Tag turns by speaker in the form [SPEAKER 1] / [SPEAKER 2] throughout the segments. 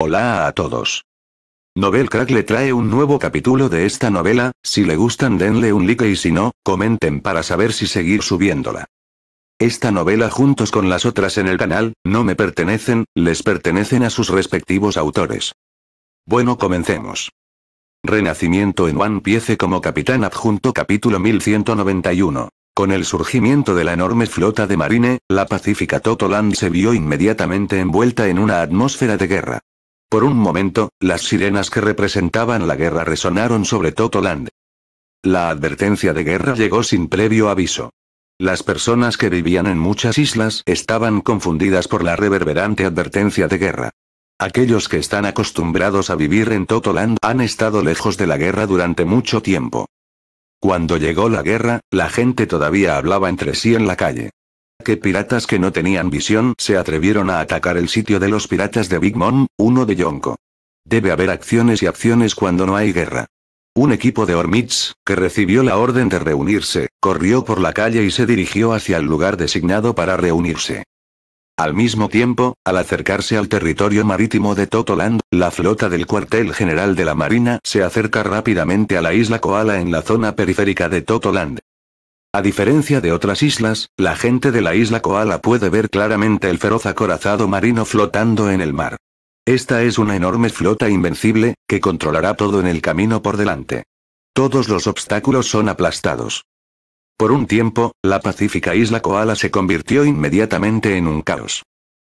[SPEAKER 1] Hola a todos. Novel Crack le trae un nuevo capítulo de esta novela, si le gustan denle un like y si no, comenten para saber si seguir subiéndola. Esta novela juntos con las otras en el canal, no me pertenecen, les pertenecen a sus respectivos autores. Bueno comencemos. Renacimiento en One Piece como capitán adjunto capítulo 1191. Con el surgimiento de la enorme flota de marine, la pacífica Totoland se vio inmediatamente envuelta en una atmósfera de guerra. Por un momento, las sirenas que representaban la guerra resonaron sobre Totoland. La advertencia de guerra llegó sin previo aviso. Las personas que vivían en muchas islas estaban confundidas por la reverberante advertencia de guerra. Aquellos que están acostumbrados a vivir en Totoland han estado lejos de la guerra durante mucho tiempo. Cuando llegó la guerra, la gente todavía hablaba entre sí en la calle piratas que no tenían visión se atrevieron a atacar el sitio de los piratas de Big Mom, uno de Yonko. Debe haber acciones y acciones cuando no hay guerra. Un equipo de Ormits, que recibió la orden de reunirse, corrió por la calle y se dirigió hacia el lugar designado para reunirse. Al mismo tiempo, al acercarse al territorio marítimo de Totoland, la flota del cuartel general de la Marina se acerca rápidamente a la isla Koala en la zona periférica de Totoland. A diferencia de otras islas, la gente de la isla Koala puede ver claramente el feroz acorazado marino flotando en el mar. Esta es una enorme flota invencible, que controlará todo en el camino por delante. Todos los obstáculos son aplastados. Por un tiempo, la pacífica isla Koala se convirtió inmediatamente en un caos.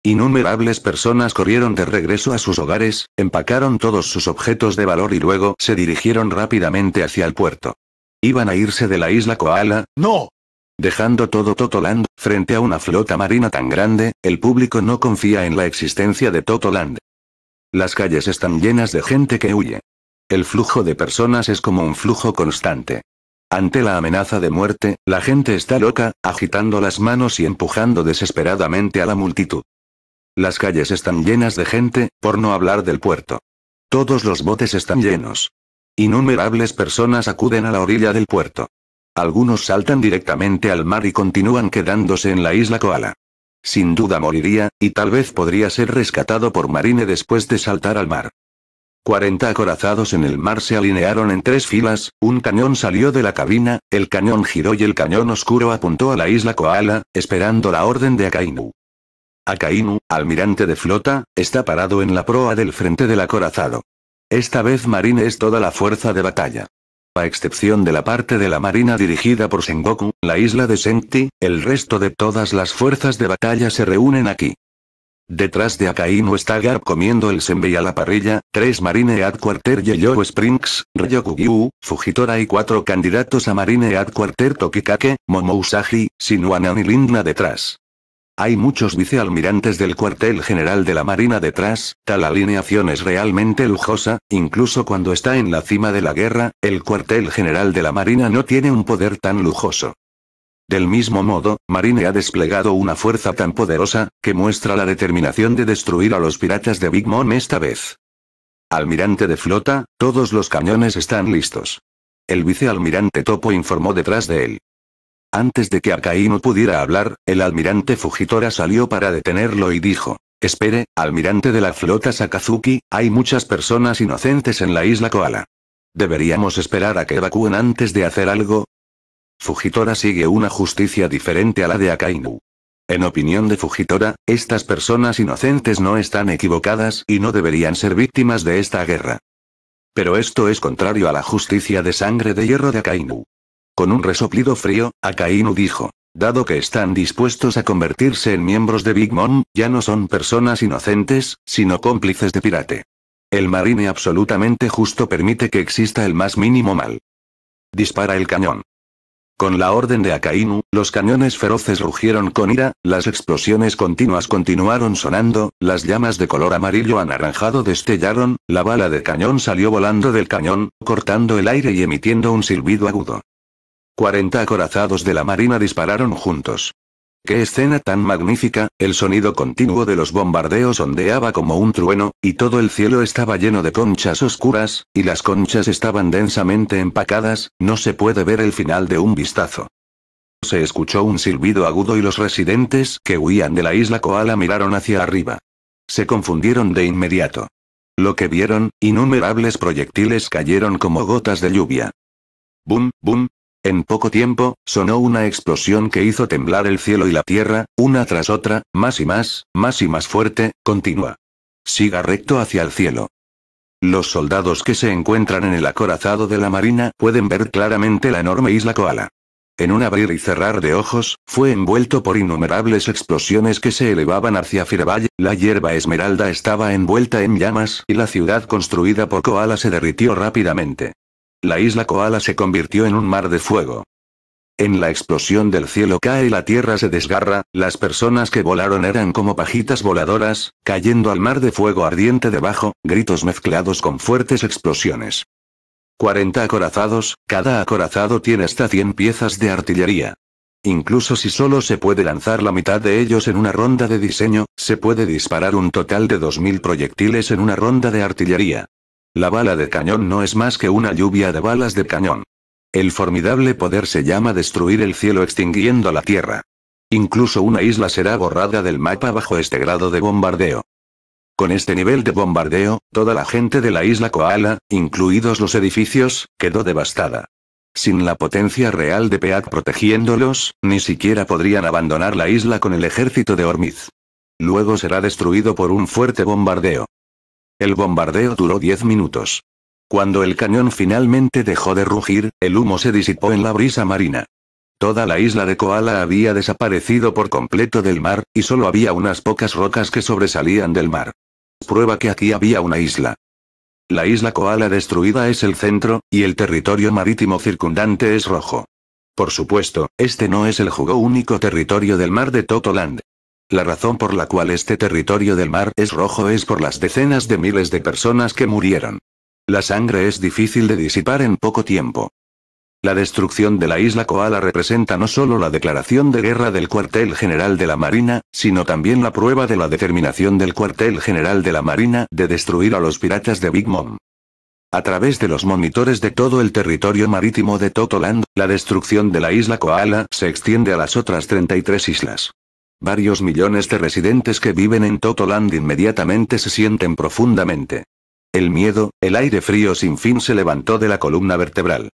[SPEAKER 1] Innumerables personas corrieron de regreso a sus hogares, empacaron todos sus objetos de valor y luego se dirigieron rápidamente hacia el puerto. Iban a irse de la isla Koala, ¡no! Dejando todo Totoland, frente a una flota marina tan grande, el público no confía en la existencia de Totoland. Las calles están llenas de gente que huye. El flujo de personas es como un flujo constante. Ante la amenaza de muerte, la gente está loca, agitando las manos y empujando desesperadamente a la multitud. Las calles están llenas de gente, por no hablar del puerto. Todos los botes están llenos. Innumerables personas acuden a la orilla del puerto. Algunos saltan directamente al mar y continúan quedándose en la isla Koala. Sin duda moriría, y tal vez podría ser rescatado por Marine después de saltar al mar. 40 acorazados en el mar se alinearon en tres filas, un cañón salió de la cabina, el cañón giró y el cañón oscuro apuntó a la isla Koala, esperando la orden de Akainu. Akainu, almirante de flota, está parado en la proa del frente del acorazado. Esta vez Marine es toda la fuerza de batalla. A excepción de la parte de la marina dirigida por Sengoku, la isla de Sengti, el resto de todas las fuerzas de batalla se reúnen aquí. Detrás de Akainu está Garp comiendo el senbei a la parrilla, tres Marine quarter Yeyo Springs, Ryokugyu, Fujitora y cuatro candidatos a Marine Quarter Tokikake, Momousagi, Sinuanan y Lindna detrás. Hay muchos vicealmirantes del cuartel general de la Marina detrás, tal alineación es realmente lujosa, incluso cuando está en la cima de la guerra, el cuartel general de la Marina no tiene un poder tan lujoso. Del mismo modo, Marine ha desplegado una fuerza tan poderosa, que muestra la determinación de destruir a los piratas de Big Mom esta vez. Almirante de flota, todos los cañones están listos. El vicealmirante Topo informó detrás de él. Antes de que Akainu pudiera hablar, el almirante Fujitora salió para detenerlo y dijo, Espere, almirante de la flota Sakazuki, hay muchas personas inocentes en la isla Koala. ¿Deberíamos esperar a que evacúen antes de hacer algo? Fujitora sigue una justicia diferente a la de Akainu. En opinión de Fujitora, estas personas inocentes no están equivocadas y no deberían ser víctimas de esta guerra. Pero esto es contrario a la justicia de sangre de hierro de Akainu. Con un resoplido frío, Akainu dijo. Dado que están dispuestos a convertirse en miembros de Big Mom, ya no son personas inocentes, sino cómplices de pirate. El marine absolutamente justo permite que exista el más mínimo mal. Dispara el cañón. Con la orden de Akainu, los cañones feroces rugieron con ira, las explosiones continuas continuaron sonando, las llamas de color amarillo anaranjado destellaron, la bala de cañón salió volando del cañón, cortando el aire y emitiendo un silbido agudo. 40 acorazados de la Marina dispararon juntos. ¡Qué escena tan magnífica! El sonido continuo de los bombardeos ondeaba como un trueno, y todo el cielo estaba lleno de conchas oscuras, y las conchas estaban densamente empacadas, no se puede ver el final de un vistazo. Se escuchó un silbido agudo y los residentes que huían de la isla Koala miraron hacia arriba. Se confundieron de inmediato. Lo que vieron, innumerables proyectiles cayeron como gotas de lluvia. Bum, bum, en poco tiempo, sonó una explosión que hizo temblar el cielo y la tierra, una tras otra, más y más, más y más fuerte, continua. Siga recto hacia el cielo. Los soldados que se encuentran en el acorazado de la marina pueden ver claramente la enorme isla Koala. En un abrir y cerrar de ojos, fue envuelto por innumerables explosiones que se elevaban hacia Firavalle, la hierba esmeralda estaba envuelta en llamas y la ciudad construida por Koala se derritió rápidamente. La isla Koala se convirtió en un mar de fuego. En la explosión del cielo cae y la tierra se desgarra, las personas que volaron eran como pajitas voladoras, cayendo al mar de fuego ardiente debajo, gritos mezclados con fuertes explosiones. 40 acorazados, cada acorazado tiene hasta 100 piezas de artillería. Incluso si solo se puede lanzar la mitad de ellos en una ronda de diseño, se puede disparar un total de 2.000 proyectiles en una ronda de artillería. La bala de cañón no es más que una lluvia de balas de cañón. El formidable poder se llama destruir el cielo extinguiendo la tierra. Incluso una isla será borrada del mapa bajo este grado de bombardeo. Con este nivel de bombardeo, toda la gente de la isla Koala, incluidos los edificios, quedó devastada. Sin la potencia real de Peak protegiéndolos, ni siquiera podrían abandonar la isla con el ejército de Ormiz. Luego será destruido por un fuerte bombardeo. El bombardeo duró 10 minutos. Cuando el cañón finalmente dejó de rugir, el humo se disipó en la brisa marina. Toda la isla de Koala había desaparecido por completo del mar, y solo había unas pocas rocas que sobresalían del mar. Prueba que aquí había una isla. La isla Koala destruida es el centro, y el territorio marítimo circundante es rojo. Por supuesto, este no es el jugo único territorio del mar de Totoland. La razón por la cual este territorio del mar es rojo es por las decenas de miles de personas que murieron. La sangre es difícil de disipar en poco tiempo. La destrucción de la isla Koala representa no solo la declaración de guerra del cuartel general de la Marina, sino también la prueba de la determinación del cuartel general de la Marina de destruir a los piratas de Big Mom. A través de los monitores de todo el territorio marítimo de Totoland, la destrucción de la isla Koala se extiende a las otras 33 islas. Varios millones de residentes que viven en Totoland inmediatamente se sienten profundamente. El miedo, el aire frío sin fin se levantó de la columna vertebral.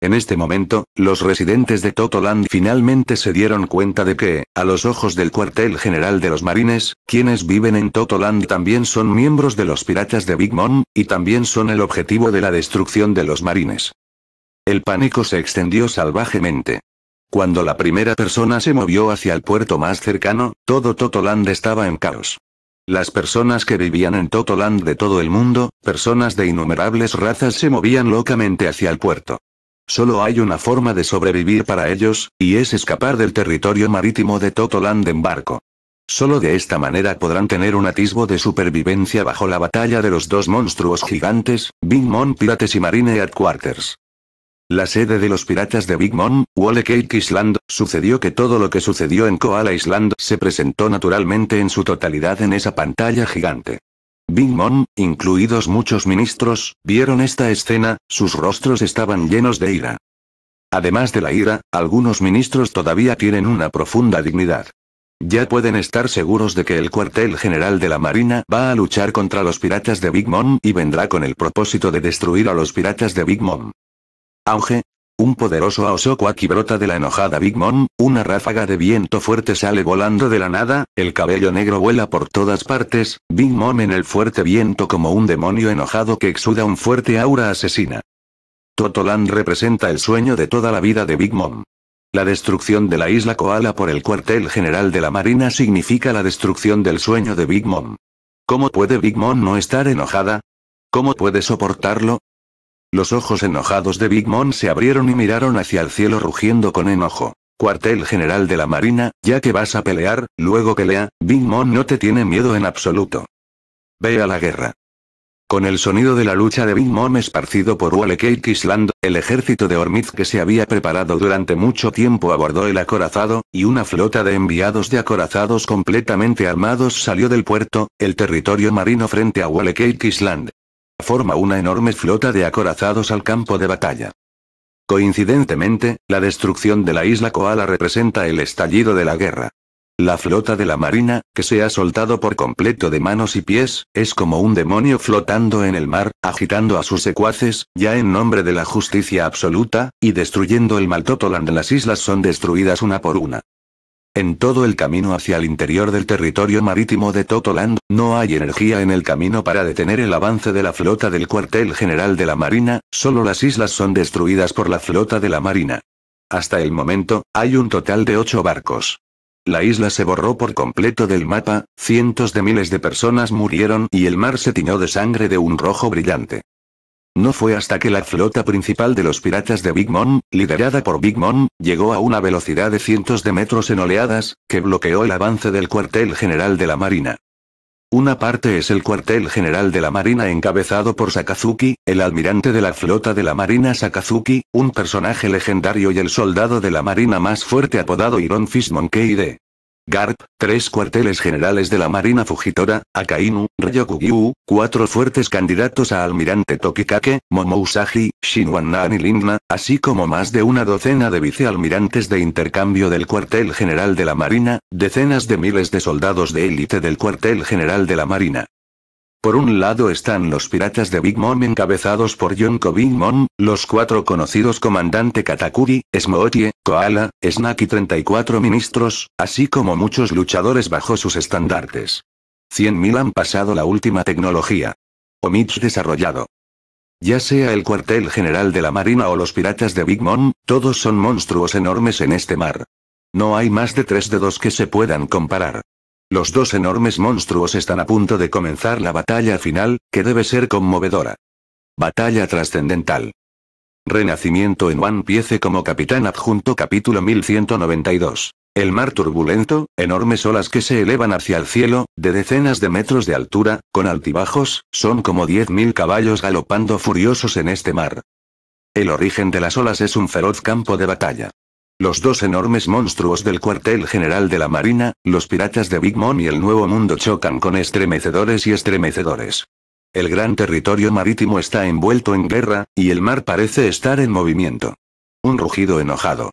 [SPEAKER 1] En este momento, los residentes de Totoland finalmente se dieron cuenta de que, a los ojos del cuartel general de los marines, quienes viven en Totoland también son miembros de los piratas de Big Mom, y también son el objetivo de la destrucción de los marines. El pánico se extendió salvajemente. Cuando la primera persona se movió hacia el puerto más cercano, todo Totoland estaba en caos. Las personas que vivían en Totoland de todo el mundo, personas de innumerables razas se movían locamente hacia el puerto. Solo hay una forma de sobrevivir para ellos, y es escapar del territorio marítimo de Totoland en barco. Solo de esta manera podrán tener un atisbo de supervivencia bajo la batalla de los dos monstruos gigantes, Big Mom Pirates y Marine Headquarters la sede de los piratas de Big Mom, Wall Cake Island, sucedió que todo lo que sucedió en Koala Island se presentó naturalmente en su totalidad en esa pantalla gigante. Big Mom, incluidos muchos ministros, vieron esta escena, sus rostros estaban llenos de ira. Además de la ira, algunos ministros todavía tienen una profunda dignidad. Ya pueden estar seguros de que el cuartel general de la Marina va a luchar contra los piratas de Big Mom y vendrá con el propósito de destruir a los piratas de Big Mom. Auge. Un poderoso aquí brota de la enojada Big Mom, una ráfaga de viento fuerte sale volando de la nada, el cabello negro vuela por todas partes, Big Mom en el fuerte viento como un demonio enojado que exuda un fuerte aura asesina. Totoland representa el sueño de toda la vida de Big Mom. La destrucción de la isla Koala por el cuartel general de la Marina significa la destrucción del sueño de Big Mom. ¿Cómo puede Big Mom no estar enojada? ¿Cómo puede soportarlo? Los ojos enojados de Big Mom se abrieron y miraron hacia el cielo rugiendo con enojo. Cuartel General de la Marina, ya que vas a pelear, luego pelea, Big Mom no te tiene miedo en absoluto. Ve a la guerra. Con el sonido de la lucha de Big Mom esparcido por Wall Island, el ejército de Ormiz que se había preparado durante mucho tiempo abordó el acorazado, y una flota de enviados de acorazados completamente armados salió del puerto, el territorio marino frente a Wall Island forma una enorme flota de acorazados al campo de batalla. Coincidentemente, la destrucción de la isla Koala representa el estallido de la guerra. La flota de la marina, que se ha soltado por completo de manos y pies, es como un demonio flotando en el mar, agitando a sus secuaces, ya en nombre de la justicia absoluta, y destruyendo el Maltotoland. Las islas son destruidas una por una. En todo el camino hacia el interior del territorio marítimo de Totoland, no hay energía en el camino para detener el avance de la flota del cuartel general de la Marina, solo las islas son destruidas por la flota de la Marina. Hasta el momento, hay un total de ocho barcos. La isla se borró por completo del mapa, cientos de miles de personas murieron y el mar se tiñó de sangre de un rojo brillante. No fue hasta que la flota principal de los piratas de Big Mom, liderada por Big Mom, llegó a una velocidad de cientos de metros en oleadas, que bloqueó el avance del cuartel general de la Marina. Una parte es el cuartel general de la Marina encabezado por Sakazuki, el almirante de la flota de la Marina Sakazuki, un personaje legendario y el soldado de la Marina más fuerte apodado Iron Fist Monkey D. Garp, tres cuarteles generales de la Marina Fujitora, Akainu, Ryokugyu, cuatro fuertes candidatos a almirante Tokikake, Momousagi, Shinwan y así como más de una docena de vicealmirantes de intercambio del cuartel general de la Marina, decenas de miles de soldados de élite del cuartel general de la Marina. Por un lado están los piratas de Big Mom encabezados por Yonko Big Mom, los cuatro conocidos comandante Katakuri, Smootie, Koala, Snack y 34 ministros, así como muchos luchadores bajo sus estandartes. 100.000 han pasado la última tecnología. Omich desarrollado. Ya sea el cuartel general de la Marina o los piratas de Big Mom, todos son monstruos enormes en este mar. No hay más de tres dedos que se puedan comparar. Los dos enormes monstruos están a punto de comenzar la batalla final, que debe ser conmovedora. Batalla trascendental. Renacimiento en One Piece como capitán adjunto capítulo 1192. El mar turbulento, enormes olas que se elevan hacia el cielo, de decenas de metros de altura, con altibajos, son como 10.000 caballos galopando furiosos en este mar. El origen de las olas es un feroz campo de batalla. Los dos enormes monstruos del cuartel general de la Marina, los piratas de Big Mom y el Nuevo Mundo chocan con estremecedores y estremecedores. El gran territorio marítimo está envuelto en guerra, y el mar parece estar en movimiento. Un rugido enojado.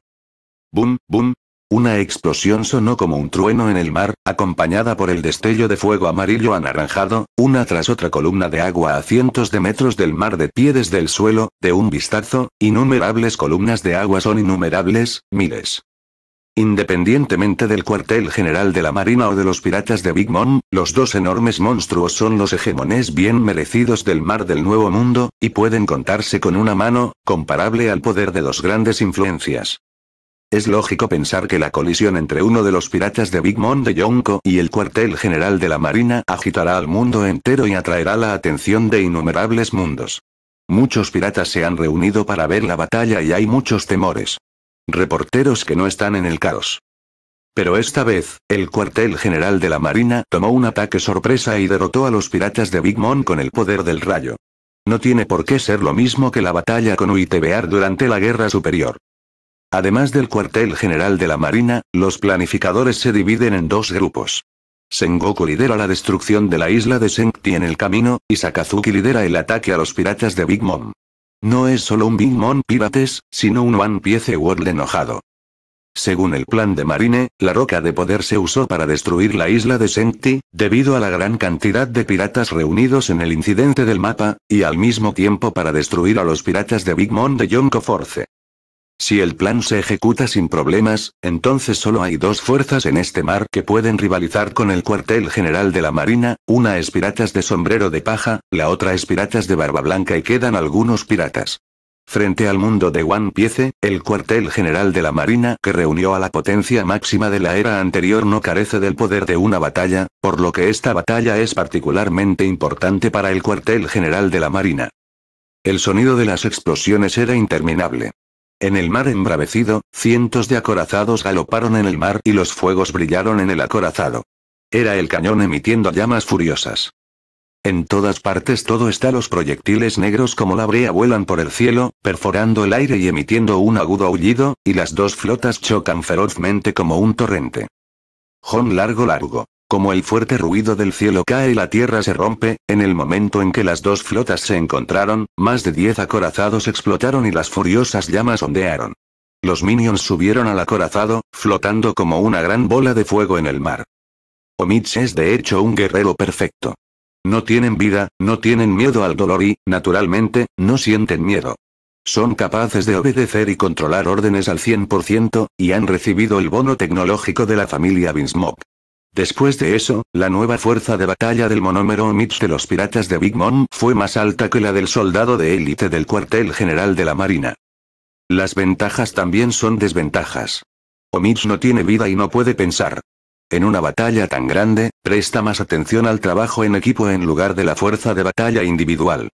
[SPEAKER 1] Bum, bum, una explosión sonó como un trueno en el mar, acompañada por el destello de fuego amarillo anaranjado, una tras otra columna de agua a cientos de metros del mar de pie desde el suelo, de un vistazo, innumerables columnas de agua son innumerables, miles. Independientemente del cuartel general de la Marina o de los piratas de Big Mom, los dos enormes monstruos son los hegemones bien merecidos del mar del Nuevo Mundo, y pueden contarse con una mano, comparable al poder de dos grandes influencias. Es lógico pensar que la colisión entre uno de los piratas de Big Mom de Yonko y el cuartel general de la Marina agitará al mundo entero y atraerá la atención de innumerables mundos. Muchos piratas se han reunido para ver la batalla y hay muchos temores. Reporteros que no están en el caos. Pero esta vez, el cuartel general de la Marina tomó un ataque sorpresa y derrotó a los piratas de Big Mom con el poder del rayo. No tiene por qué ser lo mismo que la batalla con Uitebear durante la Guerra Superior. Además del cuartel general de la Marina, los planificadores se dividen en dos grupos. Sengoku lidera la destrucción de la isla de Senkti en el camino, y Sakazuki lidera el ataque a los piratas de Big Mom. No es solo un Big Mom Pirates, sino un One Piece World enojado. Según el plan de Marine, la roca de poder se usó para destruir la isla de Senkti, debido a la gran cantidad de piratas reunidos en el incidente del mapa, y al mismo tiempo para destruir a los piratas de Big Mom de Yonko Force. Si el plan se ejecuta sin problemas, entonces solo hay dos fuerzas en este mar que pueden rivalizar con el cuartel general de la Marina, una es piratas de sombrero de paja, la otra es piratas de barba blanca y quedan algunos piratas. Frente al mundo de One Piece, el cuartel general de la Marina que reunió a la potencia máxima de la era anterior no carece del poder de una batalla, por lo que esta batalla es particularmente importante para el cuartel general de la Marina. El sonido de las explosiones era interminable. En el mar embravecido, cientos de acorazados galoparon en el mar y los fuegos brillaron en el acorazado. Era el cañón emitiendo llamas furiosas. En todas partes todo está los proyectiles negros como la brea vuelan por el cielo, perforando el aire y emitiendo un agudo aullido, y las dos flotas chocan ferozmente como un torrente. Jon largo largo. Como el fuerte ruido del cielo cae y la tierra se rompe, en el momento en que las dos flotas se encontraron, más de diez acorazados explotaron y las furiosas llamas ondearon. Los minions subieron al acorazado, flotando como una gran bola de fuego en el mar. Omitch es de hecho un guerrero perfecto. No tienen vida, no tienen miedo al dolor y, naturalmente, no sienten miedo. Son capaces de obedecer y controlar órdenes al 100%, y han recibido el bono tecnológico de la familia Binsmog. Después de eso, la nueva fuerza de batalla del monómero Omits de los piratas de Big Mom fue más alta que la del soldado de élite del cuartel general de la Marina. Las ventajas también son desventajas. Omid no tiene vida y no puede pensar. En una batalla tan grande, presta más atención al trabajo en equipo en lugar de la fuerza de batalla individual.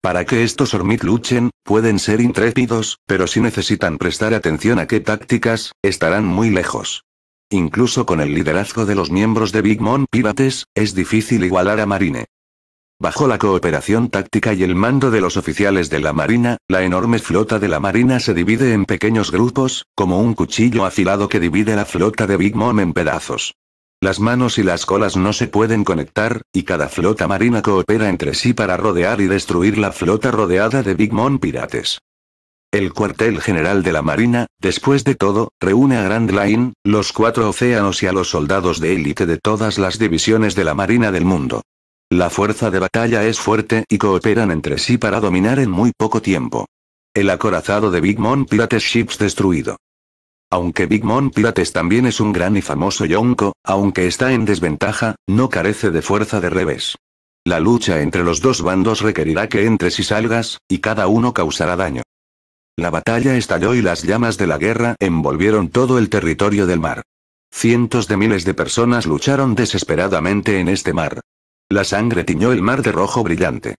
[SPEAKER 1] Para que estos Ormit luchen, pueden ser intrépidos, pero si necesitan prestar atención a qué tácticas, estarán muy lejos. Incluso con el liderazgo de los miembros de Big Mom Pirates, es difícil igualar a Marine. Bajo la cooperación táctica y el mando de los oficiales de la Marina, la enorme flota de la Marina se divide en pequeños grupos, como un cuchillo afilado que divide la flota de Big Mom en pedazos. Las manos y las colas no se pueden conectar, y cada flota marina coopera entre sí para rodear y destruir la flota rodeada de Big Mom Pirates. El cuartel general de la Marina, después de todo, reúne a Grand Line, los cuatro océanos y a los soldados de élite de todas las divisiones de la Marina del mundo. La fuerza de batalla es fuerte y cooperan entre sí para dominar en muy poco tiempo. El acorazado de Big Mom Pirates Ships destruido. Aunque Big Mom Pirates también es un gran y famoso yonko, aunque está en desventaja, no carece de fuerza de revés. La lucha entre los dos bandos requerirá que entres y salgas, y cada uno causará daño. La batalla estalló y las llamas de la guerra envolvieron todo el territorio del mar. Cientos de miles de personas lucharon desesperadamente en este mar. La sangre tiñó el mar de rojo brillante.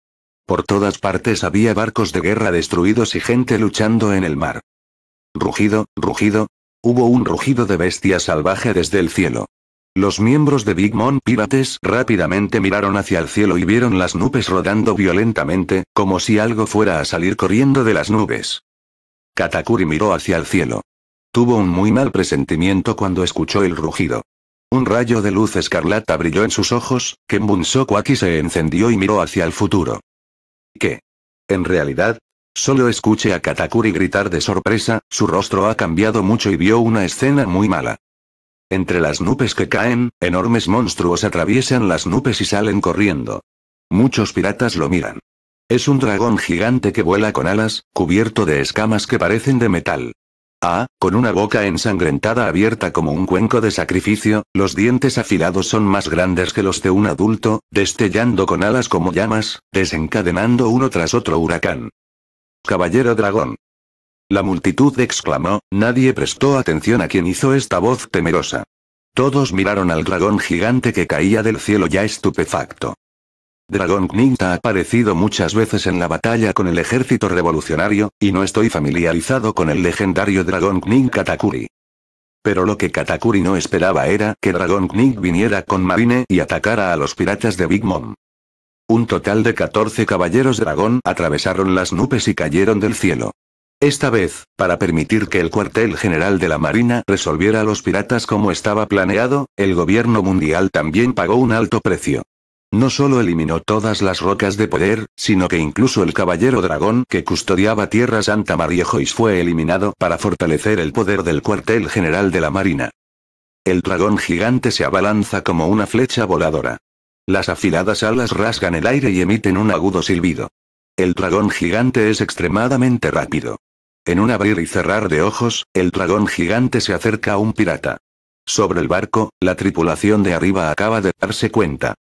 [SPEAKER 1] Por todas partes había barcos de guerra destruidos y gente luchando en el mar. Rugido, rugido. Hubo un rugido de bestia salvaje desde el cielo. Los miembros de Big Mom Pirates rápidamente miraron hacia el cielo y vieron las nubes rodando violentamente, como si algo fuera a salir corriendo de las nubes. Katakuri miró hacia el cielo. Tuvo un muy mal presentimiento cuando escuchó el rugido. Un rayo de luz escarlata brilló en sus ojos, Kenbun Sokwaki se encendió y miró hacia el futuro. ¿Qué? En realidad, solo escuché a Katakuri gritar de sorpresa, su rostro ha cambiado mucho y vio una escena muy mala. Entre las nubes que caen, enormes monstruos atraviesan las nubes y salen corriendo. Muchos piratas lo miran. Es un dragón gigante que vuela con alas, cubierto de escamas que parecen de metal. Ah, con una boca ensangrentada abierta como un cuenco de sacrificio, los dientes afilados son más grandes que los de un adulto, destellando con alas como llamas, desencadenando uno tras otro huracán. Caballero dragón. La multitud exclamó, nadie prestó atención a quien hizo esta voz temerosa. Todos miraron al dragón gigante que caía del cielo ya estupefacto. Dragon Knight ha aparecido muchas veces en la batalla con el ejército revolucionario, y no estoy familiarizado con el legendario Dragon Knight Katakuri. Pero lo que Katakuri no esperaba era que Dragon Knight viniera con Marine y atacara a los piratas de Big Mom. Un total de 14 caballeros dragón atravesaron las nubes y cayeron del cielo. Esta vez, para permitir que el cuartel general de la Marina resolviera a los piratas como estaba planeado, el gobierno mundial también pagó un alto precio. No solo eliminó todas las rocas de poder, sino que incluso el caballero dragón que custodiaba Tierra Santa Mariejois fue eliminado para fortalecer el poder del cuartel general de la Marina. El dragón gigante se abalanza como una flecha voladora. Las afiladas alas rasgan el aire y emiten un agudo silbido. El dragón gigante es extremadamente rápido. En un abrir y cerrar de ojos, el dragón gigante se acerca a un pirata. Sobre el barco, la tripulación de arriba acaba de darse cuenta.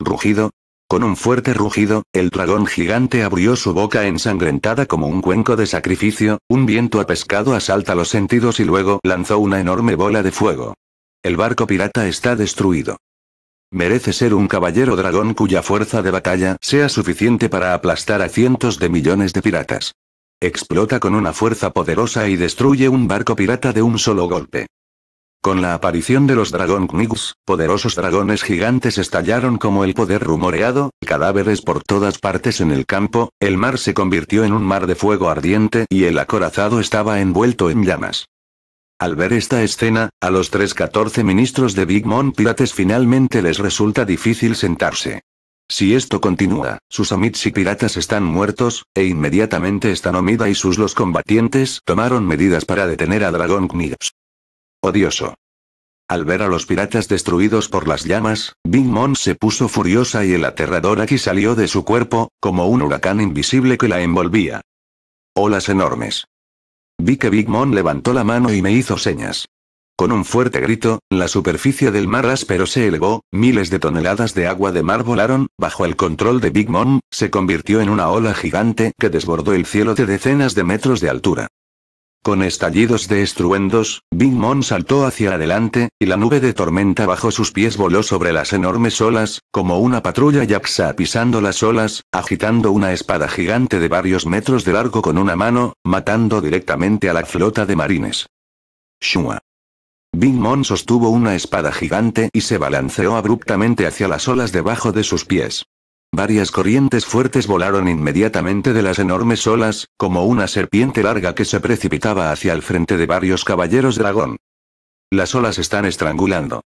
[SPEAKER 1] Rugido. Con un fuerte rugido, el dragón gigante abrió su boca ensangrentada como un cuenco de sacrificio, un viento a pescado asalta los sentidos y luego lanzó una enorme bola de fuego. El barco pirata está destruido. Merece ser un caballero dragón cuya fuerza de batalla sea suficiente para aplastar a cientos de millones de piratas. Explota con una fuerza poderosa y destruye un barco pirata de un solo golpe. Con la aparición de los dragón Knigs, poderosos dragones gigantes estallaron como el poder rumoreado, cadáveres por todas partes en el campo, el mar se convirtió en un mar de fuego ardiente y el acorazado estaba envuelto en llamas. Al ver esta escena, a los 314 14 ministros de Big Mom Pirates finalmente les resulta difícil sentarse. Si esto continúa, sus amits y piratas están muertos, e inmediatamente Stanomida y sus los combatientes tomaron medidas para detener a dragón Knigs. Odioso. Al ver a los piratas destruidos por las llamas, Big Mom se puso furiosa y el aterrador aquí salió de su cuerpo, como un huracán invisible que la envolvía. Olas enormes. Vi que Big Mom levantó la mano y me hizo señas. Con un fuerte grito, la superficie del mar áspero se elevó, miles de toneladas de agua de mar volaron, bajo el control de Big Mom, se convirtió en una ola gigante que desbordó el cielo de decenas de metros de altura. Con estallidos de estruendos, Big Mon saltó hacia adelante, y la nube de tormenta bajo sus pies voló sobre las enormes olas, como una patrulla yaxa pisando las olas, agitando una espada gigante de varios metros de largo con una mano, matando directamente a la flota de marines. Shua. Big Mon sostuvo una espada gigante y se balanceó abruptamente hacia las olas debajo de sus pies. Varias corrientes fuertes volaron inmediatamente de las enormes olas, como una serpiente larga que se precipitaba hacia el frente de varios caballeros dragón. Las olas están estrangulando.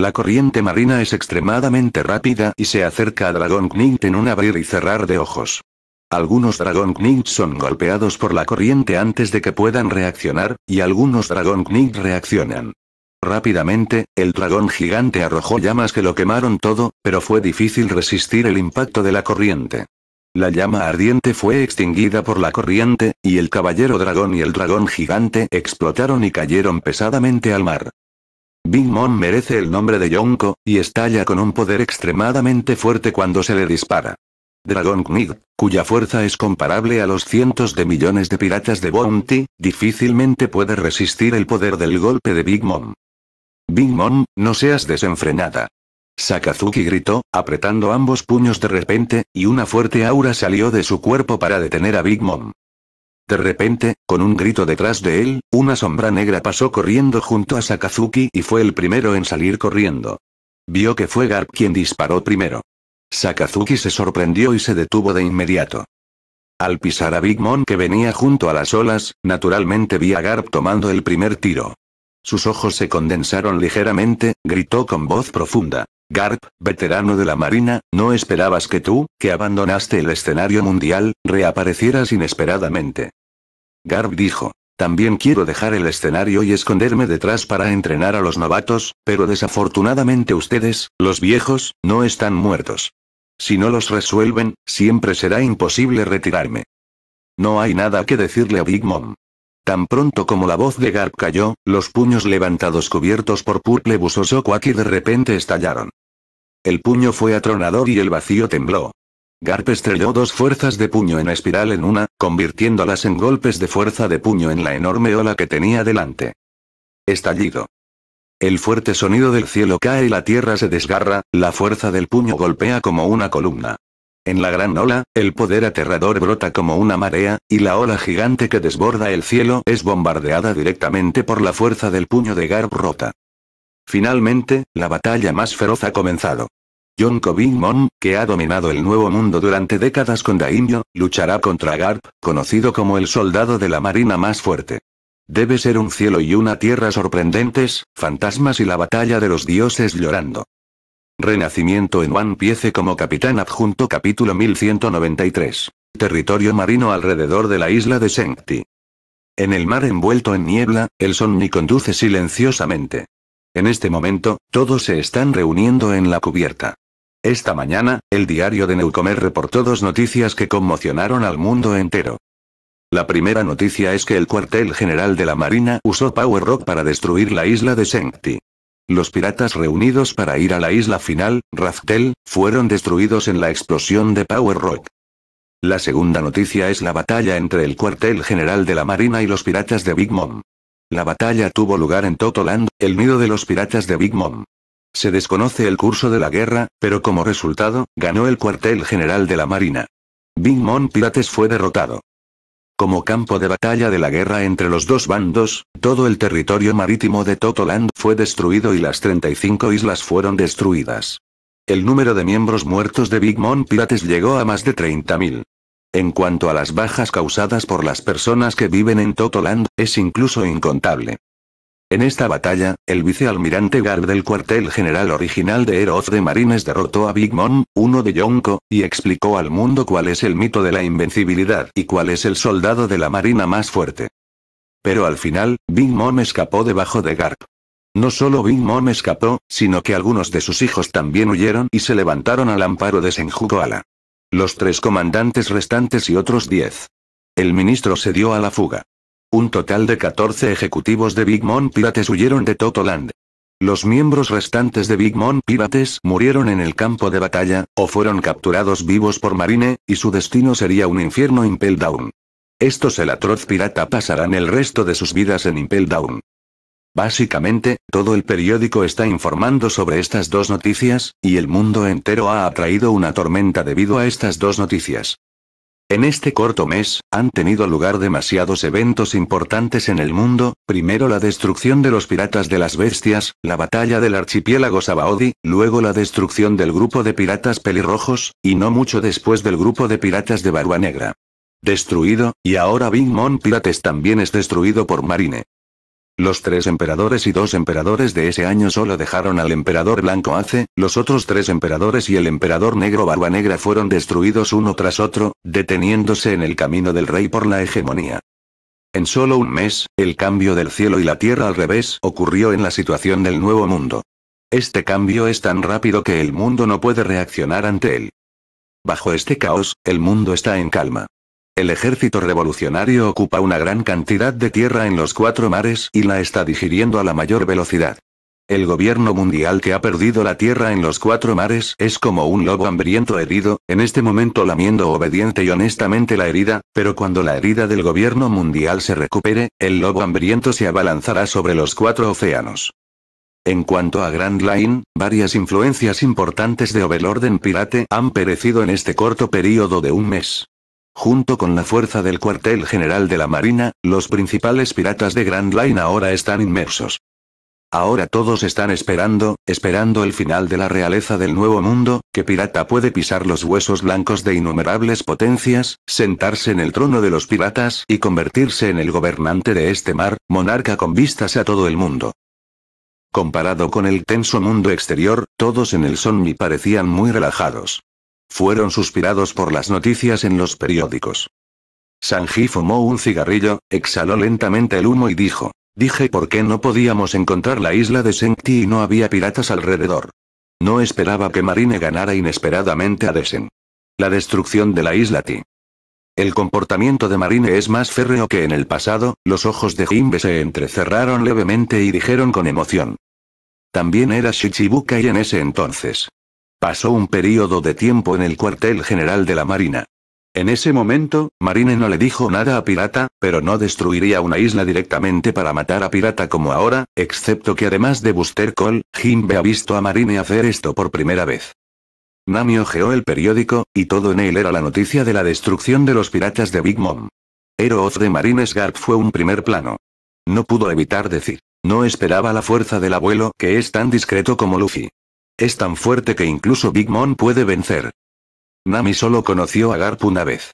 [SPEAKER 1] La corriente marina es extremadamente rápida y se acerca a Dragon Knight en un abrir y cerrar de ojos. Algunos Dragon Knight son golpeados por la corriente antes de que puedan reaccionar, y algunos Dragon Knight reaccionan. Rápidamente, el dragón gigante arrojó llamas que lo quemaron todo, pero fue difícil resistir el impacto de la corriente. La llama ardiente fue extinguida por la corriente, y el caballero dragón y el dragón gigante explotaron y cayeron pesadamente al mar. Big Mom merece el nombre de Yonko, y estalla con un poder extremadamente fuerte cuando se le dispara. Dragón Knig, cuya fuerza es comparable a los cientos de millones de piratas de Bounty, difícilmente puede resistir el poder del golpe de Big Mom. Big Mom, no seas desenfrenada. Sakazuki gritó, apretando ambos puños de repente, y una fuerte aura salió de su cuerpo para detener a Big Mom. De repente, con un grito detrás de él, una sombra negra pasó corriendo junto a Sakazuki y fue el primero en salir corriendo. Vio que fue Garp quien disparó primero. Sakazuki se sorprendió y se detuvo de inmediato. Al pisar a Big Mom que venía junto a las olas, naturalmente vi a Garp tomando el primer tiro. Sus ojos se condensaron ligeramente, gritó con voz profunda. Garp, veterano de la Marina, no esperabas que tú, que abandonaste el escenario mundial, reaparecieras inesperadamente. Garp dijo. También quiero dejar el escenario y esconderme detrás para entrenar a los novatos, pero desafortunadamente ustedes, los viejos, no están muertos. Si no los resuelven, siempre será imposible retirarme. No hay nada que decirle a Big Mom. Tan pronto como la voz de Garp cayó, los puños levantados cubiertos por purple busoso cuaki de repente estallaron. El puño fue atronador y el vacío tembló. Garp estrelló dos fuerzas de puño en espiral en una, convirtiéndolas en golpes de fuerza de puño en la enorme ola que tenía delante. Estallido. El fuerte sonido del cielo cae y la tierra se desgarra, la fuerza del puño golpea como una columna. En la gran ola, el poder aterrador brota como una marea, y la ola gigante que desborda el cielo es bombardeada directamente por la fuerza del puño de Garp Rota. Finalmente, la batalla más feroz ha comenzado. John Bingmon, Mon, que ha dominado el Nuevo Mundo durante décadas con Daimyo, luchará contra Garp, conocido como el soldado de la marina más fuerte. Debe ser un cielo y una tierra sorprendentes, fantasmas y la batalla de los dioses llorando. Renacimiento en One Piece como capitán adjunto capítulo 1193. Territorio marino alrededor de la isla de Sengti. En el mar envuelto en niebla, el Sonni conduce silenciosamente. En este momento, todos se están reuniendo en la cubierta. Esta mañana, el diario de Neucomer reportó dos noticias que conmocionaron al mundo entero. La primera noticia es que el cuartel general de la Marina usó Power Rock para destruir la isla de Sengti. Los piratas reunidos para ir a la isla final, Raftel, fueron destruidos en la explosión de Power Rock. La segunda noticia es la batalla entre el cuartel general de la Marina y los piratas de Big Mom. La batalla tuvo lugar en Totoland, el nido de los piratas de Big Mom. Se desconoce el curso de la guerra, pero como resultado, ganó el cuartel general de la Marina. Big Mom Pirates fue derrotado. Como campo de batalla de la guerra entre los dos bandos, todo el territorio marítimo de Totoland fue destruido y las 35 islas fueron destruidas. El número de miembros muertos de Big Mom Pirates llegó a más de 30.000. En cuanto a las bajas causadas por las personas que viven en Totoland, es incluso incontable. En esta batalla, el vicealmirante Garp del cuartel general original de Heroes de Marines derrotó a Big Mom, uno de Yonko, y explicó al mundo cuál es el mito de la invencibilidad y cuál es el soldado de la marina más fuerte. Pero al final, Big Mom escapó debajo de Garp. No solo Big Mom escapó, sino que algunos de sus hijos también huyeron y se levantaron al amparo de Senju Los tres comandantes restantes y otros diez. El ministro se dio a la fuga. Un total de 14 ejecutivos de Big Mom Pirates huyeron de Totoland. Los miembros restantes de Big Mom Pirates murieron en el campo de batalla, o fueron capturados vivos por Marine, y su destino sería un infierno Impel Down. Estos el atroz pirata pasarán el resto de sus vidas en Impel Down. Básicamente, todo el periódico está informando sobre estas dos noticias, y el mundo entero ha atraído una tormenta debido a estas dos noticias. En este corto mes, han tenido lugar demasiados eventos importantes en el mundo, primero la destrucción de los piratas de las bestias, la batalla del archipiélago Sabaodi, luego la destrucción del grupo de piratas pelirrojos, y no mucho después del grupo de piratas de Barba Negra. Destruido, y ahora Big Mom Pirates también es destruido por Marine. Los tres emperadores y dos emperadores de ese año solo dejaron al emperador blanco hace, los otros tres emperadores y el emperador negro barba negra fueron destruidos uno tras otro, deteniéndose en el camino del rey por la hegemonía. En solo un mes, el cambio del cielo y la tierra al revés ocurrió en la situación del nuevo mundo. Este cambio es tan rápido que el mundo no puede reaccionar ante él. Bajo este caos, el mundo está en calma. El ejército revolucionario ocupa una gran cantidad de tierra en los cuatro mares y la está digiriendo a la mayor velocidad. El gobierno mundial que ha perdido la tierra en los cuatro mares es como un lobo hambriento herido, en este momento lamiendo obediente y honestamente la herida, pero cuando la herida del gobierno mundial se recupere, el lobo hambriento se abalanzará sobre los cuatro océanos. En cuanto a Grand Line, varias influencias importantes de en Pirate han perecido en este corto periodo de un mes. Junto con la fuerza del cuartel general de la Marina, los principales piratas de Grand Line ahora están inmersos. Ahora todos están esperando, esperando el final de la realeza del Nuevo Mundo, que pirata puede pisar los huesos blancos de innumerables potencias, sentarse en el trono de los piratas y convertirse en el gobernante de este mar, monarca con vistas a todo el mundo. Comparado con el tenso mundo exterior, todos en el Sonmi parecían muy relajados. Fueron suspirados por las noticias en los periódicos. Sanji fumó un cigarrillo, exhaló lentamente el humo y dijo. Dije por qué no podíamos encontrar la isla de Senki y no había piratas alrededor. No esperaba que Marine ganara inesperadamente a Desen. La destrucción de la isla Ti. El comportamiento de Marine es más férreo que en el pasado, los ojos de Jimbe se entrecerraron levemente y dijeron con emoción. También era Shichibukai en ese entonces. Pasó un período de tiempo en el cuartel general de la Marina. En ese momento, Marine no le dijo nada a Pirata, pero no destruiría una isla directamente para matar a Pirata como ahora, excepto que además de Buster Cole, Jimbe ha visto a Marine hacer esto por primera vez. Nami ojeó el periódico, y todo en él era la noticia de la destrucción de los piratas de Big Mom. Hero de Marines Garp fue un primer plano. No pudo evitar decir. No esperaba la fuerza del abuelo, que es tan discreto como Luffy. Es tan fuerte que incluso Big Mom puede vencer. Nami solo conoció a Garp una vez.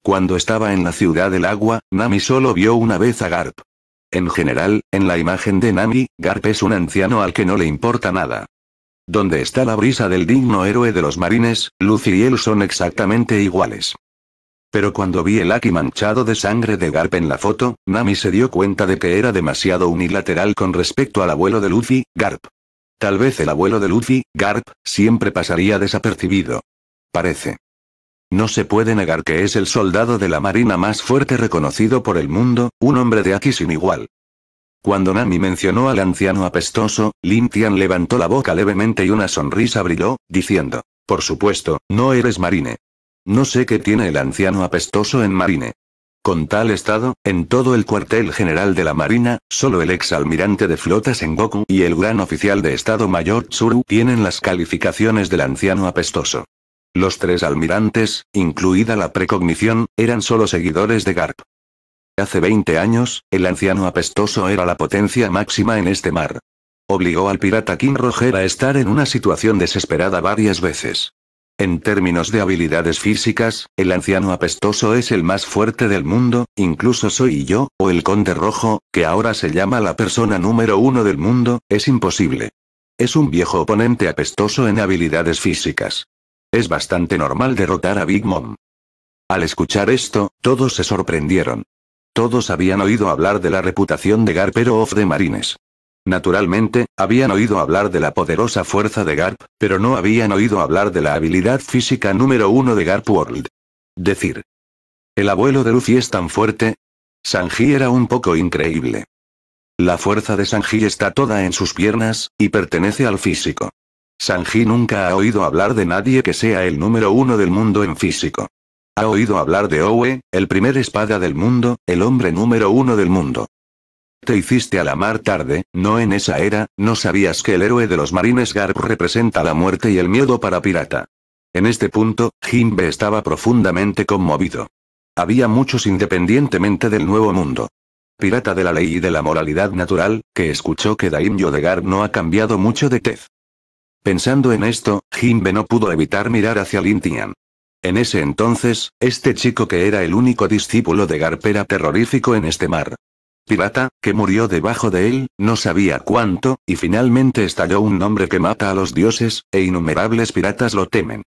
[SPEAKER 1] Cuando estaba en la ciudad del agua, Nami solo vio una vez a Garp. En general, en la imagen de Nami, Garp es un anciano al que no le importa nada. Donde está la brisa del digno héroe de los marines, Lucy y él son exactamente iguales. Pero cuando vi el Aki manchado de sangre de Garp en la foto, Nami se dio cuenta de que era demasiado unilateral con respecto al abuelo de Luffy, Garp. Tal vez el abuelo de Luffy, Garp, siempre pasaría desapercibido. Parece. No se puede negar que es el soldado de la marina más fuerte reconocido por el mundo, un hombre de aquí sin igual. Cuando Nami mencionó al anciano apestoso, Lin levantó la boca levemente y una sonrisa brilló, diciendo, Por supuesto, no eres marine. No sé qué tiene el anciano apestoso en marine. Con tal estado, en todo el cuartel general de la Marina, solo el ex almirante de flotas Sengoku y el gran oficial de Estado Mayor Tsuru tienen las calificaciones del anciano apestoso. Los tres almirantes, incluida la precognición, eran solo seguidores de Garp. Hace 20 años, el anciano apestoso era la potencia máxima en este mar. Obligó al pirata King Roger a estar en una situación desesperada varias veces. En términos de habilidades físicas, el anciano apestoso es el más fuerte del mundo, incluso soy yo, o el conde rojo, que ahora se llama la persona número uno del mundo, es imposible. Es un viejo oponente apestoso en habilidades físicas. Es bastante normal derrotar a Big Mom. Al escuchar esto, todos se sorprendieron. Todos habían oído hablar de la reputación de Garpero of the Marines. Naturalmente, habían oído hablar de la poderosa fuerza de Garp, pero no habían oído hablar de la habilidad física número uno de Garp World. Decir, el abuelo de Lucy es tan fuerte. Sanji era un poco increíble. La fuerza de Sanji está toda en sus piernas, y pertenece al físico. Sanji nunca ha oído hablar de nadie que sea el número uno del mundo en físico. Ha oído hablar de Owe, el primer espada del mundo, el hombre número uno del mundo. Te hiciste a la mar tarde, no en esa era, no sabías que el héroe de los marines Garp representa la muerte y el miedo para pirata. En este punto, Jimbe estaba profundamente conmovido. Había muchos independientemente del nuevo mundo. Pirata de la ley y de la moralidad natural, que escuchó que Daimyo de Garp no ha cambiado mucho de tez. Pensando en esto, Jimbe no pudo evitar mirar hacia Lintian. En ese entonces, este chico que era el único discípulo de Garp era terrorífico en este mar, pirata, que murió debajo de él, no sabía cuánto, y finalmente estalló un nombre que mata a los dioses, e innumerables piratas lo temen.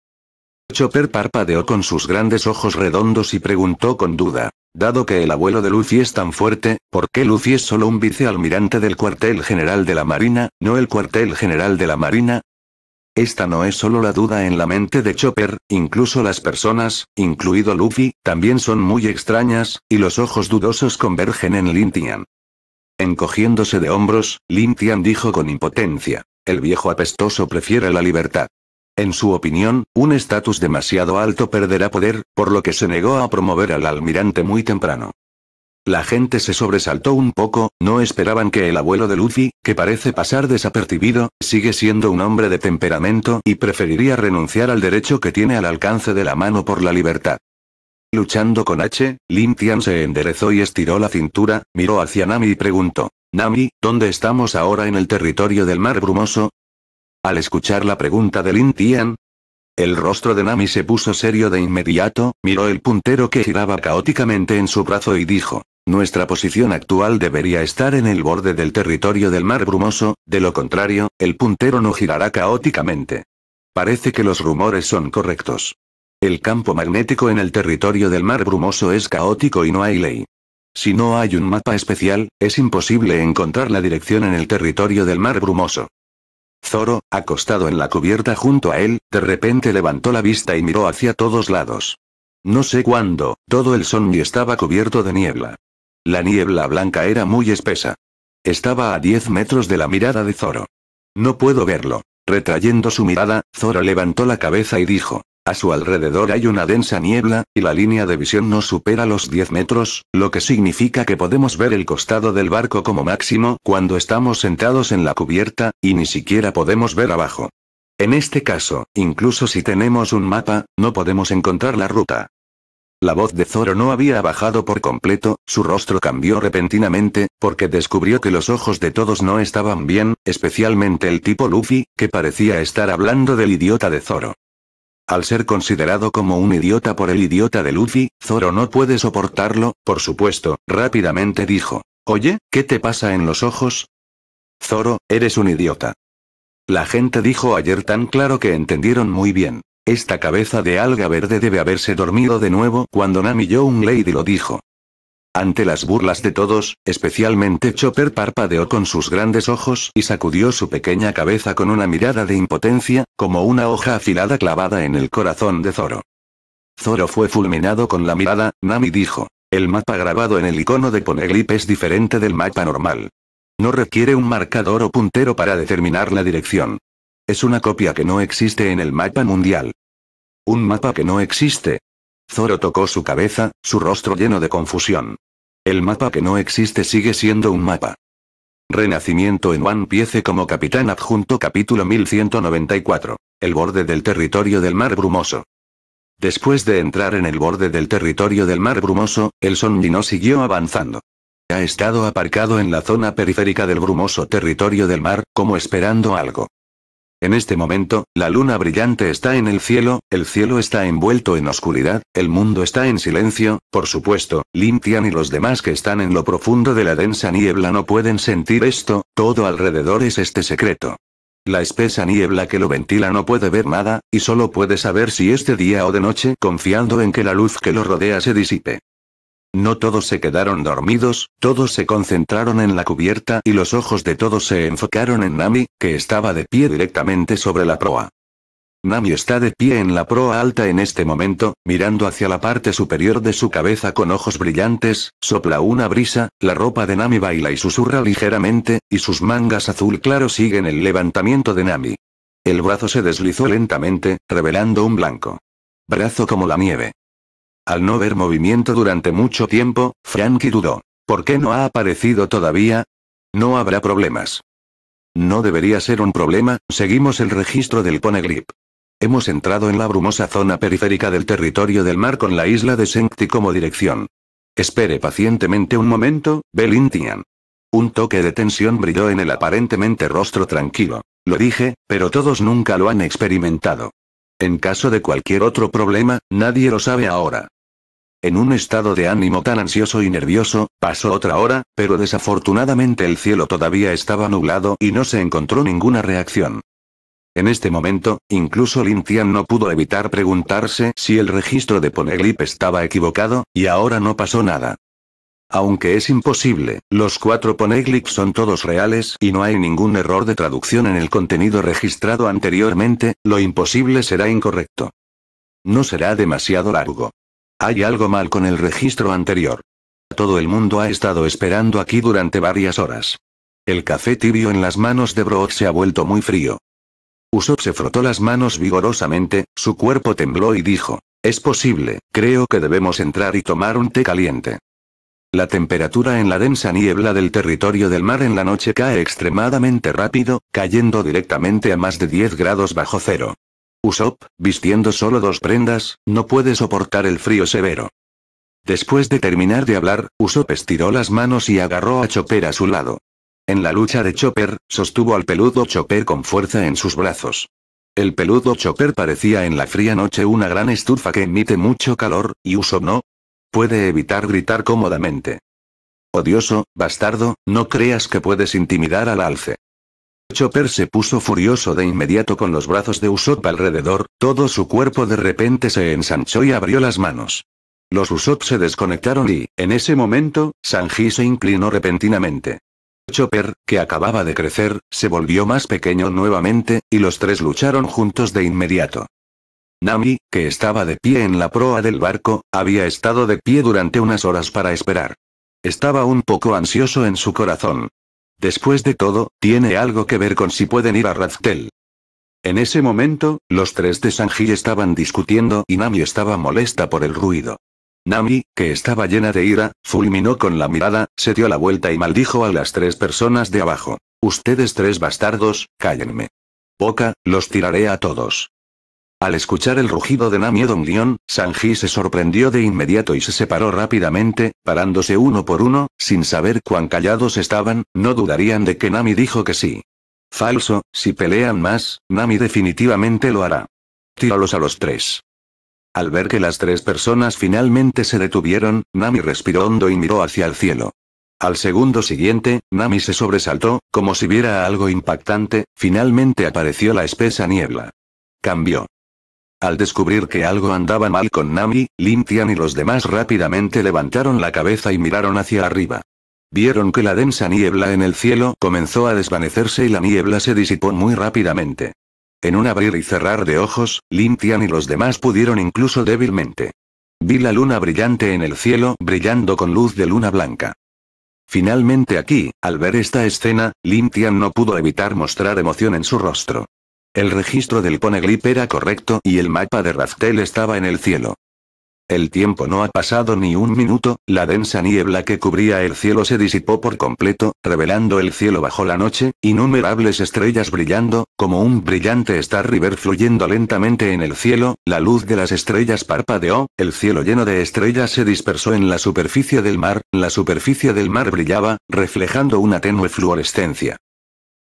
[SPEAKER 1] Chopper parpadeó con sus grandes ojos redondos y preguntó con duda, dado que el abuelo de Lucy es tan fuerte, ¿por qué Lucy es solo un vicealmirante del cuartel general de la Marina, no el cuartel general de la Marina? Esta no es solo la duda en la mente de Chopper, incluso las personas, incluido Luffy, también son muy extrañas, y los ojos dudosos convergen en Lintian. Encogiéndose de hombros, Lintian dijo con impotencia. El viejo apestoso prefiere la libertad. En su opinión, un estatus demasiado alto perderá poder, por lo que se negó a promover al almirante muy temprano. La gente se sobresaltó un poco, no esperaban que el abuelo de Luffy, que parece pasar desapercibido, sigue siendo un hombre de temperamento y preferiría renunciar al derecho que tiene al alcance de la mano por la libertad. Luchando con H, Lin Tian se enderezó y estiró la cintura, miró hacia Nami y preguntó, Nami, ¿dónde estamos ahora en el territorio del mar brumoso? Al escuchar la pregunta de Lin Tian, el rostro de Nami se puso serio de inmediato, miró el puntero que giraba caóticamente en su brazo y dijo, nuestra posición actual debería estar en el borde del territorio del mar brumoso, de lo contrario, el puntero no girará caóticamente. Parece que los rumores son correctos. El campo magnético en el territorio del mar brumoso es caótico y no hay ley. Si no hay un mapa especial, es imposible encontrar la dirección en el territorio del mar brumoso. Zoro, acostado en la cubierta junto a él, de repente levantó la vista y miró hacia todos lados. No sé cuándo, todo el ni estaba cubierto de niebla. La niebla blanca era muy espesa. Estaba a 10 metros de la mirada de Zoro. No puedo verlo. Retrayendo su mirada, Zoro levantó la cabeza y dijo, a su alrededor hay una densa niebla, y la línea de visión no supera los 10 metros, lo que significa que podemos ver el costado del barco como máximo cuando estamos sentados en la cubierta, y ni siquiera podemos ver abajo. En este caso, incluso si tenemos un mapa, no podemos encontrar la ruta. La voz de Zoro no había bajado por completo, su rostro cambió repentinamente, porque descubrió que los ojos de todos no estaban bien, especialmente el tipo Luffy, que parecía estar hablando del idiota de Zoro. Al ser considerado como un idiota por el idiota de Luffy, Zoro no puede soportarlo, por supuesto, rápidamente dijo. Oye, ¿qué te pasa en los ojos? Zoro, eres un idiota. La gente dijo ayer tan claro que entendieron muy bien. Esta cabeza de alga verde debe haberse dormido de nuevo cuando Nami Young Lady lo dijo. Ante las burlas de todos, especialmente Chopper parpadeó con sus grandes ojos y sacudió su pequeña cabeza con una mirada de impotencia, como una hoja afilada clavada en el corazón de Zoro. Zoro fue fulminado con la mirada, Nami dijo. El mapa grabado en el icono de Poneglyph es diferente del mapa normal. No requiere un marcador o puntero para determinar la dirección. Es una copia que no existe en el mapa mundial. Un mapa que no existe. Zoro tocó su cabeza, su rostro lleno de confusión. El mapa que no existe sigue siendo un mapa. Renacimiento en One Piece como capitán adjunto capítulo 1194. El borde del territorio del mar brumoso. Después de entrar en el borde del territorio del mar brumoso, el Sonji no siguió avanzando. Ha estado aparcado en la zona periférica del brumoso territorio del mar, como esperando algo. En este momento, la luna brillante está en el cielo, el cielo está envuelto en oscuridad, el mundo está en silencio, por supuesto, limpian y los demás que están en lo profundo de la densa niebla no pueden sentir esto, todo alrededor es este secreto. La espesa niebla que lo ventila no puede ver nada, y solo puede saber si este día o de noche confiando en que la luz que lo rodea se disipe. No todos se quedaron dormidos, todos se concentraron en la cubierta y los ojos de todos se enfocaron en Nami, que estaba de pie directamente sobre la proa. Nami está de pie en la proa alta en este momento, mirando hacia la parte superior de su cabeza con ojos brillantes, sopla una brisa, la ropa de Nami baila y susurra ligeramente, y sus mangas azul claro siguen el levantamiento de Nami. El brazo se deslizó lentamente, revelando un blanco. Brazo como la nieve. Al no ver movimiento durante mucho tiempo, Frankie dudó. ¿Por qué no ha aparecido todavía? No habrá problemas. No debería ser un problema, seguimos el registro del Ponegrip. Hemos entrado en la brumosa zona periférica del territorio del mar con la isla de Sengti como dirección. Espere pacientemente un momento, Belintian. Un toque de tensión brilló en el aparentemente rostro tranquilo. Lo dije, pero todos nunca lo han experimentado. En caso de cualquier otro problema, nadie lo sabe ahora. En un estado de ánimo tan ansioso y nervioso, pasó otra hora, pero desafortunadamente el cielo todavía estaba nublado y no se encontró ninguna reacción. En este momento, incluso Lin Tian no pudo evitar preguntarse si el registro de Poneglyph estaba equivocado, y ahora no pasó nada. Aunque es imposible, los cuatro poneglyphs son todos reales y no hay ningún error de traducción en el contenido registrado anteriormente, lo imposible será incorrecto. No será demasiado largo. Hay algo mal con el registro anterior. Todo el mundo ha estado esperando aquí durante varias horas. El café tibio en las manos de Brock se ha vuelto muy frío. Usopp se frotó las manos vigorosamente, su cuerpo tembló y dijo, es posible, creo que debemos entrar y tomar un té caliente. La temperatura en la densa niebla del territorio del mar en la noche cae extremadamente rápido, cayendo directamente a más de 10 grados bajo cero. Usopp, vistiendo solo dos prendas, no puede soportar el frío severo. Después de terminar de hablar, Usopp estiró las manos y agarró a Chopper a su lado. En la lucha de Chopper, sostuvo al peludo Chopper con fuerza en sus brazos. El peludo Chopper parecía en la fría noche una gran estufa que emite mucho calor, y Usopp no, Puede evitar gritar cómodamente. Odioso, bastardo, no creas que puedes intimidar al alce. Chopper se puso furioso de inmediato con los brazos de Usopp alrededor, todo su cuerpo de repente se ensanchó y abrió las manos. Los Usopp se desconectaron y, en ese momento, Sanji se inclinó repentinamente. Chopper, que acababa de crecer, se volvió más pequeño nuevamente, y los tres lucharon juntos de inmediato. Nami, que estaba de pie en la proa del barco, había estado de pie durante unas horas para esperar. Estaba un poco ansioso en su corazón. Después de todo, tiene algo que ver con si pueden ir a Raztel. En ese momento, los tres de Sanji estaban discutiendo y Nami estaba molesta por el ruido. Nami, que estaba llena de ira, fulminó con la mirada, se dio la vuelta y maldijo a las tres personas de abajo. Ustedes tres bastardos, cállenme. Boca, los tiraré a todos. Al escuchar el rugido de Nami don gion Sanji se sorprendió de inmediato y se separó rápidamente, parándose uno por uno, sin saber cuán callados estaban, no dudarían de que Nami dijo que sí. Falso, si pelean más, Nami definitivamente lo hará. Tíralos a los tres. Al ver que las tres personas finalmente se detuvieron, Nami respiró hondo y miró hacia el cielo. Al segundo siguiente, Nami se sobresaltó, como si viera algo impactante, finalmente apareció la espesa niebla. Cambió. Al descubrir que algo andaba mal con Nami, Lin Tian y los demás rápidamente levantaron la cabeza y miraron hacia arriba. Vieron que la densa niebla en el cielo comenzó a desvanecerse y la niebla se disipó muy rápidamente. En un abrir y cerrar de ojos, Lin Tian y los demás pudieron incluso débilmente. Vi la luna brillante en el cielo, brillando con luz de luna blanca. Finalmente aquí, al ver esta escena, Lin Tian no pudo evitar mostrar emoción en su rostro. El registro del poneglip era correcto y el mapa de Raftel estaba en el cielo. El tiempo no ha pasado ni un minuto, la densa niebla que cubría el cielo se disipó por completo, revelando el cielo bajo la noche, innumerables estrellas brillando, como un brillante Star River fluyendo lentamente en el cielo, la luz de las estrellas parpadeó, el cielo lleno de estrellas se dispersó en la superficie del mar, la superficie del mar brillaba, reflejando una tenue fluorescencia.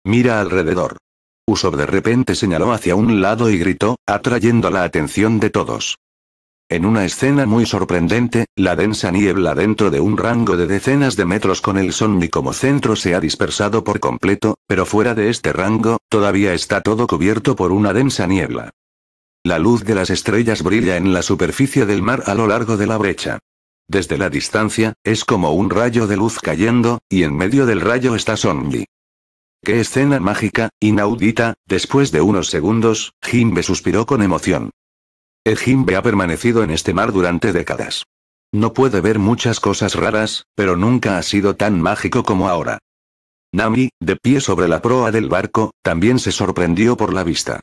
[SPEAKER 1] Mira alrededor. Uso de repente señaló hacia un lado y gritó, atrayendo la atención de todos. En una escena muy sorprendente, la densa niebla dentro de un rango de decenas de metros con el Sonny como centro se ha dispersado por completo, pero fuera de este rango, todavía está todo cubierto por una densa niebla. La luz de las estrellas brilla en la superficie del mar a lo largo de la brecha. Desde la distancia, es como un rayo de luz cayendo, y en medio del rayo está Sonny. ¡Qué escena mágica, inaudita! Después de unos segundos, Jimbe suspiró con emoción. El Jimbe ha permanecido en este mar durante décadas. No puede ver muchas cosas raras, pero nunca ha sido tan mágico como ahora. Nami, de pie sobre la proa del barco, también se sorprendió por la vista.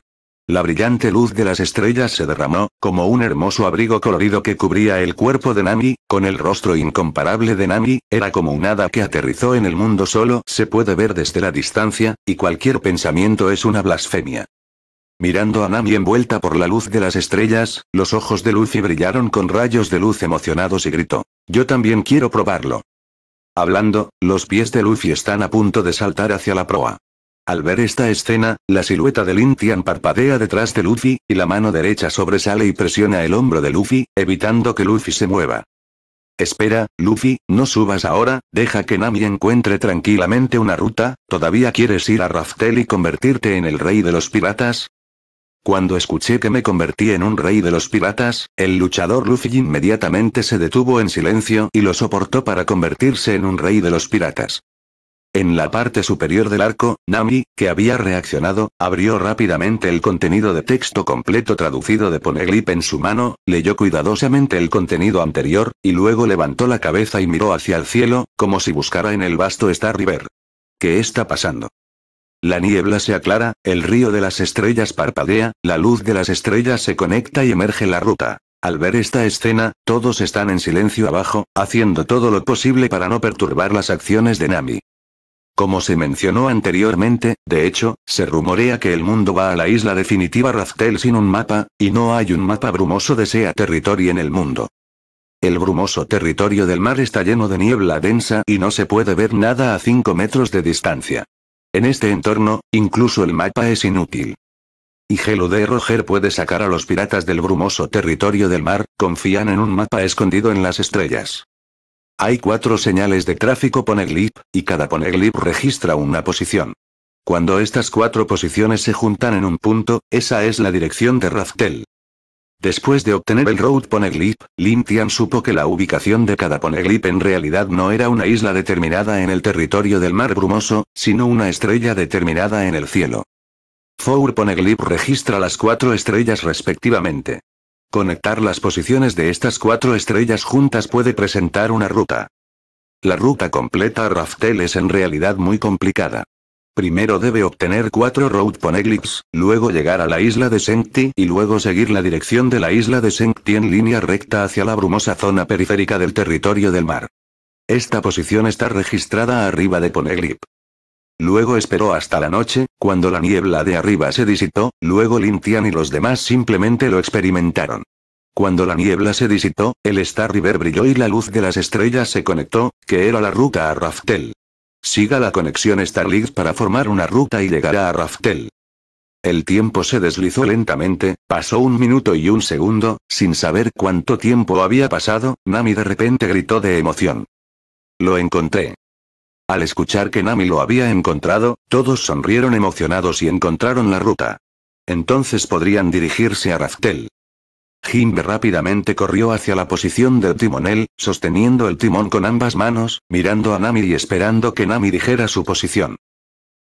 [SPEAKER 1] La brillante luz de las estrellas se derramó, como un hermoso abrigo colorido que cubría el cuerpo de Nami, con el rostro incomparable de Nami, era como un hada que aterrizó en el mundo solo, se puede ver desde la distancia, y cualquier pensamiento es una blasfemia. Mirando a Nami envuelta por la luz de las estrellas, los ojos de Luffy brillaron con rayos de luz emocionados y gritó, yo también quiero probarlo. Hablando, los pies de Luffy están a punto de saltar hacia la proa. Al ver esta escena, la silueta de Lin parpadea detrás de Luffy, y la mano derecha sobresale y presiona el hombro de Luffy, evitando que Luffy se mueva. Espera, Luffy, no subas ahora, deja que Nami encuentre tranquilamente una ruta, ¿todavía quieres ir a Raftel y convertirte en el rey de los piratas? Cuando escuché que me convertí en un rey de los piratas, el luchador Luffy inmediatamente se detuvo en silencio y lo soportó para convertirse en un rey de los piratas. En la parte superior del arco, Nami, que había reaccionado, abrió rápidamente el contenido de texto completo traducido de Poneglyph en su mano, leyó cuidadosamente el contenido anterior, y luego levantó la cabeza y miró hacia el cielo, como si buscara en el vasto Star River. ¿Qué está pasando? La niebla se aclara, el río de las estrellas parpadea, la luz de las estrellas se conecta y emerge la ruta. Al ver esta escena, todos están en silencio abajo, haciendo todo lo posible para no perturbar las acciones de Nami. Como se mencionó anteriormente, de hecho, se rumorea que el mundo va a la isla definitiva Raftel sin un mapa, y no hay un mapa brumoso de sea territorio en el mundo. El brumoso territorio del mar está lleno de niebla densa y no se puede ver nada a 5 metros de distancia. En este entorno, incluso el mapa es inútil. Y Gelo de Roger puede sacar a los piratas del brumoso territorio del mar, confían en un mapa escondido en las estrellas. Hay cuatro señales de tráfico poneglip y cada poneglip registra una posición. Cuando estas cuatro posiciones se juntan en un punto, esa es la dirección de Raftel. Después de obtener el Road Poneglyph, Lintian supo que la ubicación de cada poneglip en realidad no era una isla determinada en el territorio del mar brumoso, sino una estrella determinada en el cielo. Four poneglip registra las cuatro estrellas respectivamente. Conectar las posiciones de estas cuatro estrellas juntas puede presentar una ruta. La ruta completa a Raftel es en realidad muy complicada. Primero debe obtener cuatro road poneglyphs, luego llegar a la isla de Senkti y luego seguir la dirección de la isla de Senkti en línea recta hacia la brumosa zona periférica del territorio del mar. Esta posición está registrada arriba de poneglyph. Luego esperó hasta la noche, cuando la niebla de arriba se disitó, luego Lintian y los demás simplemente lo experimentaron. Cuando la niebla se disitó, el Star River brilló y la luz de las estrellas se conectó, que era la ruta a Raftel. Siga la conexión Starlink para formar una ruta y llegará a Raftel. El tiempo se deslizó lentamente, pasó un minuto y un segundo, sin saber cuánto tiempo había pasado, Nami de repente gritó de emoción. Lo encontré. Al escuchar que Nami lo había encontrado, todos sonrieron emocionados y encontraron la ruta. Entonces podrían dirigirse a Raftel. Jimbe rápidamente corrió hacia la posición del timonel, sosteniendo el timón con ambas manos, mirando a Nami y esperando que Nami dijera su posición.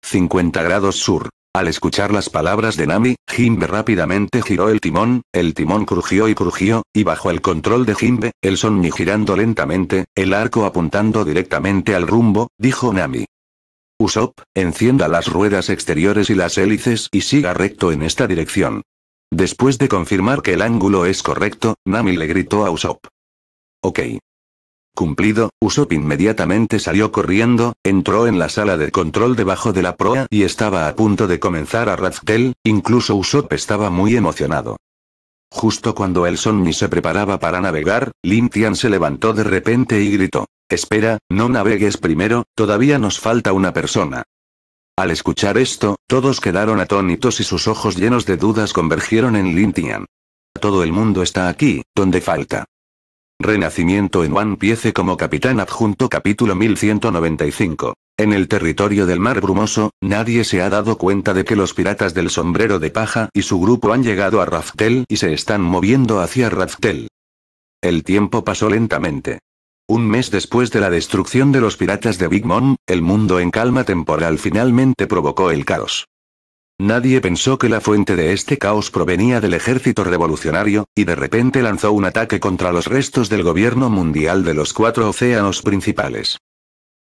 [SPEAKER 1] 50 grados sur. Al escuchar las palabras de Nami, Jimbe rápidamente giró el timón, el timón crujió y crujió, y bajo el control de Jimbe, el Sonmi girando lentamente, el arco apuntando directamente al rumbo, dijo Nami. Usopp, encienda las ruedas exteriores y las hélices y siga recto en esta dirección. Después de confirmar que el ángulo es correcto, Nami le gritó a Usopp. Ok. Cumplido, Usopp inmediatamente salió corriendo, entró en la sala de control debajo de la proa y estaba a punto de comenzar a Raftel, incluso Usopp estaba muy emocionado. Justo cuando el sonny se preparaba para navegar, Lin se levantó de repente y gritó, Espera, no navegues primero, todavía nos falta una persona. Al escuchar esto, todos quedaron atónitos y sus ojos llenos de dudas convergieron en Lin Todo el mundo está aquí, donde falta. Renacimiento en One Piece como capitán adjunto capítulo 1195. En el territorio del mar brumoso, nadie se ha dado cuenta de que los piratas del sombrero de paja y su grupo han llegado a Raftel y se están moviendo hacia Raftel. El tiempo pasó lentamente. Un mes después de la destrucción de los piratas de Big Mom, el mundo en calma temporal finalmente provocó el caos. Nadie pensó que la fuente de este caos provenía del ejército revolucionario, y de repente lanzó un ataque contra los restos del gobierno mundial de los cuatro océanos principales.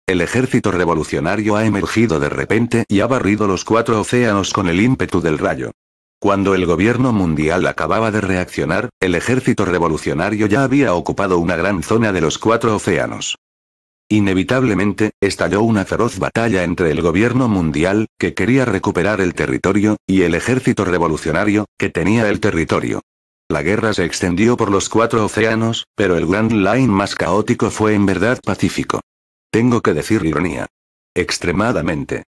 [SPEAKER 1] El ejército revolucionario ha emergido de repente y ha barrido los cuatro océanos con el ímpetu del rayo. Cuando el gobierno mundial acababa de reaccionar, el ejército revolucionario ya había ocupado una gran zona de los cuatro océanos. Inevitablemente, estalló una feroz batalla entre el gobierno mundial, que quería recuperar el territorio, y el ejército revolucionario, que tenía el territorio. La guerra se extendió por los cuatro océanos, pero el Grand Line más caótico fue en verdad pacífico. Tengo que decir ironía. Extremadamente.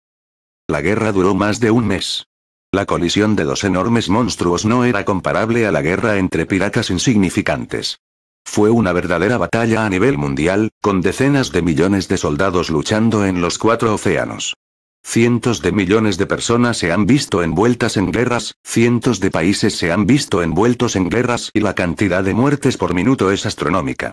[SPEAKER 1] La guerra duró más de un mes. La colisión de dos enormes monstruos no era comparable a la guerra entre piratas insignificantes. Fue una verdadera batalla a nivel mundial, con decenas de millones de soldados luchando en los cuatro océanos. Cientos de millones de personas se han visto envueltas en guerras, cientos de países se han visto envueltos en guerras y la cantidad de muertes por minuto es astronómica.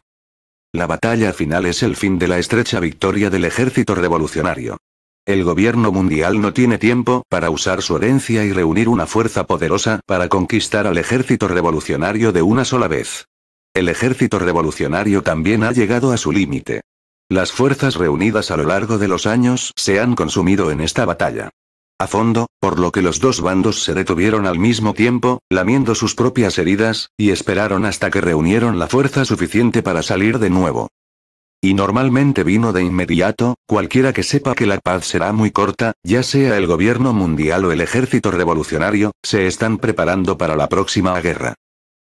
[SPEAKER 1] La batalla final es el fin de la estrecha victoria del ejército revolucionario. El gobierno mundial no tiene tiempo para usar su herencia y reunir una fuerza poderosa para conquistar al ejército revolucionario de una sola vez. El ejército revolucionario también ha llegado a su límite. Las fuerzas reunidas a lo largo de los años se han consumido en esta batalla. A fondo, por lo que los dos bandos se detuvieron al mismo tiempo, lamiendo sus propias heridas, y esperaron hasta que reunieron la fuerza suficiente para salir de nuevo. Y normalmente vino de inmediato, cualquiera que sepa que la paz será muy corta, ya sea el gobierno mundial o el ejército revolucionario, se están preparando para la próxima guerra.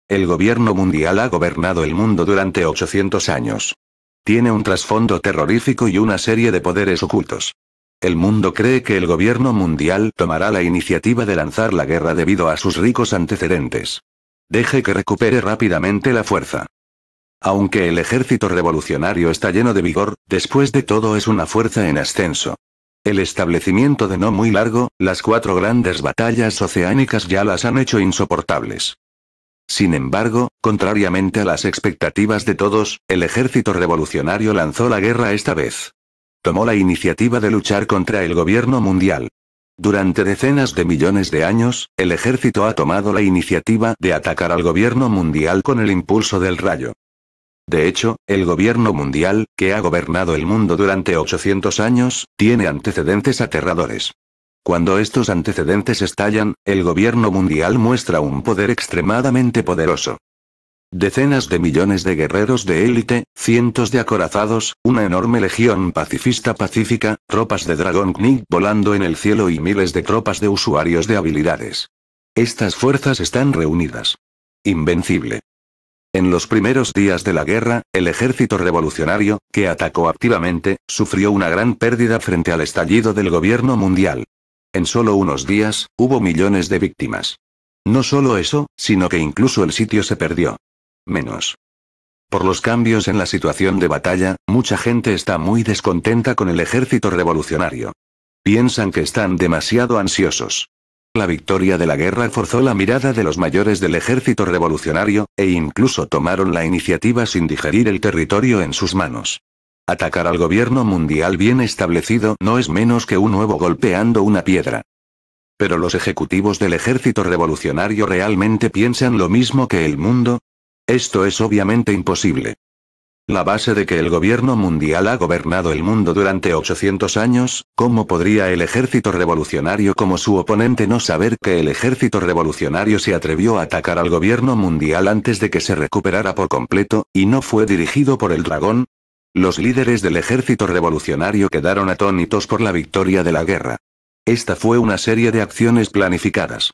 [SPEAKER 1] El gobierno mundial ha gobernado el mundo durante 800 años. Tiene un trasfondo terrorífico y una serie de poderes ocultos. El mundo cree que el gobierno mundial tomará la iniciativa de lanzar la guerra debido a sus ricos antecedentes. Deje que recupere rápidamente la fuerza. Aunque el ejército revolucionario está lleno de vigor, después de todo es una fuerza en ascenso. El establecimiento de no muy largo, las cuatro grandes batallas oceánicas ya las han hecho insoportables. Sin embargo, contrariamente a las expectativas de todos, el ejército revolucionario lanzó la guerra esta vez. Tomó la iniciativa de luchar contra el gobierno mundial. Durante decenas de millones de años, el ejército ha tomado la iniciativa de atacar al gobierno mundial con el impulso del rayo. De hecho, el gobierno mundial, que ha gobernado el mundo durante 800 años, tiene antecedentes aterradores. Cuando estos antecedentes estallan, el gobierno mundial muestra un poder extremadamente poderoso. Decenas de millones de guerreros de élite, cientos de acorazados, una enorme legión pacifista pacífica, tropas de dragón Knight volando en el cielo y miles de tropas de usuarios de habilidades. Estas fuerzas están reunidas. Invencible. En los primeros días de la guerra, el ejército revolucionario, que atacó activamente, sufrió una gran pérdida frente al estallido del gobierno mundial en solo unos días, hubo millones de víctimas. No solo eso, sino que incluso el sitio se perdió. Menos. Por los cambios en la situación de batalla, mucha gente está muy descontenta con el ejército revolucionario. Piensan que están demasiado ansiosos. La victoria de la guerra forzó la mirada de los mayores del ejército revolucionario, e incluso tomaron la iniciativa sin digerir el territorio en sus manos. Atacar al gobierno mundial bien establecido no es menos que un nuevo golpeando una piedra. Pero los ejecutivos del ejército revolucionario realmente piensan lo mismo que el mundo? Esto es obviamente imposible. La base de que el gobierno mundial ha gobernado el mundo durante 800 años, ¿cómo podría el ejército revolucionario como su oponente no saber que el ejército revolucionario se atrevió a atacar al gobierno mundial antes de que se recuperara por completo, y no fue dirigido por el dragón? Los líderes del ejército revolucionario quedaron atónitos por la victoria de la guerra. Esta fue una serie de acciones planificadas.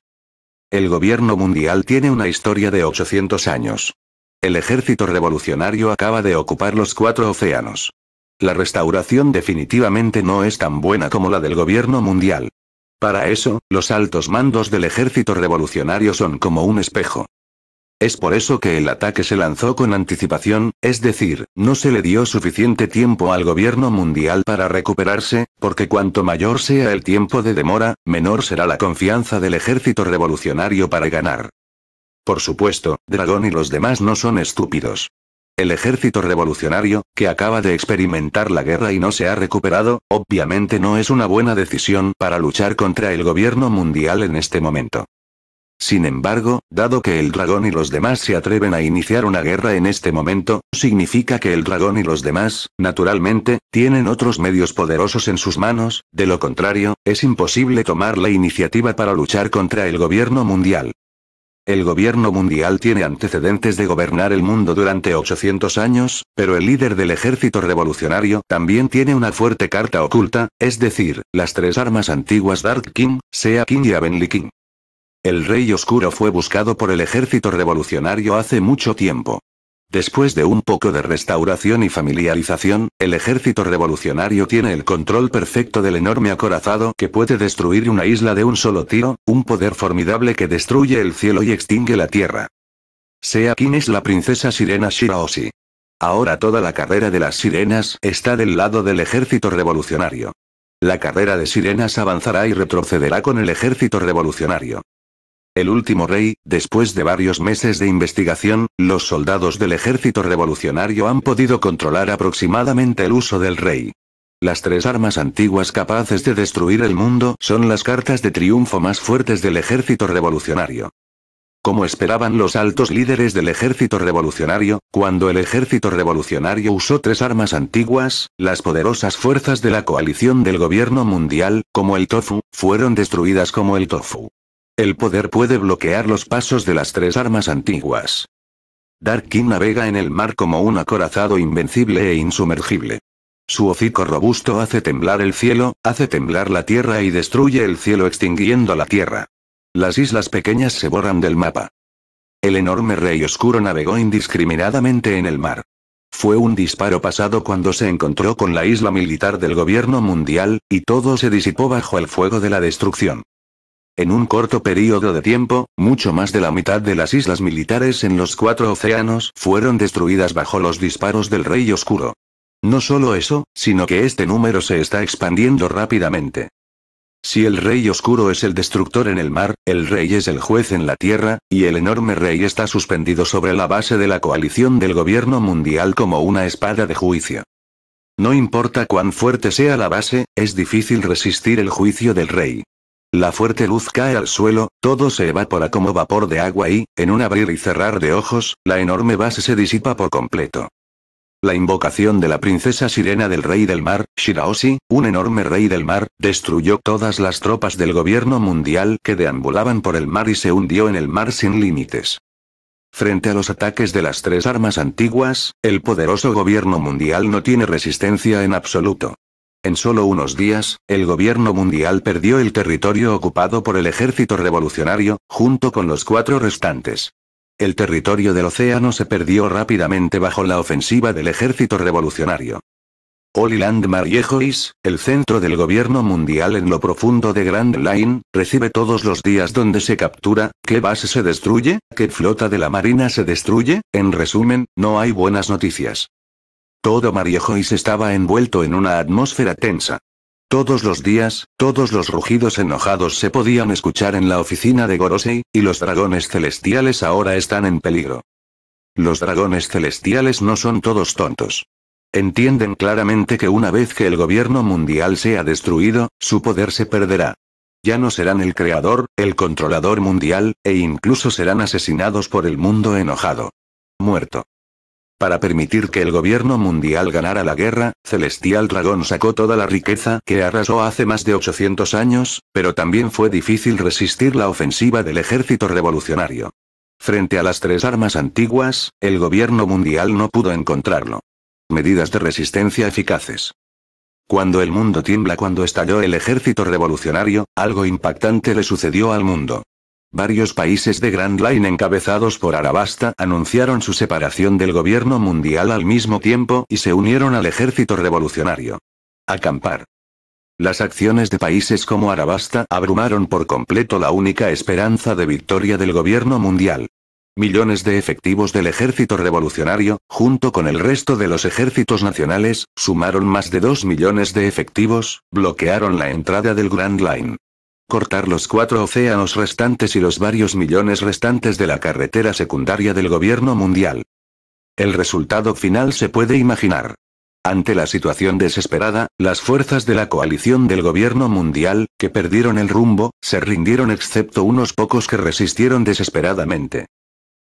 [SPEAKER 1] El gobierno mundial tiene una historia de 800 años. El ejército revolucionario acaba de ocupar los cuatro océanos. La restauración definitivamente no es tan buena como la del gobierno mundial. Para eso, los altos mandos del ejército revolucionario son como un espejo. Es por eso que el ataque se lanzó con anticipación, es decir, no se le dio suficiente tiempo al gobierno mundial para recuperarse, porque cuanto mayor sea el tiempo de demora, menor será la confianza del ejército revolucionario para ganar. Por supuesto, Dragón y los demás no son estúpidos. El ejército revolucionario, que acaba de experimentar la guerra y no se ha recuperado, obviamente no es una buena decisión para luchar contra el gobierno mundial en este momento. Sin embargo, dado que el dragón y los demás se atreven a iniciar una guerra en este momento, significa que el dragón y los demás, naturalmente, tienen otros medios poderosos en sus manos, de lo contrario, es imposible tomar la iniciativa para luchar contra el gobierno mundial. El gobierno mundial tiene antecedentes de gobernar el mundo durante 800 años, pero el líder del ejército revolucionario también tiene una fuerte carta oculta, es decir, las tres armas antiguas Dark King, Sea King y Avenly King. El Rey Oscuro fue buscado por el ejército revolucionario hace mucho tiempo. Después de un poco de restauración y familiarización, el ejército revolucionario tiene el control perfecto del enorme acorazado que puede destruir una isla de un solo tiro, un poder formidable que destruye el cielo y extingue la tierra. Sea quien es la princesa sirena Shiraoshi. Ahora toda la carrera de las sirenas está del lado del ejército revolucionario. La carrera de sirenas avanzará y retrocederá con el ejército revolucionario. El último rey, después de varios meses de investigación, los soldados del ejército revolucionario han podido controlar aproximadamente el uso del rey. Las tres armas antiguas capaces de destruir el mundo son las cartas de triunfo más fuertes del ejército revolucionario. Como esperaban los altos líderes del ejército revolucionario, cuando el ejército revolucionario usó tres armas antiguas, las poderosas fuerzas de la coalición del gobierno mundial, como el tofu, fueron destruidas como el tofu. El poder puede bloquear los pasos de las tres armas antiguas. Dark King navega en el mar como un acorazado invencible e insumergible. Su hocico robusto hace temblar el cielo, hace temblar la tierra y destruye el cielo extinguiendo la tierra. Las islas pequeñas se borran del mapa. El enorme rey oscuro navegó indiscriminadamente en el mar. Fue un disparo pasado cuando se encontró con la isla militar del gobierno mundial, y todo se disipó bajo el fuego de la destrucción. En un corto periodo de tiempo, mucho más de la mitad de las islas militares en los cuatro océanos fueron destruidas bajo los disparos del Rey Oscuro. No solo eso, sino que este número se está expandiendo rápidamente. Si el Rey Oscuro es el destructor en el mar, el Rey es el juez en la tierra, y el enorme Rey está suspendido sobre la base de la coalición del gobierno mundial como una espada de juicio. No importa cuán fuerte sea la base, es difícil resistir el juicio del Rey. La fuerte luz cae al suelo, todo se evapora como vapor de agua y, en un abrir y cerrar de ojos, la enorme base se disipa por completo. La invocación de la princesa sirena del rey del mar, Shiraoshi, un enorme rey del mar, destruyó todas las tropas del gobierno mundial que deambulaban por el mar y se hundió en el mar sin límites. Frente a los ataques de las tres armas antiguas, el poderoso gobierno mundial no tiene resistencia en absoluto. En solo unos días, el gobierno mundial perdió el territorio ocupado por el ejército revolucionario, junto con los cuatro restantes. El territorio del océano se perdió rápidamente bajo la ofensiva del ejército revolucionario. Holyland Mariejois, el centro del gobierno mundial en lo profundo de Grand Line, recibe todos los días donde se captura, qué base se destruye, qué flota de la marina se destruye, en resumen, no hay buenas noticias. Todo Mariejois Joyce estaba envuelto en una atmósfera tensa. Todos los días, todos los rugidos enojados se podían escuchar en la oficina de Gorosei, y los dragones celestiales ahora están en peligro. Los dragones celestiales no son todos tontos. Entienden claramente que una vez que el gobierno mundial sea destruido, su poder se perderá. Ya no serán el creador, el controlador mundial, e incluso serán asesinados por el mundo enojado. Muerto. Para permitir que el gobierno mundial ganara la guerra, Celestial Dragón sacó toda la riqueza que arrasó hace más de 800 años, pero también fue difícil resistir la ofensiva del ejército revolucionario. Frente a las tres armas antiguas, el gobierno mundial no pudo encontrarlo. Medidas de resistencia eficaces. Cuando el mundo tiembla cuando estalló el ejército revolucionario, algo impactante le sucedió al mundo. Varios países de Grand Line encabezados por Arabasta anunciaron su separación del gobierno mundial al mismo tiempo y se unieron al ejército revolucionario. Acampar. Las acciones de países como Arabasta abrumaron por completo la única esperanza de victoria del gobierno mundial. Millones de efectivos del ejército revolucionario, junto con el resto de los ejércitos nacionales, sumaron más de 2 millones de efectivos, bloquearon la entrada del Grand Line cortar los cuatro océanos restantes y los varios millones restantes de la carretera secundaria del gobierno mundial. El resultado final se puede imaginar. Ante la situación desesperada, las fuerzas de la coalición del gobierno mundial, que perdieron el rumbo, se rindieron excepto unos pocos que resistieron desesperadamente.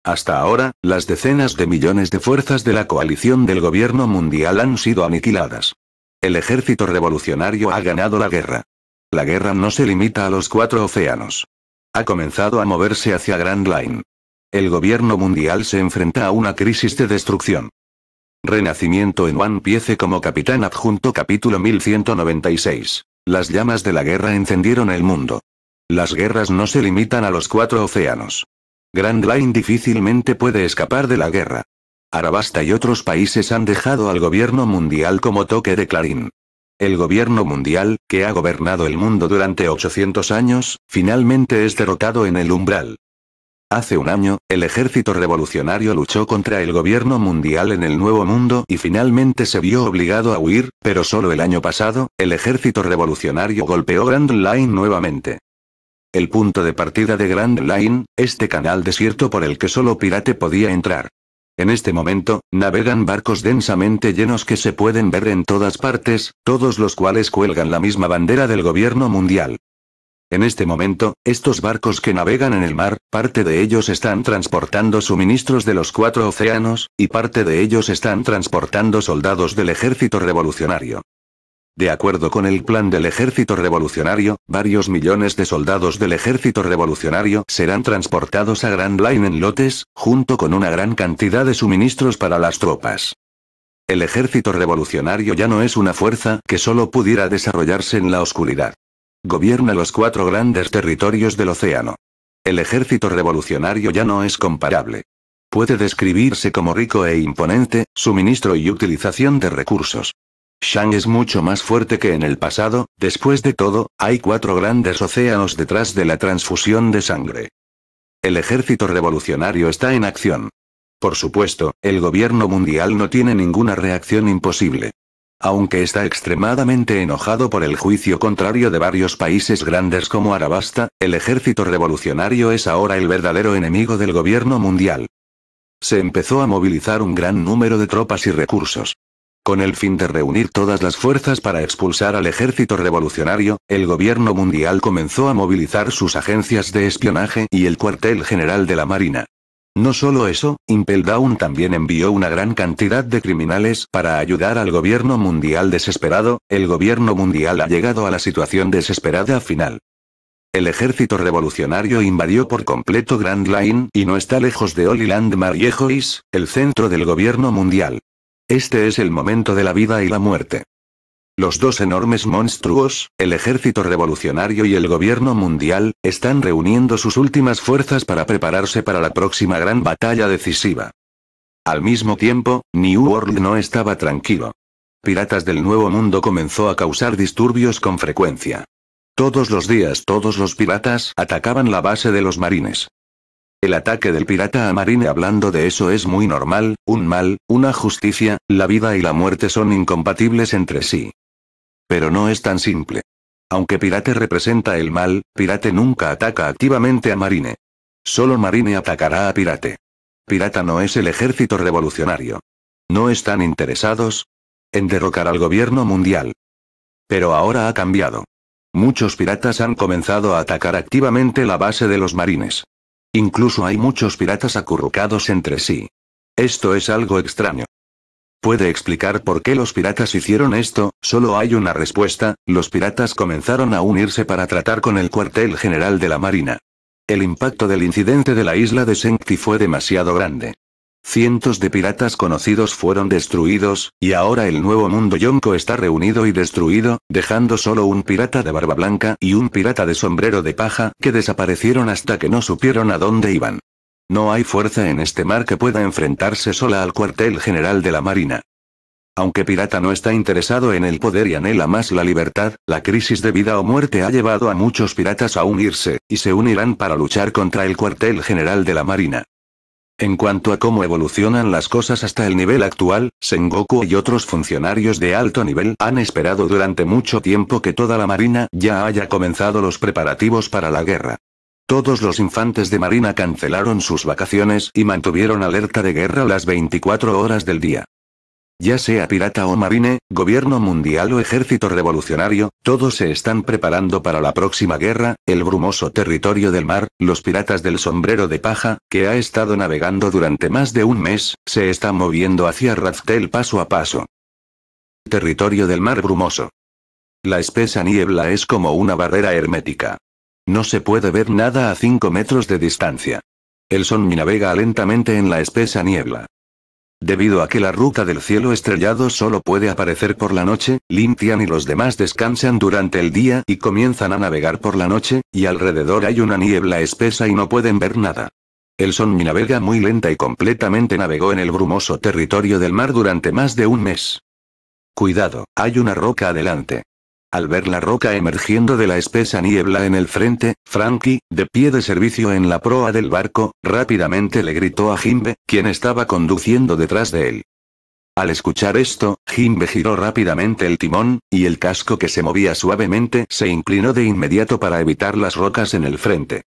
[SPEAKER 1] Hasta ahora, las decenas de millones de fuerzas de la coalición del gobierno mundial han sido aniquiladas. El ejército revolucionario ha ganado la guerra. La guerra no se limita a los cuatro océanos. Ha comenzado a moverse hacia Grand Line. El gobierno mundial se enfrenta a una crisis de destrucción. Renacimiento en One Piece como capitán adjunto capítulo 1196. Las llamas de la guerra encendieron el mundo. Las guerras no se limitan a los cuatro océanos. Grand Line difícilmente puede escapar de la guerra. Arabasta y otros países han dejado al gobierno mundial como toque de clarín. El gobierno mundial, que ha gobernado el mundo durante 800 años, finalmente es derrotado en el umbral. Hace un año, el ejército revolucionario luchó contra el gobierno mundial en el Nuevo Mundo y finalmente se vio obligado a huir, pero solo el año pasado, el ejército revolucionario golpeó Grand Line nuevamente. El punto de partida de Grand Line, este canal desierto por el que solo Pirate podía entrar. En este momento, navegan barcos densamente llenos que se pueden ver en todas partes, todos los cuales cuelgan la misma bandera del gobierno mundial. En este momento, estos barcos que navegan en el mar, parte de ellos están transportando suministros de los cuatro océanos, y parte de ellos están transportando soldados del ejército revolucionario. De acuerdo con el plan del ejército revolucionario, varios millones de soldados del ejército revolucionario serán transportados a Grand Line en lotes, junto con una gran cantidad de suministros para las tropas. El ejército revolucionario ya no es una fuerza que solo pudiera desarrollarse en la oscuridad. Gobierna los cuatro grandes territorios del océano. El ejército revolucionario ya no es comparable. Puede describirse como rico e imponente, suministro y utilización de recursos. Shang es mucho más fuerte que en el pasado, después de todo, hay cuatro grandes océanos detrás de la transfusión de sangre. El ejército revolucionario está en acción. Por supuesto, el gobierno mundial no tiene ninguna reacción imposible. Aunque está extremadamente enojado por el juicio contrario de varios países grandes como Arabasta, el ejército revolucionario es ahora el verdadero enemigo del gobierno mundial. Se empezó a movilizar un gran número de tropas y recursos. Con el fin de reunir todas las fuerzas para expulsar al ejército revolucionario, el gobierno mundial comenzó a movilizar sus agencias de espionaje y el cuartel general de la Marina. No solo eso, Impel también envió una gran cantidad de criminales para ayudar al gobierno mundial desesperado, el gobierno mundial ha llegado a la situación desesperada final. El ejército revolucionario invadió por completo Grand Line y no está lejos de Land Mariejois, el centro del gobierno mundial. Este es el momento de la vida y la muerte. Los dos enormes monstruos, el ejército revolucionario y el gobierno mundial, están reuniendo sus últimas fuerzas para prepararse para la próxima gran batalla decisiva. Al mismo tiempo, New World no estaba tranquilo. Piratas del Nuevo Mundo comenzó a causar disturbios con frecuencia. Todos los días todos los piratas atacaban la base de los marines. El ataque del pirata a Marine hablando de eso es muy normal, un mal, una justicia, la vida y la muerte son incompatibles entre sí. Pero no es tan simple. Aunque Pirate representa el mal, Pirate nunca ataca activamente a Marine. Solo Marine atacará a Pirate. Pirata no es el ejército revolucionario. No están interesados en derrocar al gobierno mundial. Pero ahora ha cambiado. Muchos piratas han comenzado a atacar activamente la base de los marines. Incluso hay muchos piratas acurrucados entre sí. Esto es algo extraño. ¿Puede explicar por qué los piratas hicieron esto? Solo hay una respuesta, los piratas comenzaron a unirse para tratar con el cuartel general de la Marina. El impacto del incidente de la isla de Senkti fue demasiado grande. Cientos de piratas conocidos fueron destruidos, y ahora el nuevo mundo yonko está reunido y destruido, dejando solo un pirata de barba blanca y un pirata de sombrero de paja que desaparecieron hasta que no supieron a dónde iban. No hay fuerza en este mar que pueda enfrentarse sola al cuartel general de la Marina. Aunque Pirata no está interesado en el poder y anhela más la libertad, la crisis de vida o muerte ha llevado a muchos piratas a unirse, y se unirán para luchar contra el cuartel general de la Marina. En cuanto a cómo evolucionan las cosas hasta el nivel actual, Sengoku y otros funcionarios de alto nivel han esperado durante mucho tiempo que toda la marina ya haya comenzado los preparativos para la guerra. Todos los infantes de marina cancelaron sus vacaciones y mantuvieron alerta de guerra las 24 horas del día. Ya sea pirata o marine, gobierno mundial o ejército revolucionario, todos se están preparando para la próxima guerra, el brumoso territorio del mar, los piratas del sombrero de paja, que ha estado navegando durante más de un mes, se está moviendo hacia Raftel paso a paso. Territorio del mar brumoso. La espesa niebla es como una barrera hermética. No se puede ver nada a 5 metros de distancia. El Sonmi navega lentamente en la espesa niebla. Debido a que la ruta del cielo estrellado solo puede aparecer por la noche, limpian y los demás descansan durante el día y comienzan a navegar por la noche, y alrededor hay una niebla espesa y no pueden ver nada. El mi navega muy lenta y completamente navegó en el brumoso territorio del mar durante más de un mes. Cuidado, hay una roca adelante. Al ver la roca emergiendo de la espesa niebla en el frente, Frankie, de pie de servicio en la proa del barco, rápidamente le gritó a Jimbe, quien estaba conduciendo detrás de él. Al escuchar esto, Jimbe giró rápidamente el timón, y el casco que se movía suavemente se inclinó de inmediato para evitar las rocas en el frente.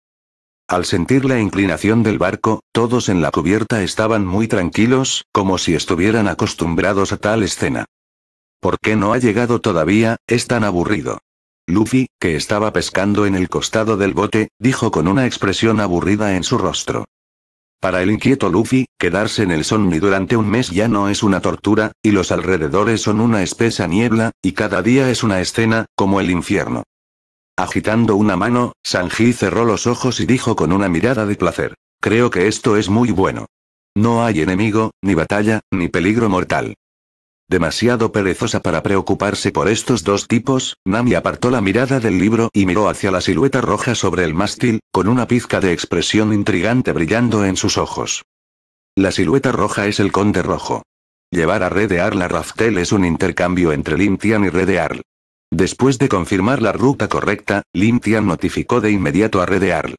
[SPEAKER 1] Al sentir la inclinación del barco, todos en la cubierta estaban muy tranquilos, como si estuvieran acostumbrados a tal escena. ¿Por qué no ha llegado todavía? Es tan aburrido. Luffy, que estaba pescando en el costado del bote, dijo con una expresión aburrida en su rostro. Para el inquieto Luffy, quedarse en el Sonmi durante un mes ya no es una tortura, y los alrededores son una espesa niebla, y cada día es una escena, como el infierno. Agitando una mano, Sanji cerró los ojos y dijo con una mirada de placer. Creo que esto es muy bueno. No hay enemigo, ni batalla, ni peligro mortal. Demasiado perezosa para preocuparse por estos dos tipos, Nami apartó la mirada del libro y miró hacia la silueta roja sobre el mástil, con una pizca de expresión intrigante brillando en sus ojos. La silueta roja es el conde rojo. Llevar a redear la Raftel es un intercambio entre Limtian y Redearl. Después de confirmar la ruta correcta, Limtian notificó de inmediato a Redearl.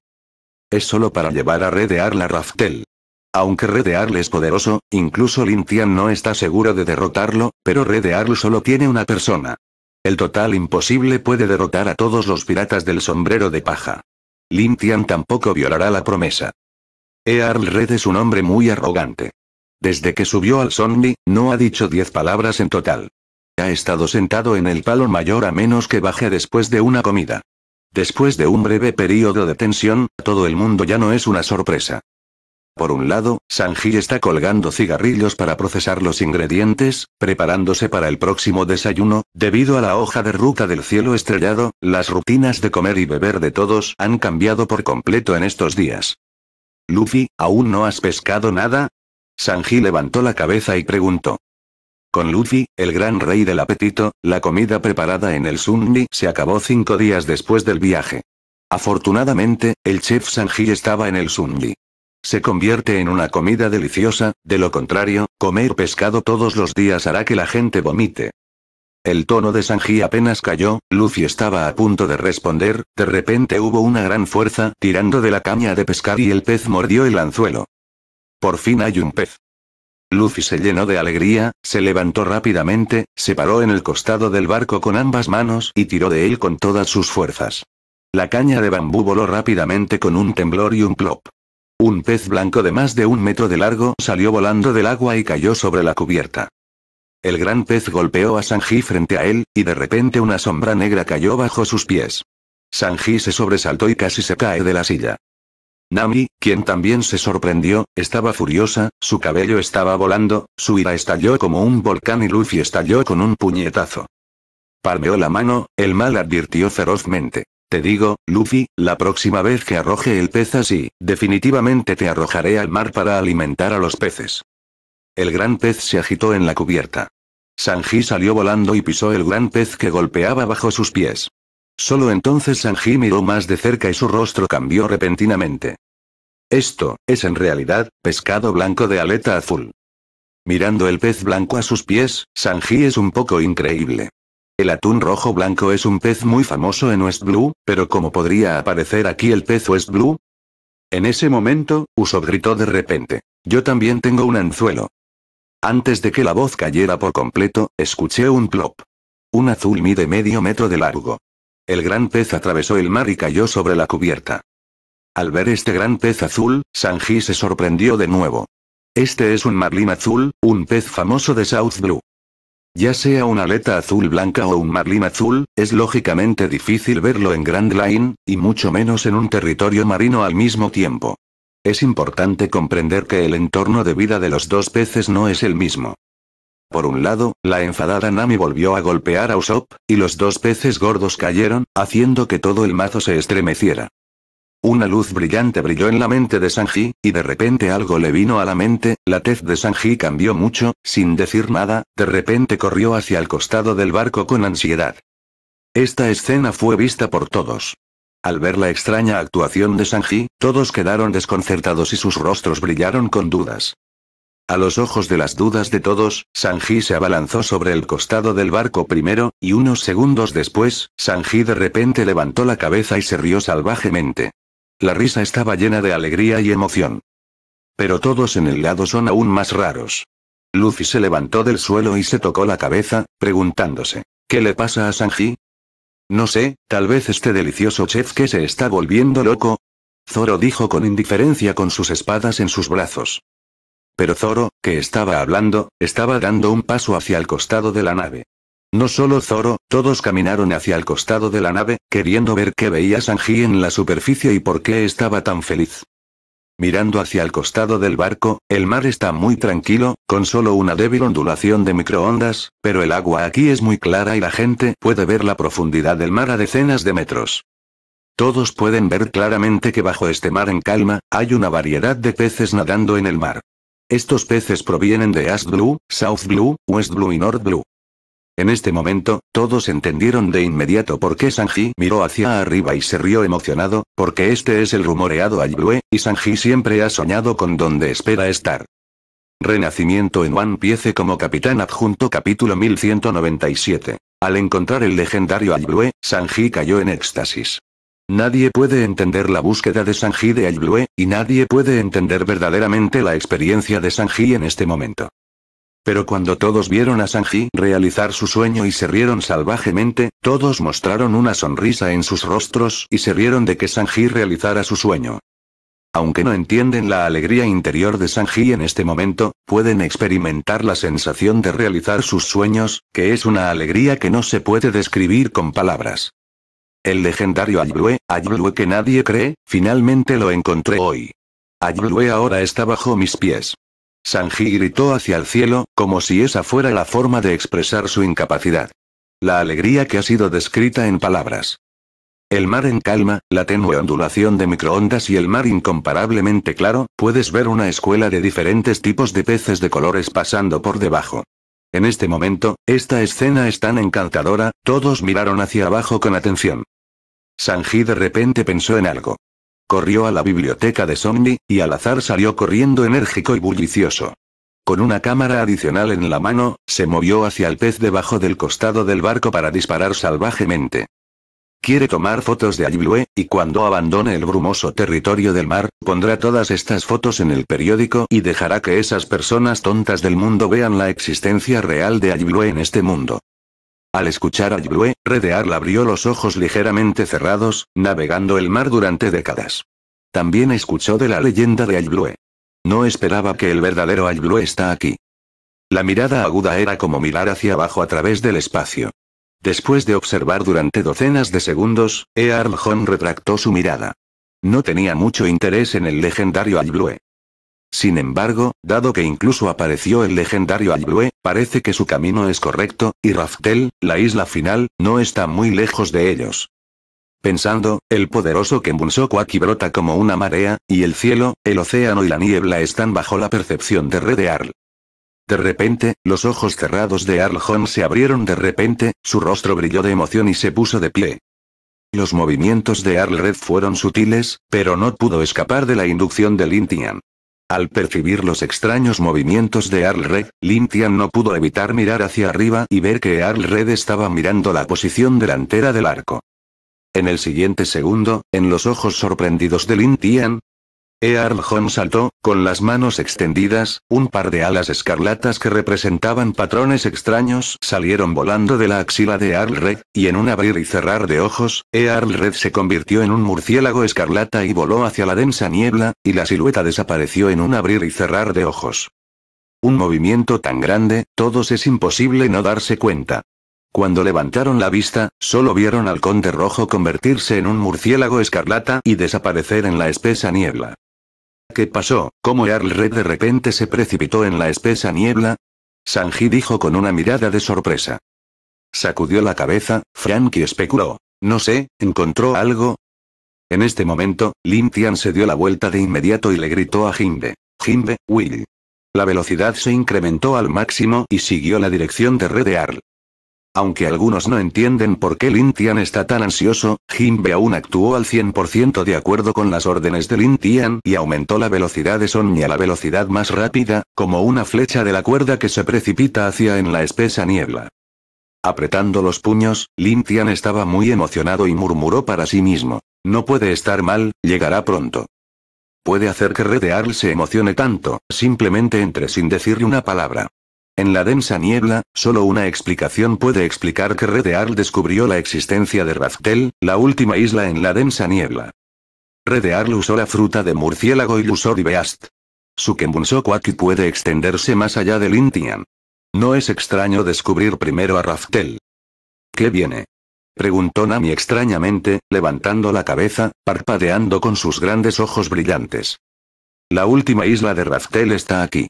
[SPEAKER 1] Es solo para llevar a Redear la Raftel. Aunque Red es poderoso, incluso Lin Tian no está seguro de derrotarlo, pero Red solo tiene una persona. El total imposible puede derrotar a todos los piratas del sombrero de paja. Lin Tian tampoco violará la promesa. Earl Red es un hombre muy arrogante. Desde que subió al zombie, no ha dicho diez palabras en total. Ha estado sentado en el palo mayor a menos que baje después de una comida. Después de un breve periodo de tensión, todo el mundo ya no es una sorpresa. Por un lado, Sanji está colgando cigarrillos para procesar los ingredientes, preparándose para el próximo desayuno, debido a la hoja de ruta del cielo estrellado, las rutinas de comer y beber de todos han cambiado por completo en estos días. Luffy, ¿aún no has pescado nada? Sanji levantó la cabeza y preguntó. Con Luffy, el gran rey del apetito, la comida preparada en el Sundi se acabó cinco días después del viaje. Afortunadamente, el chef Sanji estaba en el Sundi. Se convierte en una comida deliciosa, de lo contrario, comer pescado todos los días hará que la gente vomite. El tono de Sanji apenas cayó, Luffy estaba a punto de responder, de repente hubo una gran fuerza tirando de la caña de pescar y el pez mordió el anzuelo. Por fin hay un pez. Luffy se llenó de alegría, se levantó rápidamente, se paró en el costado del barco con ambas manos y tiró de él con todas sus fuerzas. La caña de bambú voló rápidamente con un temblor y un plop. Un pez blanco de más de un metro de largo salió volando del agua y cayó sobre la cubierta. El gran pez golpeó a Sanji frente a él, y de repente una sombra negra cayó bajo sus pies. Sanji se sobresaltó y casi se cae de la silla. Nami, quien también se sorprendió, estaba furiosa, su cabello estaba volando, su ira estalló como un volcán y Luffy estalló con un puñetazo. Palmeó la mano, el mal advirtió ferozmente. Te digo, Luffy, la próxima vez que arroje el pez así, definitivamente te arrojaré al mar para alimentar a los peces. El gran pez se agitó en la cubierta. Sanji salió volando y pisó el gran pez que golpeaba bajo sus pies. Solo entonces Sanji miró más de cerca y su rostro cambió repentinamente. Esto, es en realidad, pescado blanco de aleta azul. Mirando el pez blanco a sus pies, Sanji es un poco increíble. El atún rojo blanco es un pez muy famoso en West Blue, pero ¿cómo podría aparecer aquí el pez West Blue? En ese momento, Uso gritó de repente. Yo también tengo un anzuelo. Antes de que la voz cayera por completo, escuché un plop. Un azul mide medio metro de largo. El gran pez atravesó el mar y cayó sobre la cubierta. Al ver este gran pez azul, Sanji se sorprendió de nuevo. Este es un marlín azul, un pez famoso de South Blue. Ya sea una aleta azul blanca o un marlín azul, es lógicamente difícil verlo en Grand Line, y mucho menos en un territorio marino al mismo tiempo. Es importante comprender que el entorno de vida de los dos peces no es el mismo. Por un lado, la enfadada Nami volvió a golpear a Usopp, y los dos peces gordos cayeron, haciendo que todo el mazo se estremeciera. Una luz brillante brilló en la mente de Sanji, y de repente algo le vino a la mente, la tez de Sanji cambió mucho, sin decir nada, de repente corrió hacia el costado del barco con ansiedad. Esta escena fue vista por todos. Al ver la extraña actuación de Sanji, todos quedaron desconcertados y sus rostros brillaron con dudas. A los ojos de las dudas de todos, Sanji se abalanzó sobre el costado del barco primero, y unos segundos después, Sanji de repente levantó la cabeza y se rió salvajemente. La risa estaba llena de alegría y emoción. Pero todos en el lado son aún más raros. Lucy se levantó del suelo y se tocó la cabeza, preguntándose, ¿qué le pasa a Sanji? No sé, tal vez este delicioso chef que se está volviendo loco. Zoro dijo con indiferencia con sus espadas en sus brazos. Pero Zoro, que estaba hablando, estaba dando un paso hacia el costado de la nave. No solo Zoro, todos caminaron hacia el costado de la nave, queriendo ver qué veía Sanji en la superficie y por qué estaba tan feliz. Mirando hacia el costado del barco, el mar está muy tranquilo, con solo una débil ondulación de microondas, pero el agua aquí es muy clara y la gente puede ver la profundidad del mar a decenas de metros. Todos pueden ver claramente que bajo este mar en calma, hay una variedad de peces nadando en el mar. Estos peces provienen de As Blue, South Blue, West Blue y North Blue. En este momento, todos entendieron de inmediato por qué Sanji miró hacia arriba y se rió emocionado, porque este es el rumoreado Ayue, y Sanji siempre ha soñado con donde espera estar. Renacimiento en One Piece como capitán adjunto capítulo 1197. Al encontrar el legendario Ayue, Sanji cayó en éxtasis. Nadie puede entender la búsqueda de Sanji de Ayue, y nadie puede entender verdaderamente la experiencia de Sanji en este momento. Pero cuando todos vieron a Sanji realizar su sueño y se rieron salvajemente, todos mostraron una sonrisa en sus rostros y se rieron de que Sanji realizara su sueño. Aunque no entienden la alegría interior de Sanji en este momento, pueden experimentar la sensación de realizar sus sueños, que es una alegría que no se puede describir con palabras. El legendario Ayblue, Ayblue que nadie cree, finalmente lo encontré hoy. Ayblue ahora está bajo mis pies. Sanji gritó hacia el cielo, como si esa fuera la forma de expresar su incapacidad. La alegría que ha sido descrita en palabras. El mar en calma, la tenue ondulación de microondas y el mar incomparablemente claro, puedes ver una escuela de diferentes tipos de peces de colores pasando por debajo. En este momento, esta escena es tan encantadora, todos miraron hacia abajo con atención. Sanji de repente pensó en algo. Corrió a la biblioteca de Somni, y al azar salió corriendo enérgico y bullicioso. Con una cámara adicional en la mano, se movió hacia el pez debajo del costado del barco para disparar salvajemente. Quiere tomar fotos de Ayblue, y cuando abandone el brumoso territorio del mar, pondrá todas estas fotos en el periódico y dejará que esas personas tontas del mundo vean la existencia real de Ayblue en este mundo. Al escuchar a Yue, Redearl abrió los ojos ligeramente cerrados, navegando el mar durante décadas. También escuchó de la leyenda de Yblue. No esperaba que el verdadero Yblue está aquí. La mirada aguda era como mirar hacia abajo a través del espacio. Después de observar durante docenas de segundos, Earl Hon retractó su mirada. No tenía mucho interés en el legendario Ayblue. Sin embargo, dado que incluso apareció el legendario Alblue, parece que su camino es correcto, y Raftel, la isla final, no está muy lejos de ellos. Pensando, el poderoso Kembunsoku aquí brota como una marea, y el cielo, el océano y la niebla están bajo la percepción de Red de Arl. De repente, los ojos cerrados de Arl Hon se abrieron de repente, su rostro brilló de emoción y se puso de pie. Los movimientos de Arl Red fueron sutiles, pero no pudo escapar de la inducción de Lintian. Al percibir los extraños movimientos de Arlred, Lintian no pudo evitar mirar hacia arriba y ver que Arlred estaba mirando la posición delantera del arco. En el siguiente segundo, en los ojos sorprendidos de Tian. Earl saltó, con las manos extendidas, un par de alas escarlatas que representaban patrones extraños salieron volando de la axila de Earl Red, y en un abrir y cerrar de ojos, Earl Red se convirtió en un murciélago escarlata y voló hacia la densa niebla, y la silueta desapareció en un abrir y cerrar de ojos. Un movimiento tan grande, todos es imposible no darse cuenta. Cuando levantaron la vista, solo vieron al conde rojo convertirse en un murciélago escarlata y desaparecer en la espesa niebla. ¿Qué pasó? ¿Cómo Earl Red de repente se precipitó en la espesa niebla? Sanji dijo con una mirada de sorpresa. Sacudió la cabeza, Frankie especuló. No sé, ¿encontró algo? En este momento, Lim Tian se dio la vuelta de inmediato y le gritó a Jimbe. Jimbe, Will. La velocidad se incrementó al máximo y siguió la dirección de Red de aunque algunos no entienden por qué Lin Tian está tan ansioso, Jinbe aún actuó al 100% de acuerdo con las órdenes de Lin Tian y aumentó la velocidad de Sonia a la velocidad más rápida, como una flecha de la cuerda que se precipita hacia en la espesa niebla. Apretando los puños, Lin Tian estaba muy emocionado y murmuró para sí mismo. No puede estar mal, llegará pronto. Puede hacer que Red se emocione tanto, simplemente entre sin decirle una palabra. En la densa niebla, solo una explicación puede explicar que Redearl descubrió la existencia de Raftel, la última isla en la densa niebla. Redearl usó la fruta de murciélago y Beast. Su Kembunsokwaki puede extenderse más allá del Intian. No es extraño descubrir primero a Raftel. ¿Qué viene? Preguntó Nami extrañamente, levantando la cabeza, parpadeando con sus grandes ojos brillantes. La última isla de Raftel está aquí.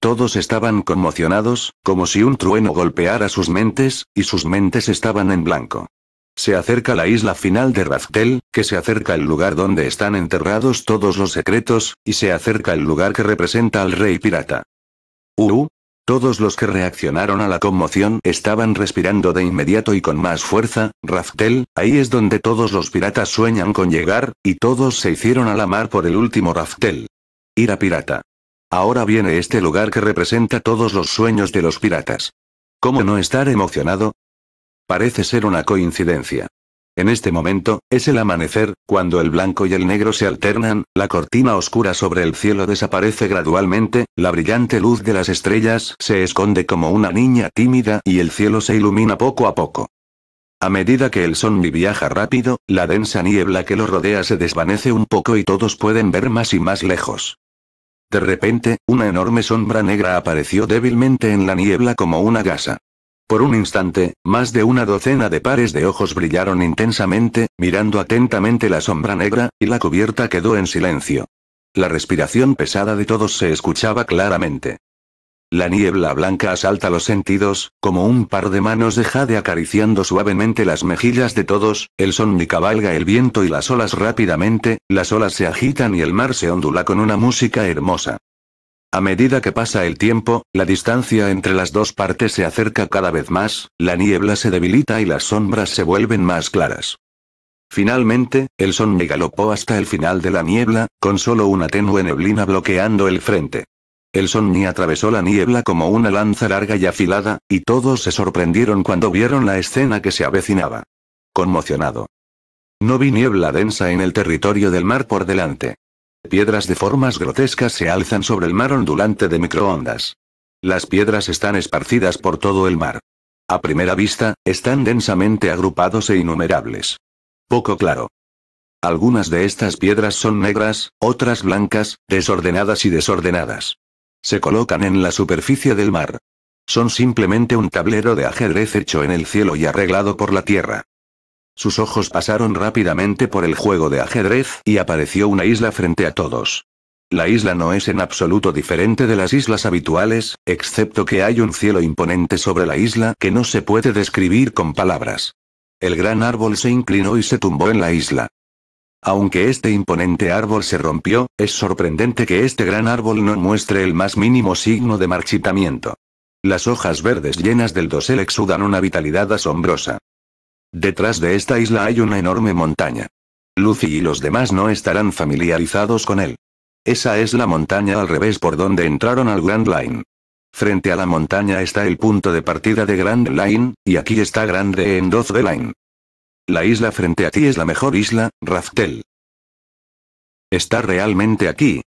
[SPEAKER 1] Todos estaban conmocionados, como si un trueno golpeara sus mentes, y sus mentes estaban en blanco. Se acerca la isla final de Raftel, que se acerca el lugar donde están enterrados todos los secretos, y se acerca el lugar que representa al rey pirata. Uh, todos los que reaccionaron a la conmoción estaban respirando de inmediato y con más fuerza, Raftel, ahí es donde todos los piratas sueñan con llegar, y todos se hicieron a la mar por el último Raftel. Ira pirata. Ahora viene este lugar que representa todos los sueños de los piratas. ¿Cómo no estar emocionado? Parece ser una coincidencia. En este momento, es el amanecer, cuando el blanco y el negro se alternan, la cortina oscura sobre el cielo desaparece gradualmente, la brillante luz de las estrellas se esconde como una niña tímida y el cielo se ilumina poco a poco. A medida que el mi viaja rápido, la densa niebla que lo rodea se desvanece un poco y todos pueden ver más y más lejos. De repente, una enorme sombra negra apareció débilmente en la niebla como una gasa. Por un instante, más de una docena de pares de ojos brillaron intensamente, mirando atentamente la sombra negra, y la cubierta quedó en silencio. La respiración pesada de todos se escuchaba claramente. La niebla blanca asalta los sentidos, como un par de manos de jade acariciando suavemente las mejillas de todos, el son cabalga el viento y las olas rápidamente, las olas se agitan y el mar se ondula con una música hermosa. A medida que pasa el tiempo, la distancia entre las dos partes se acerca cada vez más, la niebla se debilita y las sombras se vuelven más claras. Finalmente, el son me galopó hasta el final de la niebla, con solo una tenue neblina bloqueando el frente. El sonni atravesó la niebla como una lanza larga y afilada, y todos se sorprendieron cuando vieron la escena que se avecinaba. Conmocionado. No vi niebla densa en el territorio del mar por delante. Piedras de formas grotescas se alzan sobre el mar ondulante de microondas. Las piedras están esparcidas por todo el mar. A primera vista, están densamente agrupados e innumerables. Poco claro. Algunas de estas piedras son negras, otras blancas, desordenadas y desordenadas. Se colocan en la superficie del mar. Son simplemente un tablero de ajedrez hecho en el cielo y arreglado por la tierra. Sus ojos pasaron rápidamente por el juego de ajedrez y apareció una isla frente a todos. La isla no es en absoluto diferente de las islas habituales, excepto que hay un cielo imponente sobre la isla que no se puede describir con palabras. El gran árbol se inclinó y se tumbó en la isla. Aunque este imponente árbol se rompió, es sorprendente que este gran árbol no muestre el más mínimo signo de marchitamiento. Las hojas verdes llenas del dosel exudan una vitalidad asombrosa. Detrás de esta isla hay una enorme montaña. Lucy y los demás no estarán familiarizados con él. Esa es la montaña al revés por donde entraron al Grand Line. Frente a la montaña está el punto de partida de Grand Line, y aquí está Grande en 12 Line. La isla frente a ti es la mejor isla, Raftel. Está realmente aquí.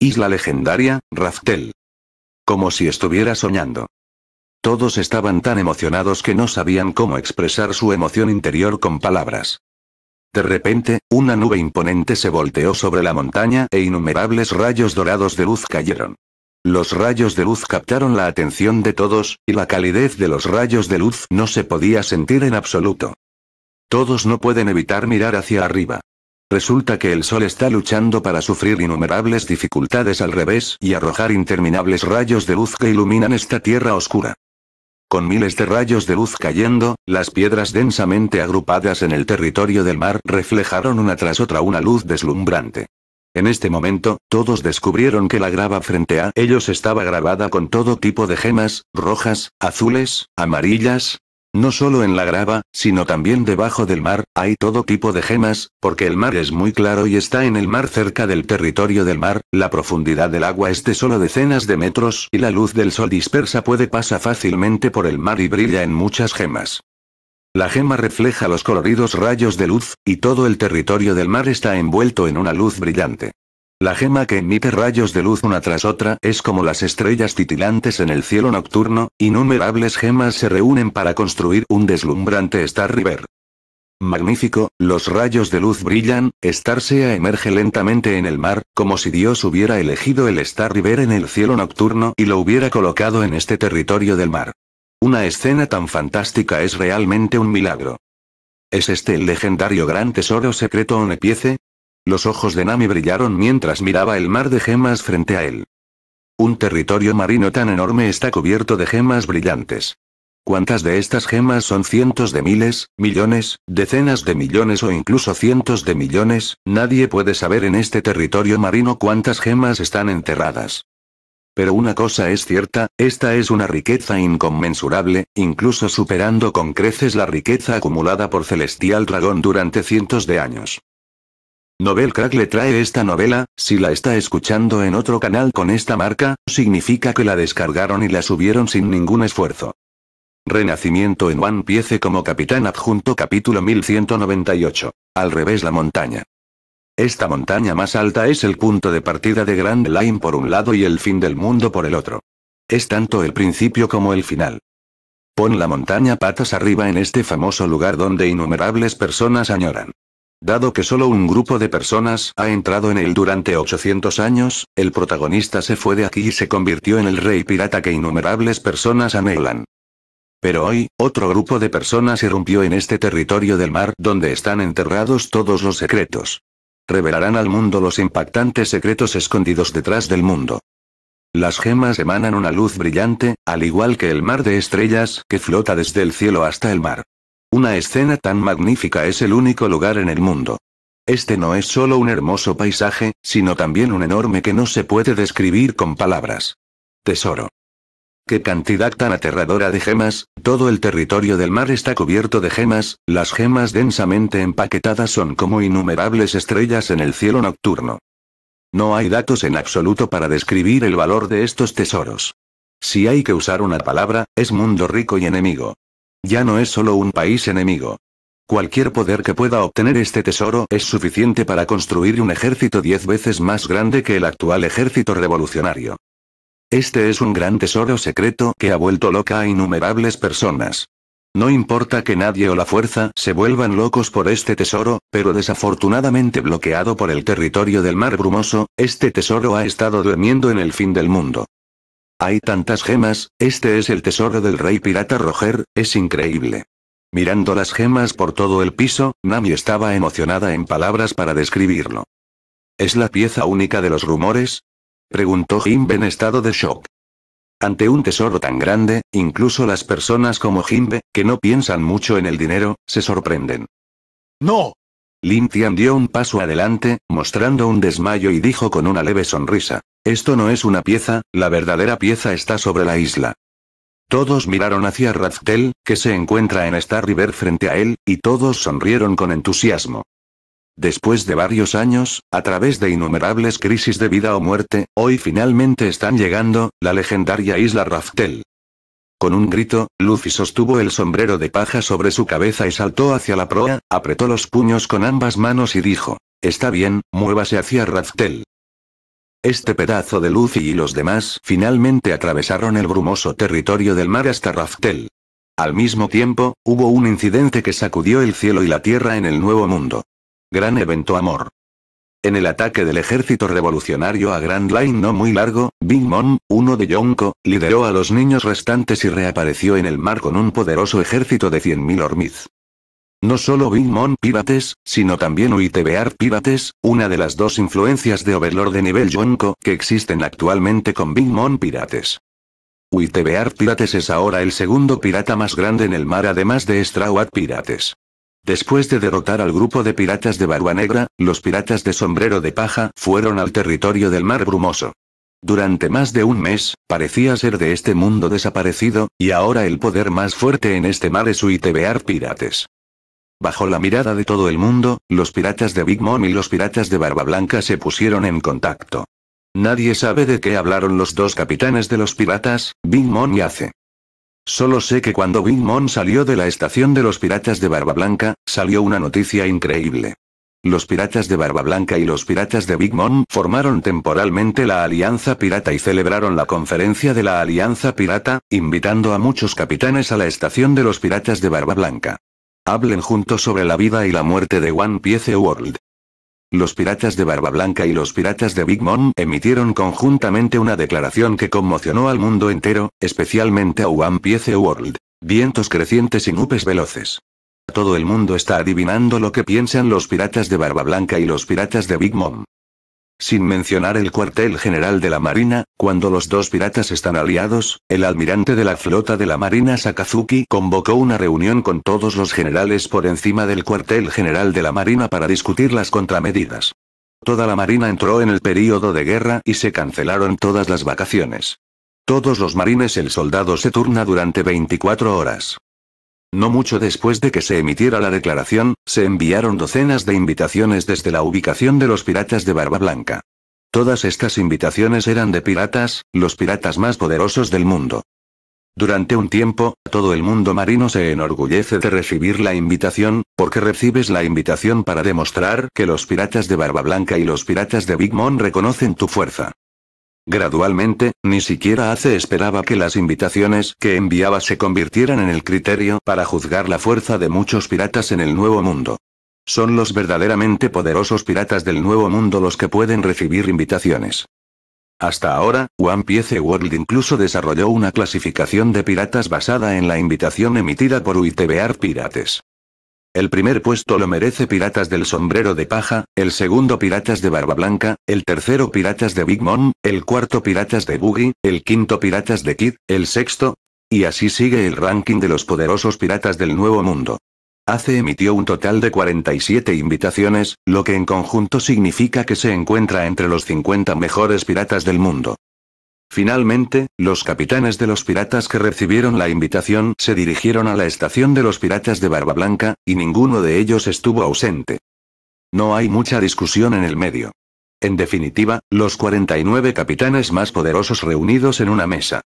[SPEAKER 1] Isla legendaria, Raftel. Como si estuviera soñando. Todos estaban tan emocionados que no sabían cómo expresar su emoción interior con palabras. De repente, una nube imponente se volteó sobre la montaña e innumerables rayos dorados de luz cayeron. Los rayos de luz captaron la atención de todos, y la calidez de los rayos de luz no se podía sentir en absoluto. Todos no pueden evitar mirar hacia arriba. Resulta que el sol está luchando para sufrir innumerables dificultades al revés y arrojar interminables rayos de luz que iluminan esta tierra oscura. Con miles de rayos de luz cayendo, las piedras densamente agrupadas en el territorio del mar reflejaron una tras otra una luz deslumbrante. En este momento, todos descubrieron que la grava frente a ellos estaba grabada con todo tipo de gemas, rojas, azules, amarillas, no solo en la grava, sino también debajo del mar, hay todo tipo de gemas, porque el mar es muy claro y está en el mar cerca del territorio del mar, la profundidad del agua es de solo decenas de metros y la luz del sol dispersa puede pasar fácilmente por el mar y brilla en muchas gemas. La gema refleja los coloridos rayos de luz, y todo el territorio del mar está envuelto en una luz brillante. La gema que emite rayos de luz una tras otra es como las estrellas titilantes en el cielo nocturno, innumerables gemas se reúnen para construir un deslumbrante Star River. Magnífico, los rayos de luz brillan, Sea emerge lentamente en el mar, como si Dios hubiera elegido el Star River en el cielo nocturno y lo hubiera colocado en este territorio del mar. Una escena tan fantástica es realmente un milagro. ¿Es este el legendario gran tesoro secreto Onepiece? Los ojos de Nami brillaron mientras miraba el mar de gemas frente a él. Un territorio marino tan enorme está cubierto de gemas brillantes. ¿Cuántas de estas gemas son cientos de miles, millones, decenas de millones o incluso cientos de millones? Nadie puede saber en este territorio marino cuántas gemas están enterradas. Pero una cosa es cierta, esta es una riqueza inconmensurable, incluso superando con creces la riqueza acumulada por Celestial Dragón durante cientos de años. Novel Crack le trae esta novela, si la está escuchando en otro canal con esta marca, significa que la descargaron y la subieron sin ningún esfuerzo. Renacimiento en One Piece como capitán adjunto capítulo 1198. Al revés la montaña. Esta montaña más alta es el punto de partida de Grand Line por un lado y el fin del mundo por el otro. Es tanto el principio como el final. Pon la montaña patas arriba en este famoso lugar donde innumerables personas añoran. Dado que solo un grupo de personas ha entrado en él durante 800 años, el protagonista se fue de aquí y se convirtió en el rey pirata que innumerables personas anhelan. Pero hoy, otro grupo de personas irrumpió en este territorio del mar donde están enterrados todos los secretos. Revelarán al mundo los impactantes secretos escondidos detrás del mundo. Las gemas emanan una luz brillante, al igual que el mar de estrellas que flota desde el cielo hasta el mar. Una escena tan magnífica es el único lugar en el mundo. Este no es solo un hermoso paisaje, sino también un enorme que no se puede describir con palabras. Tesoro. Qué cantidad tan aterradora de gemas, todo el territorio del mar está cubierto de gemas, las gemas densamente empaquetadas son como innumerables estrellas en el cielo nocturno. No hay datos en absoluto para describir el valor de estos tesoros. Si hay que usar una palabra, es mundo rico y enemigo. Ya no es solo un país enemigo. Cualquier poder que pueda obtener este tesoro es suficiente para construir un ejército diez veces más grande que el actual ejército revolucionario. Este es un gran tesoro secreto que ha vuelto loca a innumerables personas. No importa que nadie o la fuerza se vuelvan locos por este tesoro, pero desafortunadamente bloqueado por el territorio del mar brumoso, este tesoro ha estado durmiendo en el fin del mundo. Hay tantas gemas, este es el tesoro del rey pirata Roger, es increíble. Mirando las gemas por todo el piso, Nami estaba emocionada en palabras para describirlo. ¿Es la pieza única de los rumores? Preguntó Jinbe en estado de shock. Ante un tesoro tan grande, incluso las personas como Jimbe, que no piensan mucho en el dinero, se sorprenden. ¡No! Lin dio un paso adelante, mostrando un desmayo y dijo con una leve sonrisa. Esto no es una pieza, la verdadera pieza está sobre la isla. Todos miraron hacia Raftel, que se encuentra en Star River frente a él, y todos sonrieron con entusiasmo. Después de varios años, a través de innumerables crisis de vida o muerte, hoy finalmente están llegando, la legendaria isla Raftel. Con un grito, Luffy sostuvo el sombrero de paja sobre su cabeza y saltó hacia la proa, apretó los puños con ambas manos y dijo, Está bien, muévase hacia Raftel. Este pedazo de luz y los demás finalmente atravesaron el brumoso territorio del mar hasta Raftel. Al mismo tiempo, hubo un incidente que sacudió el cielo y la tierra en el Nuevo Mundo. Gran evento amor. En el ataque del ejército revolucionario a Grand Line no muy largo, Big Mom, uno de Yonko, lideró a los niños restantes y reapareció en el mar con un poderoso ejército de 100.000 hormiz. No solo Big Mon Pirates, sino también UITBR Pirates, una de las dos influencias de Overlord de nivel Yonko que existen actualmente con Big Mon Pirates. UITBR Pirates es ahora el segundo pirata más grande en el mar además de Straw Hat Pirates. Después de derrotar al grupo de piratas de Barua Negra, los piratas de sombrero de paja fueron al territorio del mar brumoso. Durante más de un mes, parecía ser de este mundo desaparecido, y ahora el poder más fuerte en este mar es UITBR Pirates. Bajo la mirada de todo el mundo, los piratas de Big Mom y los piratas de Barba Blanca se pusieron en contacto. Nadie sabe de qué hablaron los dos capitanes de los piratas, Big Mom y Ace. Solo sé que cuando Big Mom salió de la estación de los piratas de Barba Blanca, salió una noticia increíble. Los piratas de Barba Blanca y los piratas de Big Mom formaron temporalmente la Alianza Pirata y celebraron la conferencia de la Alianza Pirata, invitando a muchos capitanes a la estación de los piratas de Barba Blanca. Hablen juntos sobre la vida y la muerte de One Piece World. Los piratas de Barba Blanca y los piratas de Big Mom emitieron conjuntamente una declaración que conmocionó al mundo entero, especialmente a One Piece World. Vientos crecientes y nubes veloces. Todo el mundo está adivinando lo que piensan los piratas de Barba Blanca y los piratas de Big Mom. Sin mencionar el cuartel general de la Marina, cuando los dos piratas están aliados, el almirante de la flota de la Marina Sakazuki convocó una reunión con todos los generales por encima del cuartel general de la Marina para discutir las contramedidas. Toda la Marina entró en el período de guerra y se cancelaron todas las vacaciones. Todos los marines el soldado se turna durante 24 horas. No mucho después de que se emitiera la declaración, se enviaron docenas de invitaciones desde la ubicación de los piratas de Barba Blanca. Todas estas invitaciones eran de piratas, los piratas más poderosos del mundo. Durante un tiempo, todo el mundo marino se enorgullece de recibir la invitación, porque recibes la invitación para demostrar que los piratas de Barba Blanca y los piratas de Big Mom reconocen tu fuerza. Gradualmente, ni siquiera Ace esperaba que las invitaciones que enviaba se convirtieran en el criterio para juzgar la fuerza de muchos piratas en el Nuevo Mundo. Son los verdaderamente poderosos piratas del Nuevo Mundo los que pueden recibir invitaciones. Hasta ahora, One Piece World incluso desarrolló una clasificación de piratas basada en la invitación emitida por UITBR Pirates. El primer puesto lo merece Piratas del Sombrero de Paja, el segundo Piratas de Barba Blanca, el tercero Piratas de Big Mom, el cuarto Piratas de Boogie, el quinto Piratas de Kid, el sexto. Y así sigue el ranking de los poderosos piratas del Nuevo Mundo. ACE emitió un total de 47 invitaciones, lo que en conjunto significa que se encuentra entre los 50 mejores piratas del mundo. Finalmente, los capitanes de los piratas que recibieron la invitación se dirigieron a la estación de los piratas de Barba Blanca, y ninguno de ellos estuvo ausente. No hay mucha discusión en el medio. En definitiva, los 49 capitanes más poderosos reunidos en una mesa.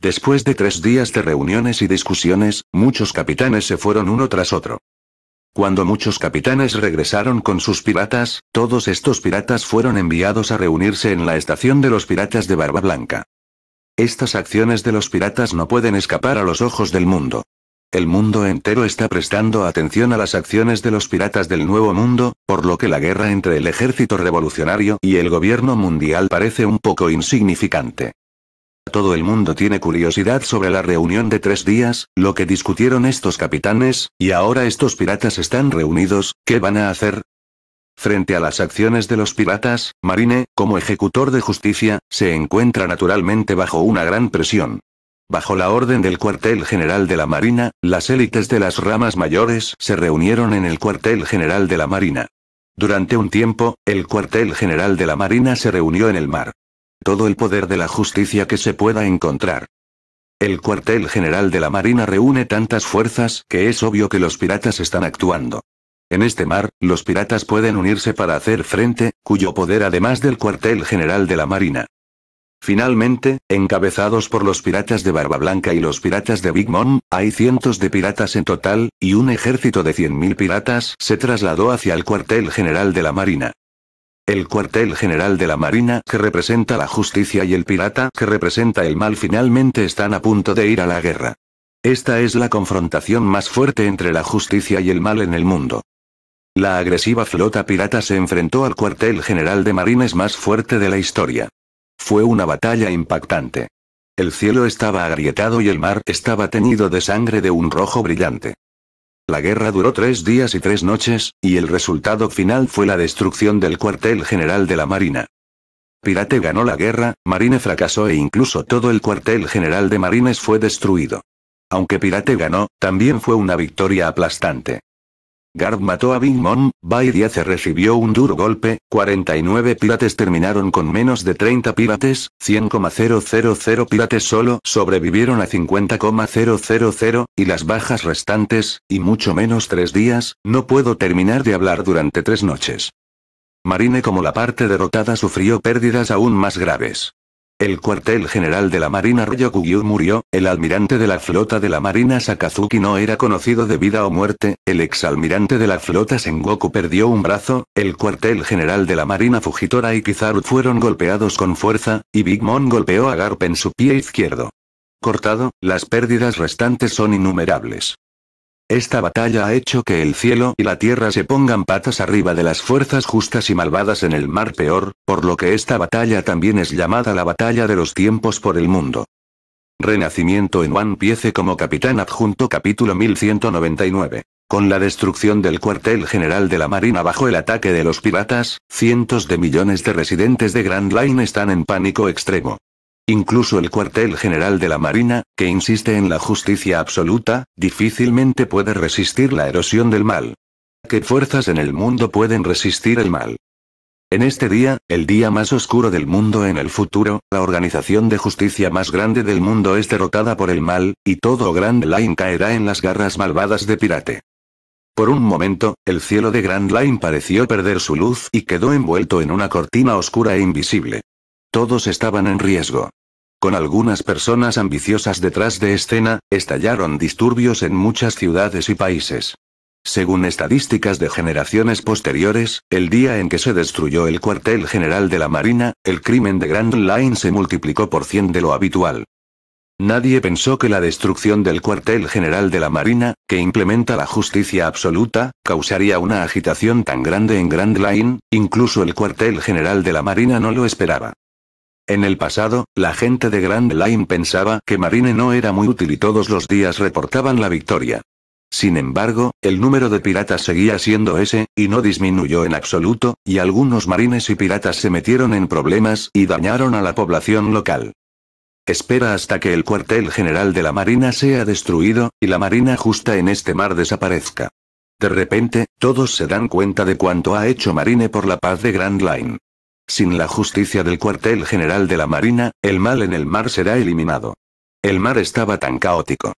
[SPEAKER 1] Después de tres días de reuniones y discusiones, muchos capitanes se fueron uno tras otro. Cuando muchos capitanes regresaron con sus piratas, todos estos piratas fueron enviados a reunirse en la estación de los piratas de Barba Blanca. Estas acciones de los piratas no pueden escapar a los ojos del mundo. El mundo entero está prestando atención a las acciones de los piratas del Nuevo Mundo, por lo que la guerra entre el ejército revolucionario y el gobierno mundial parece un poco insignificante. Todo el mundo tiene curiosidad sobre la reunión de tres días, lo que discutieron estos capitanes, y ahora estos piratas están reunidos, ¿qué van a hacer? Frente a las acciones de los piratas, Marine, como ejecutor de justicia, se encuentra naturalmente bajo una gran presión. Bajo la orden del cuartel general de la Marina, las élites de las ramas mayores se reunieron en el cuartel general de la Marina. Durante un tiempo, el cuartel general de la Marina se reunió en el mar todo el poder de la justicia que se pueda encontrar. El cuartel general de la Marina reúne tantas fuerzas que es obvio que los piratas están actuando. En este mar, los piratas pueden unirse para hacer frente, cuyo poder además del cuartel general de la Marina. Finalmente, encabezados por los piratas de Barba Blanca y los piratas de Big Mom, hay cientos de piratas en total, y un ejército de 100.000 piratas se trasladó hacia el cuartel general de la Marina. El cuartel general de la Marina que representa la justicia y el pirata que representa el mal finalmente están a punto de ir a la guerra. Esta es la confrontación más fuerte entre la justicia y el mal en el mundo. La agresiva flota pirata se enfrentó al cuartel general de marines más fuerte de la historia. Fue una batalla impactante. El cielo estaba agrietado y el mar estaba teñido de sangre de un rojo brillante. La guerra duró tres días y tres noches, y el resultado final fue la destrucción del cuartel general de la Marina. Pirate ganó la guerra, Marine fracasó e incluso todo el cuartel general de Marines fue destruido. Aunque Pirate ganó, también fue una victoria aplastante. Garb mató a Big Mom, 10 recibió un duro golpe, 49 pirates terminaron con menos de 30 pirates, 100,000 pirates solo sobrevivieron a 50,000, y las bajas restantes, y mucho menos tres días, no puedo terminar de hablar durante tres noches. Marine como la parte derrotada sufrió pérdidas aún más graves. El cuartel general de la Marina Ryokugyu murió, el almirante de la flota de la Marina Sakazuki no era conocido de vida o muerte, el exalmirante de la flota Sengoku perdió un brazo, el cuartel general de la Marina Fujitora y Kizaru fueron golpeados con fuerza, y Big Mom golpeó a Garp en su pie izquierdo. Cortado, las pérdidas restantes son innumerables. Esta batalla ha hecho que el cielo y la tierra se pongan patas arriba de las fuerzas justas y malvadas en el mar peor, por lo que esta batalla también es llamada la batalla de los tiempos por el mundo. Renacimiento en One Piece como capitán adjunto capítulo 1199. Con la destrucción del cuartel general de la Marina bajo el ataque de los piratas, cientos de millones de residentes de Grand Line están en pánico extremo. Incluso el cuartel general de la Marina, que insiste en la justicia absoluta, difícilmente puede resistir la erosión del mal. ¿Qué fuerzas en el mundo pueden resistir el mal? En este día, el día más oscuro del mundo en el futuro, la organización de justicia más grande del mundo es derrotada por el mal, y todo Grand Line caerá en las garras malvadas de Pirate. Por un momento, el cielo de Grand Line pareció perder su luz y quedó envuelto en una cortina oscura e invisible. Todos estaban en riesgo. Con algunas personas ambiciosas detrás de escena, estallaron disturbios en muchas ciudades y países. Según estadísticas de generaciones posteriores, el día en que se destruyó el cuartel general de la Marina, el crimen de Grand Line se multiplicó por 100 de lo habitual. Nadie pensó que la destrucción del cuartel general de la Marina, que implementa la justicia absoluta, causaría una agitación tan grande en Grand Line, incluso el cuartel general de la Marina no lo esperaba. En el pasado, la gente de Grand Line pensaba que Marine no era muy útil y todos los días reportaban la victoria. Sin embargo, el número de piratas seguía siendo ese, y no disminuyó en absoluto, y algunos marines y piratas se metieron en problemas y dañaron a la población local. Espera hasta que el cuartel general de la Marina sea destruido, y la Marina justa en este mar desaparezca. De repente, todos se dan cuenta de cuánto ha hecho Marine por la paz de Grand Line. Sin la justicia del cuartel general de la Marina, el mal en el mar será eliminado. El mar estaba tan caótico.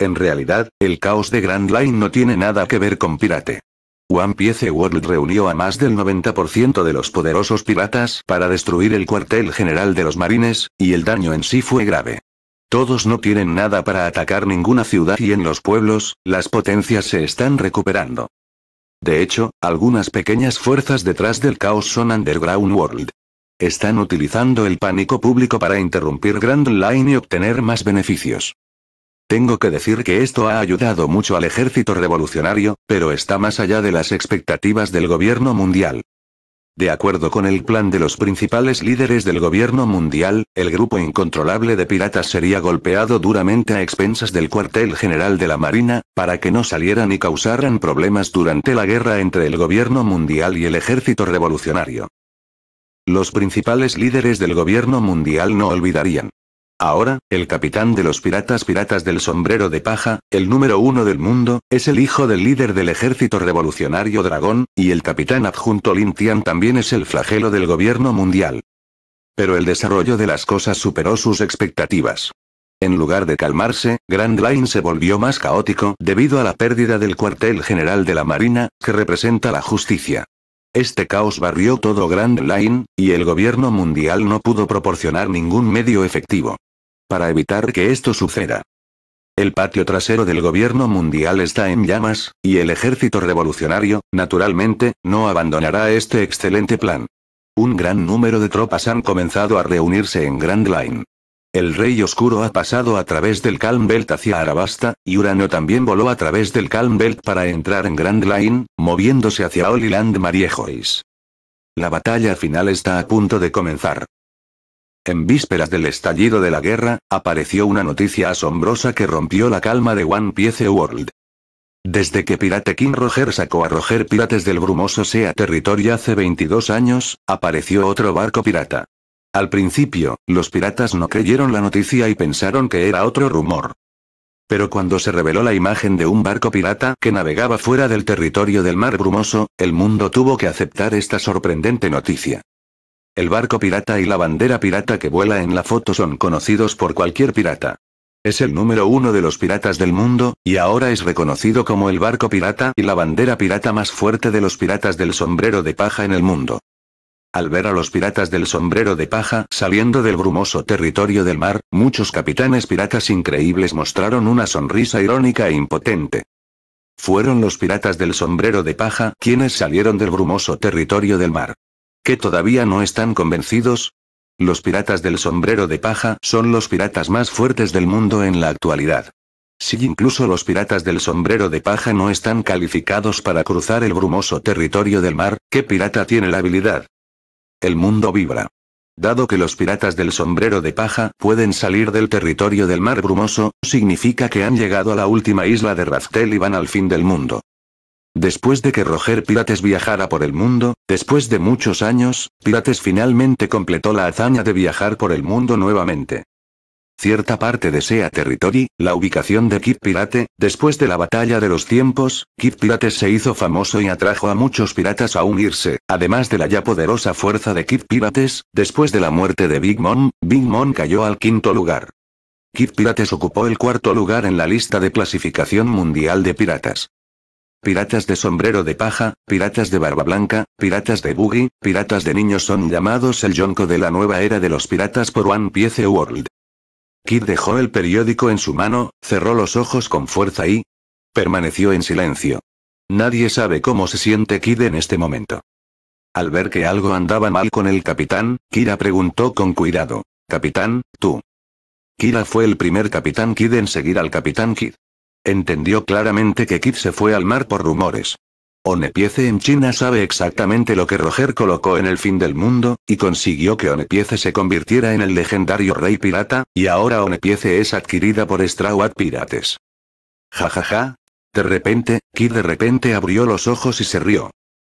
[SPEAKER 1] En realidad, el caos de Grand Line no tiene nada que ver con pirate. One Piece World reunió a más del 90% de los poderosos piratas para destruir el cuartel general de los marines, y el daño en sí fue grave. Todos no tienen nada para atacar ninguna ciudad y en los pueblos, las potencias se están recuperando. De hecho, algunas pequeñas fuerzas detrás del caos son Underground World. Están utilizando el pánico público para interrumpir Grand Line y obtener más beneficios. Tengo que decir que esto ha ayudado mucho al ejército revolucionario, pero está más allá de las expectativas del gobierno mundial. De acuerdo con el plan de los principales líderes del gobierno mundial, el grupo incontrolable de piratas sería golpeado duramente a expensas del cuartel general de la Marina, para que no salieran y causaran problemas durante la guerra entre el gobierno mundial y el ejército revolucionario. Los principales líderes del gobierno mundial no olvidarían Ahora, el capitán de los piratas piratas del sombrero de paja, el número uno del mundo, es el hijo del líder del ejército revolucionario Dragón, y el capitán adjunto Lin Tian también es el flagelo del gobierno mundial. Pero el desarrollo de las cosas superó sus expectativas. En lugar de calmarse, Grand Line se volvió más caótico debido a la pérdida del cuartel general de la Marina, que representa la justicia. Este caos barrió todo Grand Line, y el gobierno mundial no pudo proporcionar ningún medio efectivo para evitar que esto suceda. El patio trasero del gobierno mundial está en llamas, y el ejército revolucionario, naturalmente, no abandonará este excelente plan. Un gran número de tropas han comenzado a reunirse en Grand Line. El Rey Oscuro ha pasado a través del Calm Belt hacia Arabasta, y Urano también voló a través del Calm Belt para entrar en Grand Line, moviéndose hacia Land Mariejois. La batalla final está a punto de comenzar. En vísperas del estallido de la guerra, apareció una noticia asombrosa que rompió la calma de One Piece World. Desde que Pirate King Roger sacó a Roger Pirates del brumoso Sea territorio hace 22 años, apareció otro barco pirata. Al principio, los piratas no creyeron la noticia y pensaron que era otro rumor. Pero cuando se reveló la imagen de un barco pirata que navegaba fuera del territorio del mar brumoso, el mundo tuvo que aceptar esta sorprendente noticia. El barco pirata y la bandera pirata que vuela en la foto son conocidos por cualquier pirata. Es el número uno de los piratas del mundo, y ahora es reconocido como el barco pirata y la bandera pirata más fuerte de los piratas del sombrero de paja en el mundo. Al ver a los piratas del sombrero de paja saliendo del brumoso territorio del mar, muchos capitanes piratas increíbles mostraron una sonrisa irónica e impotente. Fueron los piratas del sombrero de paja quienes salieron del brumoso territorio del mar. ¿Que todavía no están convencidos? Los piratas del sombrero de paja son los piratas más fuertes del mundo en la actualidad. Si incluso los piratas del sombrero de paja no están calificados para cruzar el brumoso territorio del mar, ¿qué pirata tiene la habilidad? El mundo vibra. Dado que los piratas del sombrero de paja pueden salir del territorio del mar brumoso, significa que han llegado a la última isla de Raftel y van al fin del mundo. Después de que Roger Pirates viajara por el mundo, después de muchos años, Pirates finalmente completó la hazaña de viajar por el mundo nuevamente. Cierta parte de SEA Territory, la ubicación de Kid Pirate, después de la batalla de los tiempos, Kid Pirates se hizo famoso y atrajo a muchos piratas a unirse, además de la ya poderosa fuerza de Kid Pirates, después de la muerte de Big Mom, Big Mom cayó al quinto lugar. Kid Pirates ocupó el cuarto lugar en la lista de clasificación mundial de piratas piratas de sombrero de paja, piratas de barba blanca, piratas de boogie, piratas de niños son llamados el yonko de la nueva era de los piratas por One Piece World. Kid dejó el periódico en su mano, cerró los ojos con fuerza y... permaneció en silencio. Nadie sabe cómo se siente Kid en este momento. Al ver que algo andaba mal con el capitán, Kira preguntó con cuidado. Capitán, tú. Kira fue el primer capitán Kid en seguir al capitán Kid. Entendió claramente que Kid se fue al mar por rumores. Onepiece en China sabe exactamente lo que Roger colocó en el fin del mundo, y consiguió que Onepiece se convirtiera en el legendario rey pirata, y ahora Onepiece es adquirida por Straw Pirates. Jajaja. Ja, ja. De repente, Kid de repente abrió los ojos y se rió.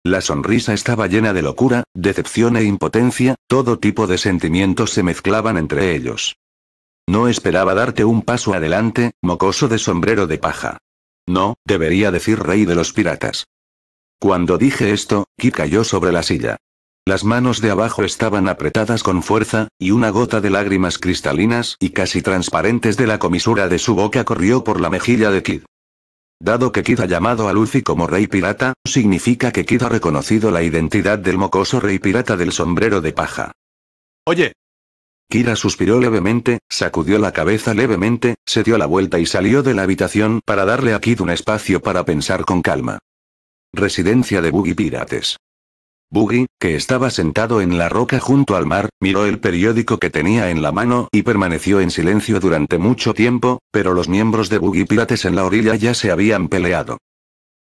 [SPEAKER 1] La sonrisa estaba llena de locura, decepción e impotencia, todo tipo de sentimientos se mezclaban entre ellos. No esperaba darte un paso adelante, mocoso de sombrero de paja. No, debería decir rey de los piratas. Cuando dije esto, Kid cayó sobre la silla. Las manos de abajo estaban apretadas con fuerza, y una gota de lágrimas cristalinas y casi transparentes de la comisura de su boca corrió por la mejilla de Kid. Dado que Kid ha llamado a Luffy como rey pirata, significa que Kid ha reconocido la identidad del mocoso rey pirata del sombrero de paja. Oye, Kira suspiró levemente, sacudió la cabeza levemente, se dio la vuelta y salió de la habitación para darle a Kid un espacio para pensar con calma. Residencia de Boogie Pirates. Boogie, que estaba sentado en la roca junto al mar, miró el periódico que tenía en la mano y permaneció en silencio durante mucho tiempo, pero los miembros de Boogie Pirates en la orilla ya se habían peleado.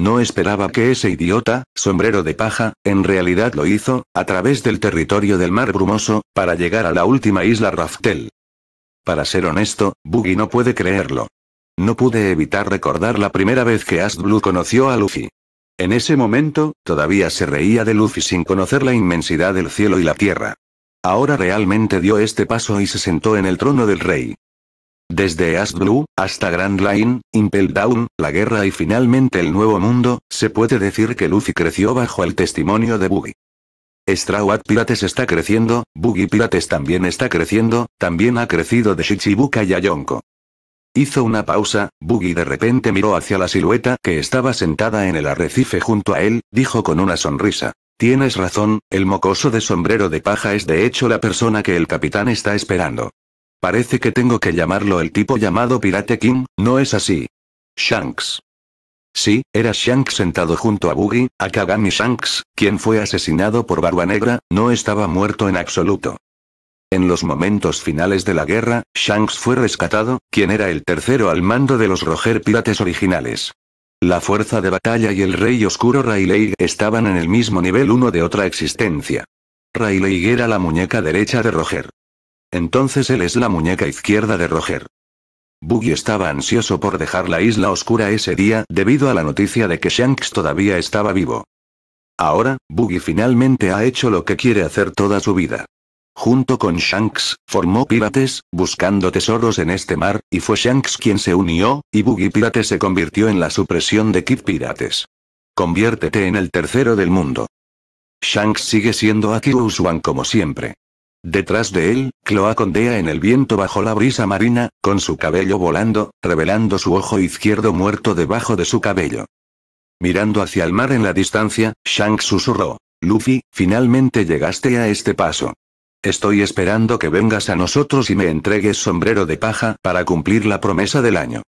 [SPEAKER 1] No esperaba que ese idiota, sombrero de paja, en realidad lo hizo, a través del territorio del mar brumoso, para llegar a la última isla Raftel. Para ser honesto, Buggy no puede creerlo. No pude evitar recordar la primera vez que Ash conoció a Luffy. En ese momento, todavía se reía de Luffy sin conocer la inmensidad del cielo y la tierra. Ahora realmente dio este paso y se sentó en el trono del rey. Desde As Blue, hasta Grand Line, Impel Down, la guerra y finalmente el nuevo mundo, se puede decir que Luffy creció bajo el testimonio de Buggy. Straw Hat Pirates está creciendo, Buggy Pirates también está creciendo, también ha crecido de Shichibuka y Ayonko. Hizo una pausa, Buggy de repente miró hacia la silueta que estaba sentada en el arrecife junto a él, dijo con una sonrisa. Tienes razón, el mocoso de sombrero de paja es de hecho la persona que el capitán está esperando. Parece que tengo que llamarlo el tipo llamado Pirate King, ¿no es así? Shanks. Sí, era Shanks sentado junto a Boogie, a Kagami Shanks, quien fue asesinado por Barba Negra, no estaba muerto en absoluto. En los momentos finales de la guerra, Shanks fue rescatado, quien era el tercero al mando de los Roger Pirates originales. La fuerza de batalla y el Rey Oscuro Rayleigh estaban en el mismo nivel uno de otra existencia. Rayleigh era la muñeca derecha de Roger. Entonces él es la muñeca izquierda de Roger. Buggy estaba ansioso por dejar la isla oscura ese día debido a la noticia de que Shanks todavía estaba vivo. Ahora, Buggy finalmente ha hecho lo que quiere hacer toda su vida. Junto con Shanks, formó Pirates, buscando tesoros en este mar, y fue Shanks quien se unió, y Buggy Pirates se convirtió en la supresión de Kid Pirates. Conviértete en el tercero del mundo. Shanks sigue siendo Aki Swan como siempre. Detrás de él, Cloa condea en el viento bajo la brisa marina, con su cabello volando, revelando su ojo izquierdo muerto debajo de su cabello. Mirando hacia el mar en la distancia, Shank susurró. Luffy, finalmente llegaste a este paso. Estoy esperando que vengas a nosotros y me entregues sombrero de paja para cumplir la promesa del año.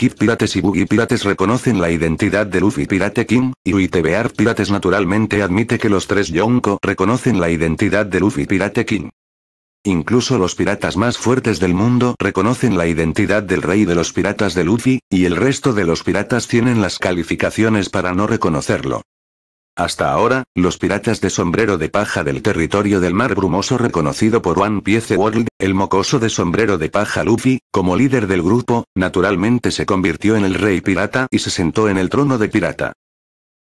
[SPEAKER 1] Kid Pirates y Boogie Pirates reconocen la identidad de Luffy Pirate King, y Uitebear Pirates naturalmente admite que los tres Yonko reconocen la identidad de Luffy Pirate King. Incluso los piratas más fuertes del mundo reconocen la identidad del rey de los piratas de Luffy, y el resto de los piratas tienen las calificaciones para no reconocerlo. Hasta ahora, los piratas de sombrero de paja del territorio del mar brumoso reconocido por One Piece World, el mocoso de sombrero de paja Luffy, como líder del grupo, naturalmente se convirtió en el rey pirata y se sentó en el trono de pirata.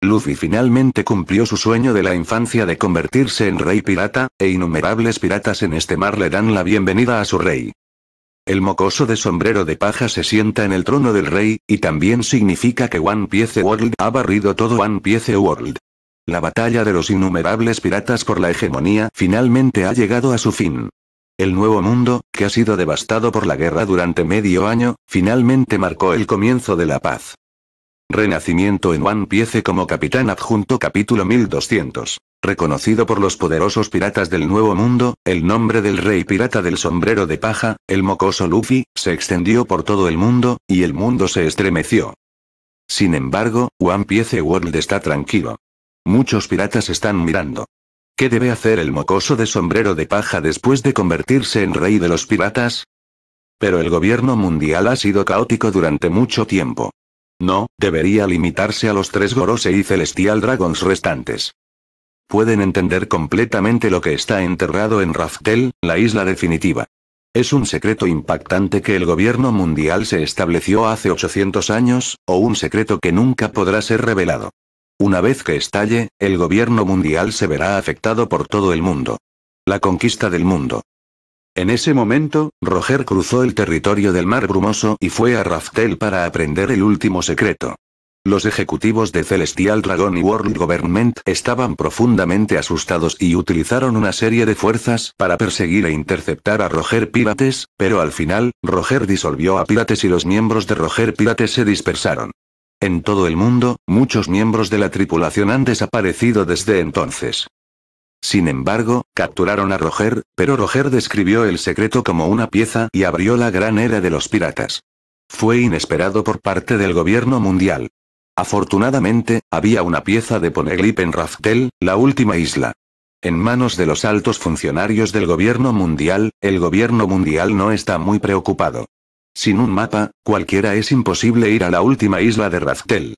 [SPEAKER 1] Luffy finalmente cumplió su sueño de la infancia de convertirse en rey pirata, e innumerables piratas en este mar le dan la bienvenida a su rey. El mocoso de sombrero de paja se sienta en el trono del rey, y también significa que One Piece World ha barrido todo One Piece World. La batalla de los innumerables piratas por la hegemonía finalmente ha llegado a su fin. El Nuevo Mundo, que ha sido devastado por la guerra durante medio año, finalmente marcó el comienzo de la paz. Renacimiento en One Piece como capitán adjunto capítulo 1200. Reconocido por los poderosos piratas del Nuevo Mundo, el nombre del rey pirata del sombrero de paja, el mocoso Luffy, se extendió por todo el mundo, y el mundo se estremeció. Sin embargo, One Piece World está tranquilo. Muchos piratas están mirando. ¿Qué debe hacer el mocoso de sombrero de paja después de convertirse en rey de los piratas? Pero el gobierno mundial ha sido caótico durante mucho tiempo. No, debería limitarse a los tres Gorose y Celestial Dragons restantes. Pueden entender completamente lo que está enterrado en Raftel, la isla definitiva. Es un secreto impactante que el gobierno mundial se estableció hace 800 años, o un secreto que nunca podrá ser revelado. Una vez que estalle, el gobierno mundial se verá afectado por todo el mundo. La conquista del mundo. En ese momento, Roger cruzó el territorio del Mar Brumoso y fue a Raftel para aprender el último secreto. Los ejecutivos de Celestial Dragon y World Government estaban profundamente asustados y utilizaron una serie de fuerzas para perseguir e interceptar a Roger Pirates, pero al final, Roger disolvió a Pirates y los miembros de Roger Pirates se dispersaron. En todo el mundo, muchos miembros de la tripulación han desaparecido desde entonces. Sin embargo, capturaron a Roger, pero Roger describió el secreto como una pieza y abrió la gran era de los piratas. Fue inesperado por parte del gobierno mundial. Afortunadamente, había una pieza de Poneglyph en Raftel, la última isla. En manos de los altos funcionarios del gobierno mundial, el gobierno mundial no está muy preocupado. Sin un mapa, cualquiera es imposible ir a la última isla de Raftel.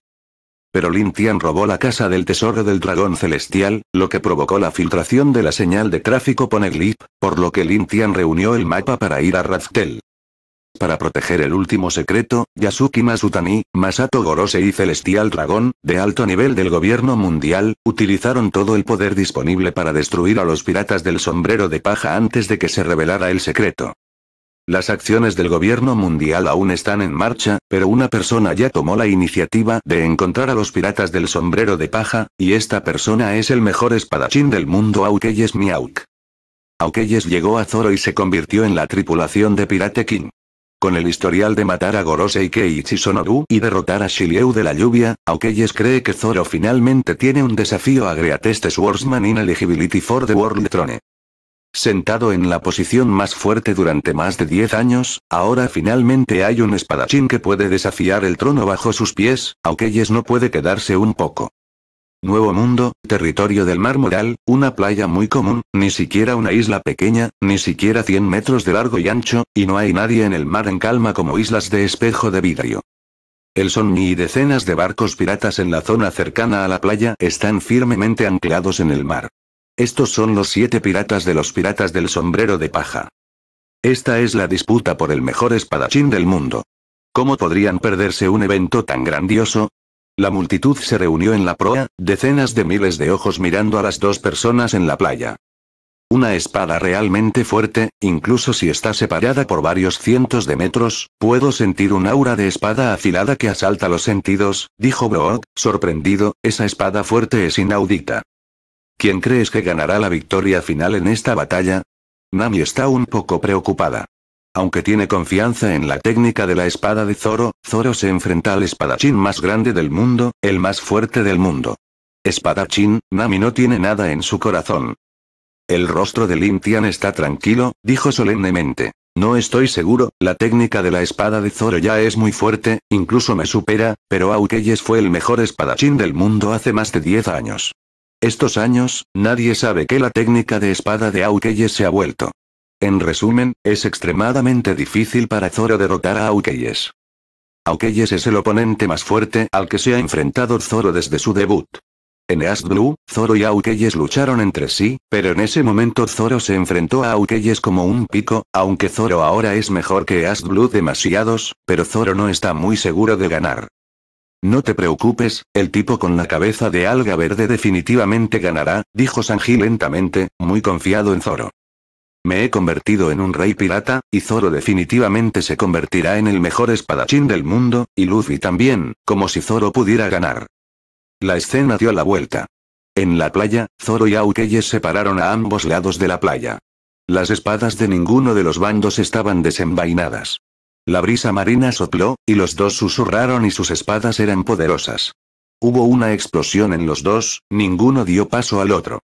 [SPEAKER 1] Pero Lin Tian robó la casa del tesoro del dragón celestial, lo que provocó la filtración de la señal de tráfico Poneglyph, por lo que Lin Tian reunió el mapa para ir a Raftel. Para proteger el último secreto, Yasuki Masutani, Masato Gorose y Celestial Dragón, de alto nivel del gobierno mundial, utilizaron todo el poder disponible para destruir a los piratas del sombrero de paja antes de que se revelara el secreto. Las acciones del gobierno mundial aún están en marcha, pero una persona ya tomó la iniciativa de encontrar a los piratas del sombrero de paja, y esta persona es el mejor espadachín del mundo Aukeyes Miauk. Aukeyes llegó a Zoro y se convirtió en la tripulación de Pirate King. Con el historial de matar a Gorosei Keiichi Sonoru y derrotar a Shilieu de la lluvia, Aukeyes cree que Zoro finalmente tiene un desafío a Greatest Swordsman Ineligibility for the World Throne. Sentado en la posición más fuerte durante más de 10 años, ahora finalmente hay un espadachín que puede desafiar el trono bajo sus pies, aunque él no puede quedarse un poco. Nuevo Mundo, territorio del mar moral, una playa muy común, ni siquiera una isla pequeña, ni siquiera 100 metros de largo y ancho, y no hay nadie en el mar en calma como islas de espejo de vidrio. El sonni y decenas de barcos piratas en la zona cercana a la playa están firmemente anclados en el mar. Estos son los siete piratas de los piratas del sombrero de paja. Esta es la disputa por el mejor espadachín del mundo. ¿Cómo podrían perderse un evento tan grandioso? La multitud se reunió en la proa, decenas de miles de ojos mirando a las dos personas en la playa. Una espada realmente fuerte, incluso si está separada por varios cientos de metros, puedo sentir un aura de espada afilada que asalta los sentidos, dijo Brock, sorprendido, esa espada fuerte es inaudita. ¿Quién crees que ganará la victoria final en esta batalla? Nami está un poco preocupada. Aunque tiene confianza en la técnica de la espada de Zoro, Zoro se enfrenta al espadachín más grande del mundo, el más fuerte del mundo. Espadachín, Nami no tiene nada en su corazón. El rostro de Lin Tian está tranquilo, dijo solemnemente. No estoy seguro, la técnica de la espada de Zoro ya es muy fuerte, incluso me supera, pero Aukeyes fue el mejor espadachín del mundo hace más de 10 años. Estos años, nadie sabe que la técnica de espada de Aukeyes se ha vuelto. En resumen, es extremadamente difícil para Zoro derrotar a Aukeyes. Aukeyes es el oponente más fuerte al que se ha enfrentado Zoro desde su debut. En East Blue, Zoro y Aukeyes lucharon entre sí, pero en ese momento Zoro se enfrentó a Aukeyes como un pico, aunque Zoro ahora es mejor que East Blue demasiados, pero Zoro no está muy seguro de ganar. No te preocupes, el tipo con la cabeza de alga verde definitivamente ganará, dijo Sanji lentamente, muy confiado en Zoro. Me he convertido en un rey pirata, y Zoro definitivamente se convertirá en el mejor espadachín del mundo, y Luffy también, como si Zoro pudiera ganar. La escena dio la vuelta. En la playa, Zoro y se pararon a ambos lados de la playa. Las espadas de ninguno de los bandos estaban desenvainadas. La brisa marina sopló, y los dos susurraron y sus espadas eran poderosas. Hubo una explosión en los dos, ninguno dio paso al otro.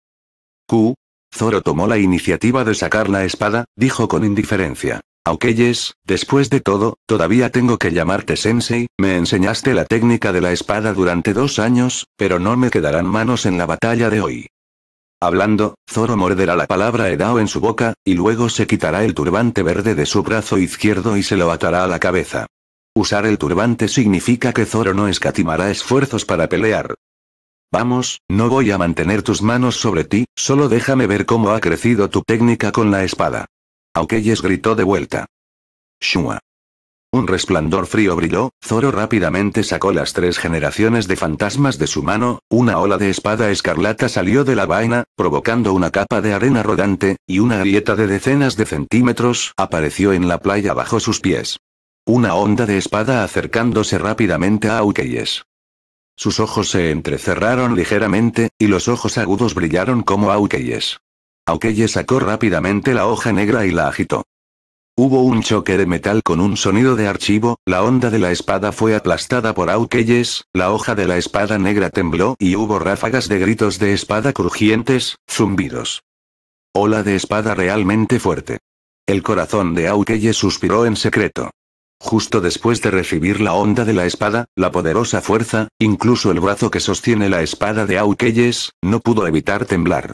[SPEAKER 1] Q. Zoro tomó la iniciativa de sacar la espada, dijo con indiferencia. yes, después de todo, todavía tengo que llamarte sensei, me enseñaste la técnica de la espada durante dos años, pero no me quedarán manos en la batalla de hoy. Hablando, Zoro morderá la palabra Edao en su boca, y luego se quitará el turbante verde de su brazo izquierdo y se lo atará a la cabeza. Usar el turbante significa que Zoro no escatimará esfuerzos para pelear. Vamos, no voy a mantener tus manos sobre ti, solo déjame ver cómo ha crecido tu técnica con la espada. Aokeyes gritó de vuelta. Shua. Un resplandor frío brilló, Zoro rápidamente sacó las tres generaciones de fantasmas de su mano, una ola de espada escarlata salió de la vaina, provocando una capa de arena rodante, y una grieta de decenas de centímetros apareció en la playa bajo sus pies. Una onda de espada acercándose rápidamente a Aukeyes. Sus ojos se entrecerraron ligeramente, y los ojos agudos brillaron como Aukeyes. Aukeyes sacó rápidamente la hoja negra y la agitó. Hubo un choque de metal con un sonido de archivo, la onda de la espada fue aplastada por Aukeyes, la hoja de la espada negra tembló y hubo ráfagas de gritos de espada crujientes, zumbidos. Ola de espada realmente fuerte. El corazón de Aukeyes suspiró en secreto. Justo después de recibir la onda de la espada, la poderosa fuerza, incluso el brazo que sostiene la espada de Aukeyes, no pudo evitar temblar.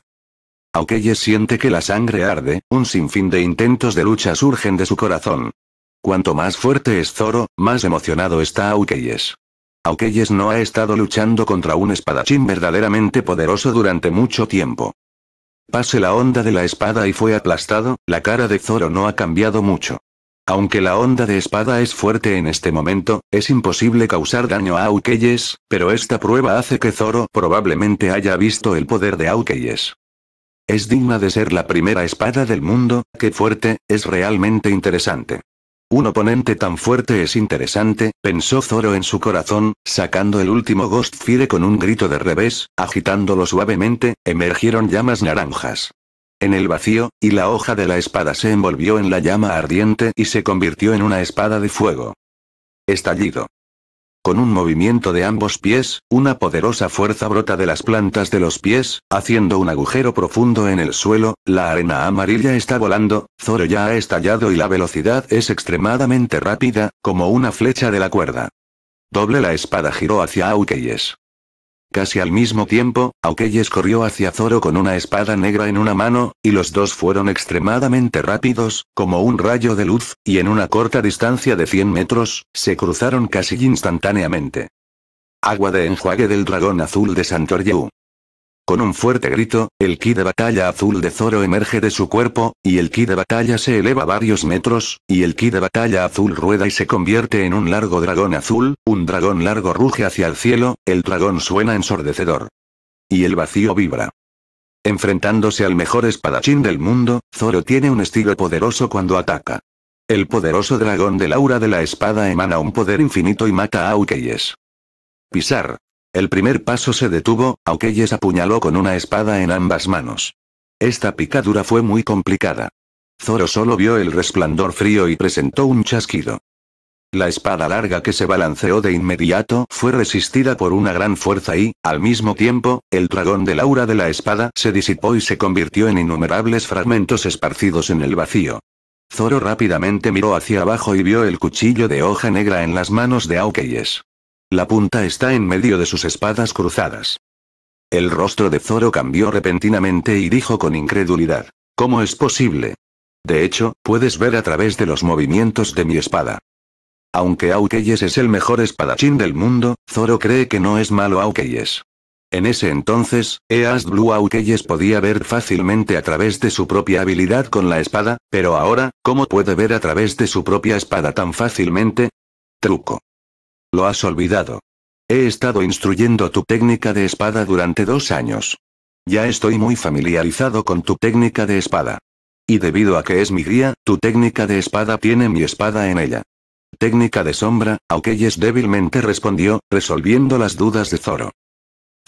[SPEAKER 1] Aukeyes siente que la sangre arde, un sinfín de intentos de lucha surgen de su corazón. Cuanto más fuerte es Zoro, más emocionado está Aukeyes. Aukeyes no ha estado luchando contra un espadachín verdaderamente poderoso durante mucho tiempo. Pase la onda de la espada y fue aplastado, la cara de Zoro no ha cambiado mucho. Aunque la onda de espada es fuerte en este momento, es imposible causar daño a Aukeyes, pero esta prueba hace que Zoro probablemente haya visto el poder de Aukeyes. Es digna de ser la primera espada del mundo, que fuerte, es realmente interesante. Un oponente tan fuerte es interesante, pensó Zoro en su corazón, sacando el último Ghost Fire con un grito de revés, agitándolo suavemente, emergieron llamas naranjas. En el vacío, y la hoja de la espada se envolvió en la llama ardiente y se convirtió en una espada de fuego. Estallido. Con un movimiento de ambos pies, una poderosa fuerza brota de las plantas de los pies, haciendo un agujero profundo en el suelo, la arena amarilla está volando, Zoro ya ha estallado y la velocidad es extremadamente rápida, como una flecha de la cuerda. Doble la espada giró hacia Aukeyes. Casi al mismo tiempo, Aukeyes corrió hacia Zoro con una espada negra en una mano, y los dos fueron extremadamente rápidos, como un rayo de luz, y en una corta distancia de 100 metros, se cruzaron casi instantáneamente. Agua de enjuague del dragón azul de Santoryu. Con un fuerte grito, el ki de batalla azul de Zoro emerge de su cuerpo, y el ki de batalla se eleva varios metros, y el ki de batalla azul rueda y se convierte en un largo dragón azul, un dragón largo ruge hacia el cielo, el dragón suena ensordecedor. Y el vacío vibra. Enfrentándose al mejor espadachín del mundo, Zoro tiene un estilo poderoso cuando ataca. El poderoso dragón del aura de la espada emana un poder infinito y mata a Ukeyes. Pisar, el primer paso se detuvo, Aukeyes apuñaló con una espada en ambas manos. Esta picadura fue muy complicada. Zoro solo vio el resplandor frío y presentó un chasquido. La espada larga que se balanceó de inmediato fue resistida por una gran fuerza y, al mismo tiempo, el dragón de aura de la espada se disipó y se convirtió en innumerables fragmentos esparcidos en el vacío. Zoro rápidamente miró hacia abajo y vio el cuchillo de hoja negra en las manos de Aukeyes. La punta está en medio de sus espadas cruzadas. El rostro de Zoro cambió repentinamente y dijo con incredulidad. ¿Cómo es posible? De hecho, puedes ver a través de los movimientos de mi espada. Aunque Aukeyes es el mejor espadachín del mundo, Zoro cree que no es malo Aukeyes. En ese entonces, Eas Blue Aukeyes podía ver fácilmente a través de su propia habilidad con la espada, pero ahora, ¿cómo puede ver a través de su propia espada tan fácilmente? Truco. Lo has olvidado. He estado instruyendo tu técnica de espada durante dos años. Ya estoy muy familiarizado con tu técnica de espada. Y debido a que es mi guía, tu técnica de espada tiene mi espada en ella. Técnica de sombra, Aukeyes débilmente respondió, resolviendo las dudas de Zoro.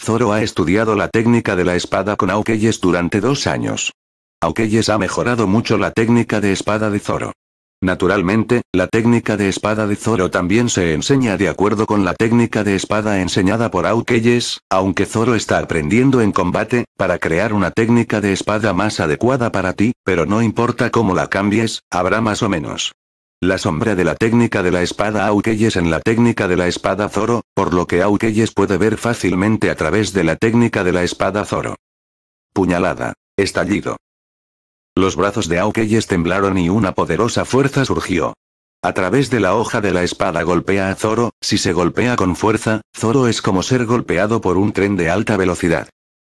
[SPEAKER 1] Zoro ha estudiado la técnica de la espada con Aukeyes durante dos años. Aukeyes ha mejorado mucho la técnica de espada de Zoro. Naturalmente, la técnica de espada de Zoro también se enseña de acuerdo con la técnica de espada enseñada por Aukeyes, aunque Zoro está aprendiendo en combate, para crear una técnica de espada más adecuada para ti, pero no importa cómo la cambies, habrá más o menos. La sombra de la técnica de la espada Aukeyes en la técnica de la espada Zoro, por lo que Aukeyes puede ver fácilmente a través de la técnica de la espada Zoro. Puñalada. Estallido. Los brazos de Aukeyes temblaron y una poderosa fuerza surgió. A través de la hoja de la espada golpea a Zoro, si se golpea con fuerza, Zoro es como ser golpeado por un tren de alta velocidad.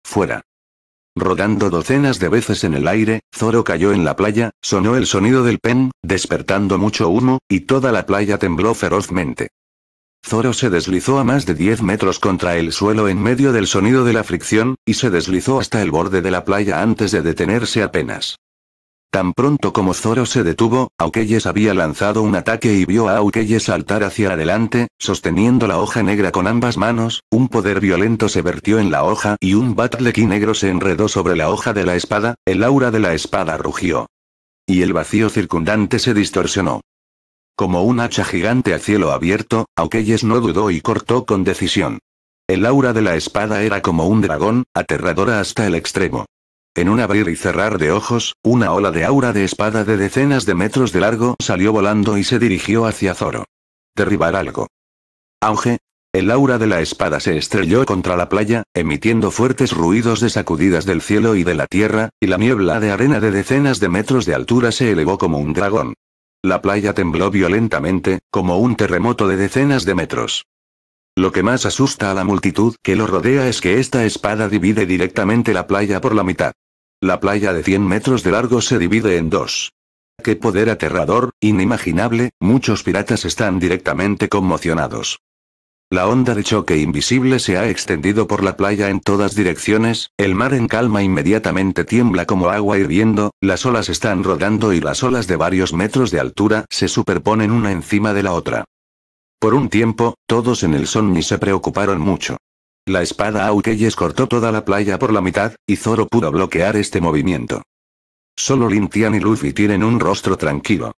[SPEAKER 1] Fuera. Rodando docenas de veces en el aire, Zoro cayó en la playa, sonó el sonido del pen, despertando mucho humo, y toda la playa tembló ferozmente. Zoro se deslizó a más de 10 metros contra el suelo en medio del sonido de la fricción, y se deslizó hasta el borde de la playa antes de detenerse apenas. Tan pronto como Zoro se detuvo, Aukeyes había lanzado un ataque y vio a Aukeyes saltar hacia adelante, sosteniendo la hoja negra con ambas manos, un poder violento se vertió en la hoja y un batlequí negro se enredó sobre la hoja de la espada, el aura de la espada rugió. Y el vacío circundante se distorsionó. Como un hacha gigante a cielo abierto, Aukeyes no dudó y cortó con decisión. El aura de la espada era como un dragón, aterradora hasta el extremo. En un abrir y cerrar de ojos, una ola de aura de espada de decenas de metros de largo salió volando y se dirigió hacia Zoro. Derribar algo. Auge. El aura de la espada se estrelló contra la playa, emitiendo fuertes ruidos de sacudidas del cielo y de la tierra, y la niebla de arena de decenas de metros de altura se elevó como un dragón. La playa tembló violentamente, como un terremoto de decenas de metros. Lo que más asusta a la multitud que lo rodea es que esta espada divide directamente la playa por la mitad. La playa de 100 metros de largo se divide en dos. ¡Qué poder aterrador, inimaginable! Muchos piratas están directamente conmocionados. La onda de choque invisible se ha extendido por la playa en todas direcciones, el mar en calma inmediatamente tiembla como agua hirviendo, las olas están rodando y las olas de varios metros de altura se superponen una encima de la otra. Por un tiempo, todos en el Sonni se preocuparon mucho. La espada Aukeyes cortó toda la playa por la mitad, y Zoro pudo bloquear este movimiento. Solo Lin y Luffy tienen un rostro tranquilo.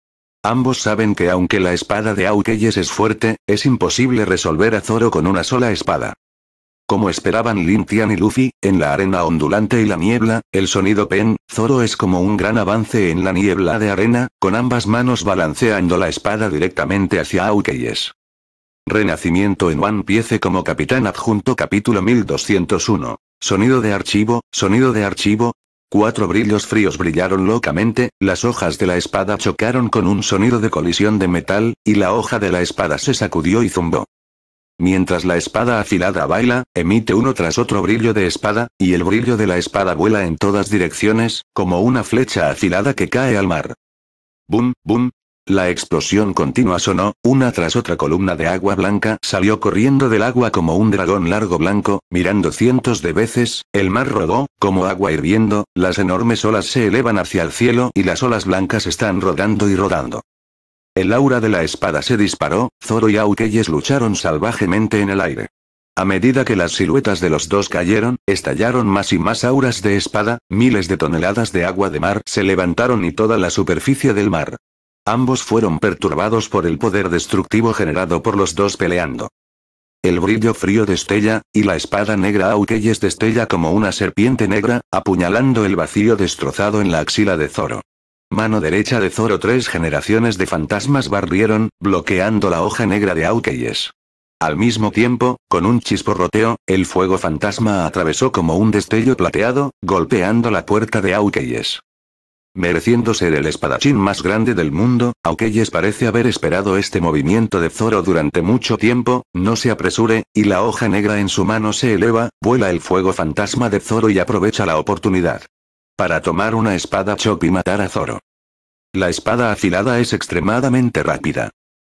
[SPEAKER 1] Ambos saben que aunque la espada de Aukeyes es fuerte, es imposible resolver a Zoro con una sola espada. Como esperaban Lin y Luffy, en la arena ondulante y la niebla, el sonido pen, Zoro es como un gran avance en la niebla de arena, con ambas manos balanceando la espada directamente hacia Aukeyes. Renacimiento en One Piece como capitán adjunto capítulo 1201. Sonido de archivo, sonido de archivo. Cuatro brillos fríos brillaron locamente, las hojas de la espada chocaron con un sonido de colisión de metal, y la hoja de la espada se sacudió y zumbó. Mientras la espada afilada baila, emite uno tras otro brillo de espada, y el brillo de la espada vuela en todas direcciones, como una flecha afilada que cae al mar. Boom, boom, la explosión continua sonó, una tras otra columna de agua blanca salió corriendo del agua como un dragón largo blanco, mirando cientos de veces, el mar rodó, como agua hirviendo, las enormes olas se elevan hacia el cielo y las olas blancas están rodando y rodando. El aura de la espada se disparó, Zoro y Aukeyes lucharon salvajemente en el aire. A medida que las siluetas de los dos cayeron, estallaron más y más auras de espada, miles de toneladas de agua de mar se levantaron y toda la superficie del mar Ambos fueron perturbados por el poder destructivo generado por los dos peleando. El brillo frío destella, y la espada negra Aukeyes destella como una serpiente negra, apuñalando el vacío destrozado en la axila de Zoro. Mano derecha de Zoro tres generaciones de fantasmas barrieron, bloqueando la hoja negra de Aukeyes. Al mismo tiempo, con un chisporroteo, el fuego fantasma atravesó como un destello plateado, golpeando la puerta de Aukeyes. Mereciendo ser el espadachín más grande del mundo, Aukeyes parece haber esperado este movimiento de Zoro durante mucho tiempo, no se apresure, y la hoja negra en su mano se eleva, vuela el fuego fantasma de Zoro y aprovecha la oportunidad. Para tomar una espada chop y matar a Zoro. La espada afilada es extremadamente rápida.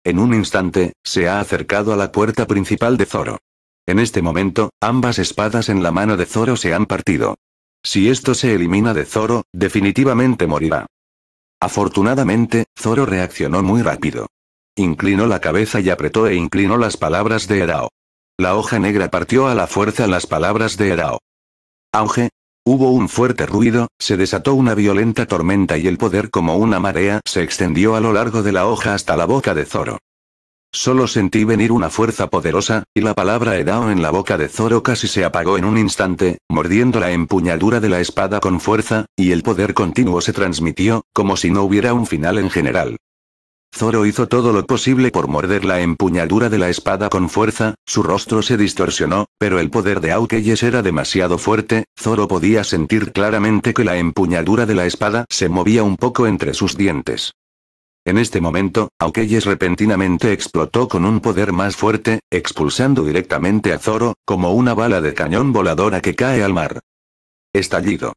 [SPEAKER 1] En un instante, se ha acercado a la puerta principal de Zoro. En este momento, ambas espadas en la mano de Zoro se han partido. Si esto se elimina de Zoro, definitivamente morirá. Afortunadamente, Zoro reaccionó muy rápido. Inclinó la cabeza y apretó e inclinó las palabras de Erao. La hoja negra partió a la fuerza las palabras de Erao. Auge. Hubo un fuerte ruido, se desató una violenta tormenta y el poder como una marea se extendió a lo largo de la hoja hasta la boca de Zoro. Solo sentí venir una fuerza poderosa, y la palabra Edao en la boca de Zoro casi se apagó en un instante, mordiendo la empuñadura de la espada con fuerza, y el poder continuo se transmitió, como si no hubiera un final en general. Zoro hizo todo lo posible por morder la empuñadura de la espada con fuerza, su rostro se distorsionó, pero el poder de Aukeyes era demasiado fuerte, Zoro podía sentir claramente que la empuñadura de la espada se movía un poco entre sus dientes. En este momento, Aukeyes repentinamente explotó con un poder más fuerte, expulsando directamente a Zoro, como una bala de cañón voladora que cae al mar. Estallido.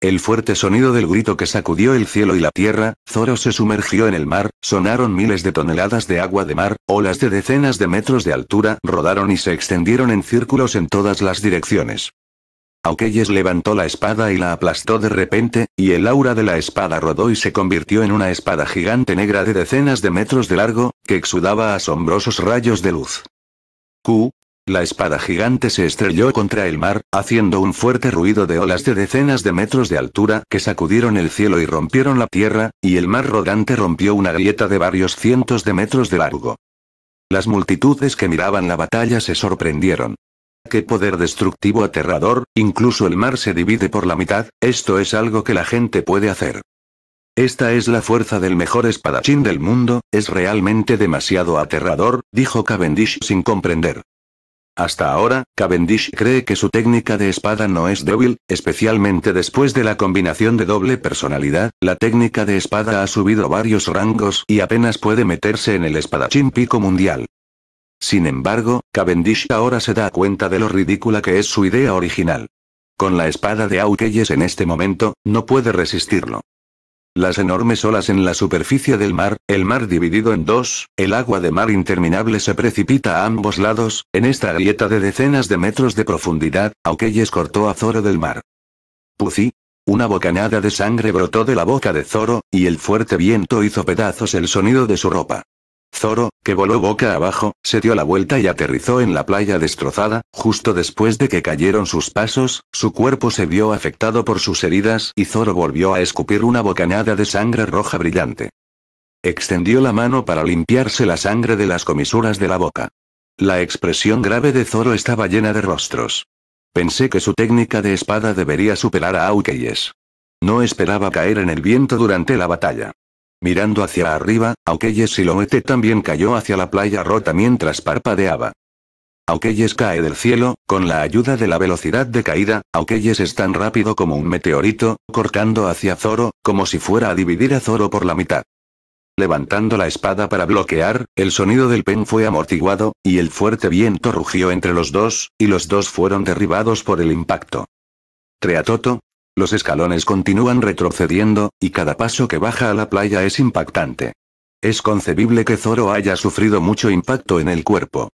[SPEAKER 1] El fuerte sonido del grito que sacudió el cielo y la tierra, Zoro se sumergió en el mar, sonaron miles de toneladas de agua de mar, olas de decenas de metros de altura rodaron y se extendieron en círculos en todas las direcciones. Aukeyes levantó la espada y la aplastó de repente, y el aura de la espada rodó y se convirtió en una espada gigante negra de decenas de metros de largo, que exudaba asombrosos rayos de luz. Q. La espada gigante se estrelló contra el mar, haciendo un fuerte ruido de olas de decenas de metros de altura que sacudieron el cielo y rompieron la tierra, y el mar rodante rompió una grieta de varios cientos de metros de largo. Las multitudes que miraban la batalla se sorprendieron. Qué poder destructivo aterrador, incluso el mar se divide por la mitad, esto es algo que la gente puede hacer. Esta es la fuerza del mejor espadachín del mundo, es realmente demasiado aterrador, dijo Cavendish sin comprender. Hasta ahora, Cavendish cree que su técnica de espada no es débil, especialmente después de la combinación de doble personalidad, la técnica de espada ha subido varios rangos y apenas puede meterse en el espadachín pico mundial. Sin embargo, Cavendish ahora se da cuenta de lo ridícula que es su idea original. Con la espada de auquelles en este momento, no puede resistirlo. Las enormes olas en la superficie del mar, el mar dividido en dos, el agua de mar interminable se precipita a ambos lados, en esta grieta de decenas de metros de profundidad, Aukeyes cortó a Zoro del mar. Puzi. Una bocanada de sangre brotó de la boca de Zoro, y el fuerte viento hizo pedazos el sonido de su ropa. Zoro, que voló boca abajo, se dio la vuelta y aterrizó en la playa destrozada, justo después de que cayeron sus pasos, su cuerpo se vio afectado por sus heridas y Zoro volvió a escupir una bocanada de sangre roja brillante. Extendió la mano para limpiarse la sangre de las comisuras de la boca. La expresión grave de Zoro estaba llena de rostros. Pensé que su técnica de espada debería superar a Aukeyes. No esperaba caer en el viento durante la batalla. Mirando hacia arriba, y Loete también cayó hacia la playa rota mientras parpadeaba. Aukeyes cae del cielo, con la ayuda de la velocidad de caída, Aukeyes es tan rápido como un meteorito, cortando hacia Zoro, como si fuera a dividir a Zoro por la mitad. Levantando la espada para bloquear, el sonido del pen fue amortiguado, y el fuerte viento rugió entre los dos, y los dos fueron derribados por el impacto. Treatoto, los escalones continúan retrocediendo, y cada paso que baja a la playa es impactante. Es concebible que Zoro haya sufrido mucho impacto en el cuerpo.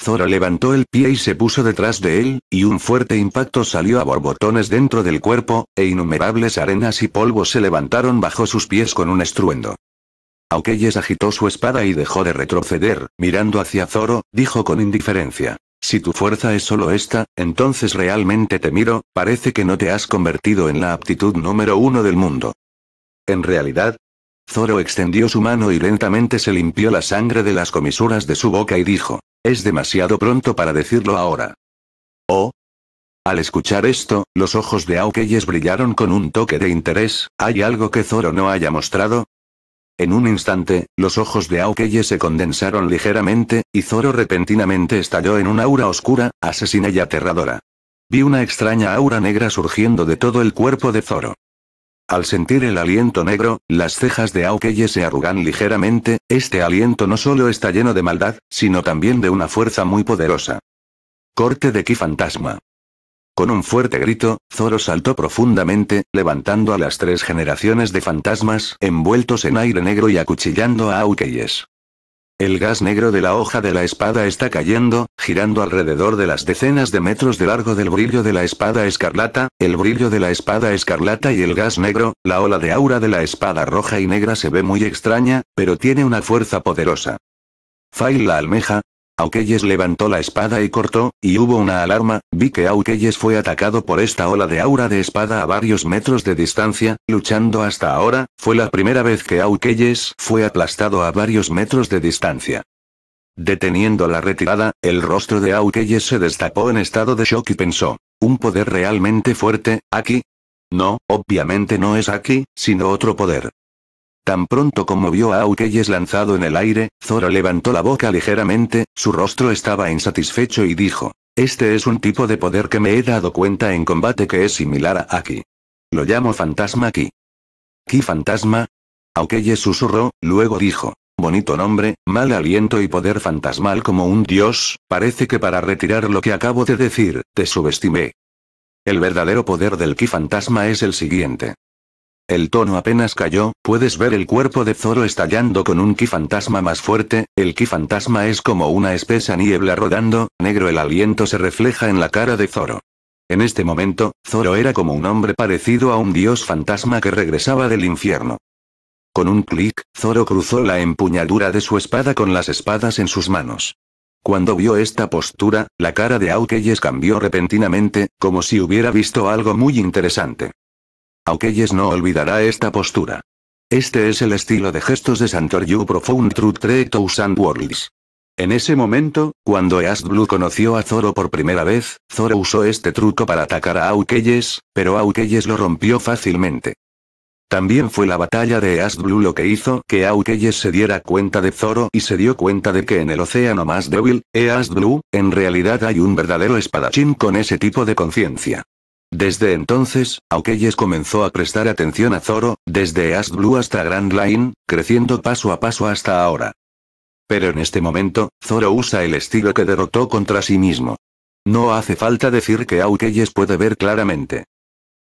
[SPEAKER 1] Zoro levantó el pie y se puso detrás de él, y un fuerte impacto salió a borbotones dentro del cuerpo, e innumerables arenas y polvos se levantaron bajo sus pies con un estruendo. Aukeyes agitó su espada y dejó de retroceder, mirando hacia Zoro, dijo con indiferencia. Si tu fuerza es solo esta, entonces realmente te miro, parece que no te has convertido en la aptitud número uno del mundo. En realidad, Zoro extendió su mano y lentamente se limpió la sangre de las comisuras de su boca y dijo, es demasiado pronto para decirlo ahora. Oh. Al escuchar esto, los ojos de Aukeyes brillaron con un toque de interés, ¿hay algo que Zoro no haya mostrado? En un instante, los ojos de Aokeye se condensaron ligeramente, y Zoro repentinamente estalló en una aura oscura, asesina y aterradora. Vi una extraña aura negra surgiendo de todo el cuerpo de Zoro. Al sentir el aliento negro, las cejas de Aokeye se arrugan ligeramente, este aliento no solo está lleno de maldad, sino también de una fuerza muy poderosa. Corte de Ki Fantasma. Con un fuerte grito, Zoro saltó profundamente, levantando a las tres generaciones de fantasmas envueltos en aire negro y acuchillando a Aukeyes. El gas negro de la hoja de la espada está cayendo, girando alrededor de las decenas de metros de largo del brillo de la espada escarlata, el brillo de la espada escarlata y el gas negro, la ola de aura de la espada roja y negra se ve muy extraña, pero tiene una fuerza poderosa. Fail la almeja, Aukeyes levantó la espada y cortó, y hubo una alarma, vi que Aukeyes fue atacado por esta ola de aura de espada a varios metros de distancia, luchando hasta ahora, fue la primera vez que Aukeyes fue aplastado a varios metros de distancia. Deteniendo la retirada, el rostro de Aukeyes se destapó en estado de shock y pensó, ¿un poder realmente fuerte, aquí? No, obviamente no es aquí, sino otro poder. Tan pronto como vio a Aukeyes lanzado en el aire, Zoro levantó la boca ligeramente, su rostro estaba insatisfecho y dijo, este es un tipo de poder que me he dado cuenta en combate que es similar a Aki. Lo llamo fantasma Ki. ¿Ki fantasma? Aukeyes susurró, luego dijo, Bonito nombre, mal aliento y poder fantasmal como un dios, parece que para retirar lo que acabo de decir, te subestimé. El verdadero poder del ki fantasma es el siguiente. El tono apenas cayó, puedes ver el cuerpo de Zoro estallando con un ki fantasma más fuerte, el ki fantasma es como una espesa niebla rodando, negro el aliento se refleja en la cara de Zoro. En este momento, Zoro era como un hombre parecido a un dios fantasma que regresaba del infierno. Con un clic, Zoro cruzó la empuñadura de su espada con las espadas en sus manos. Cuando vio esta postura, la cara de Aukeyes cambió repentinamente, como si hubiera visto algo muy interesante. Aukeyes no olvidará esta postura. Este es el estilo de gestos de Santoryu Profound Truth Thousand Worlds. En ese momento, cuando East Blue conoció a Zoro por primera vez, Zoro usó este truco para atacar a Aukeyes, pero Aukeyes lo rompió fácilmente. También fue la batalla de East Blue lo que hizo que Aukeyes se diera cuenta de Zoro y se dio cuenta de que en el océano más débil, East Blue, en realidad hay un verdadero espadachín con ese tipo de conciencia. Desde entonces, Aukeyes comenzó a prestar atención a Zoro, desde Ash Blue hasta Grand Line, creciendo paso a paso hasta ahora. Pero en este momento, Zoro usa el estilo que derrotó contra sí mismo. No hace falta decir que Aukeyes puede ver claramente.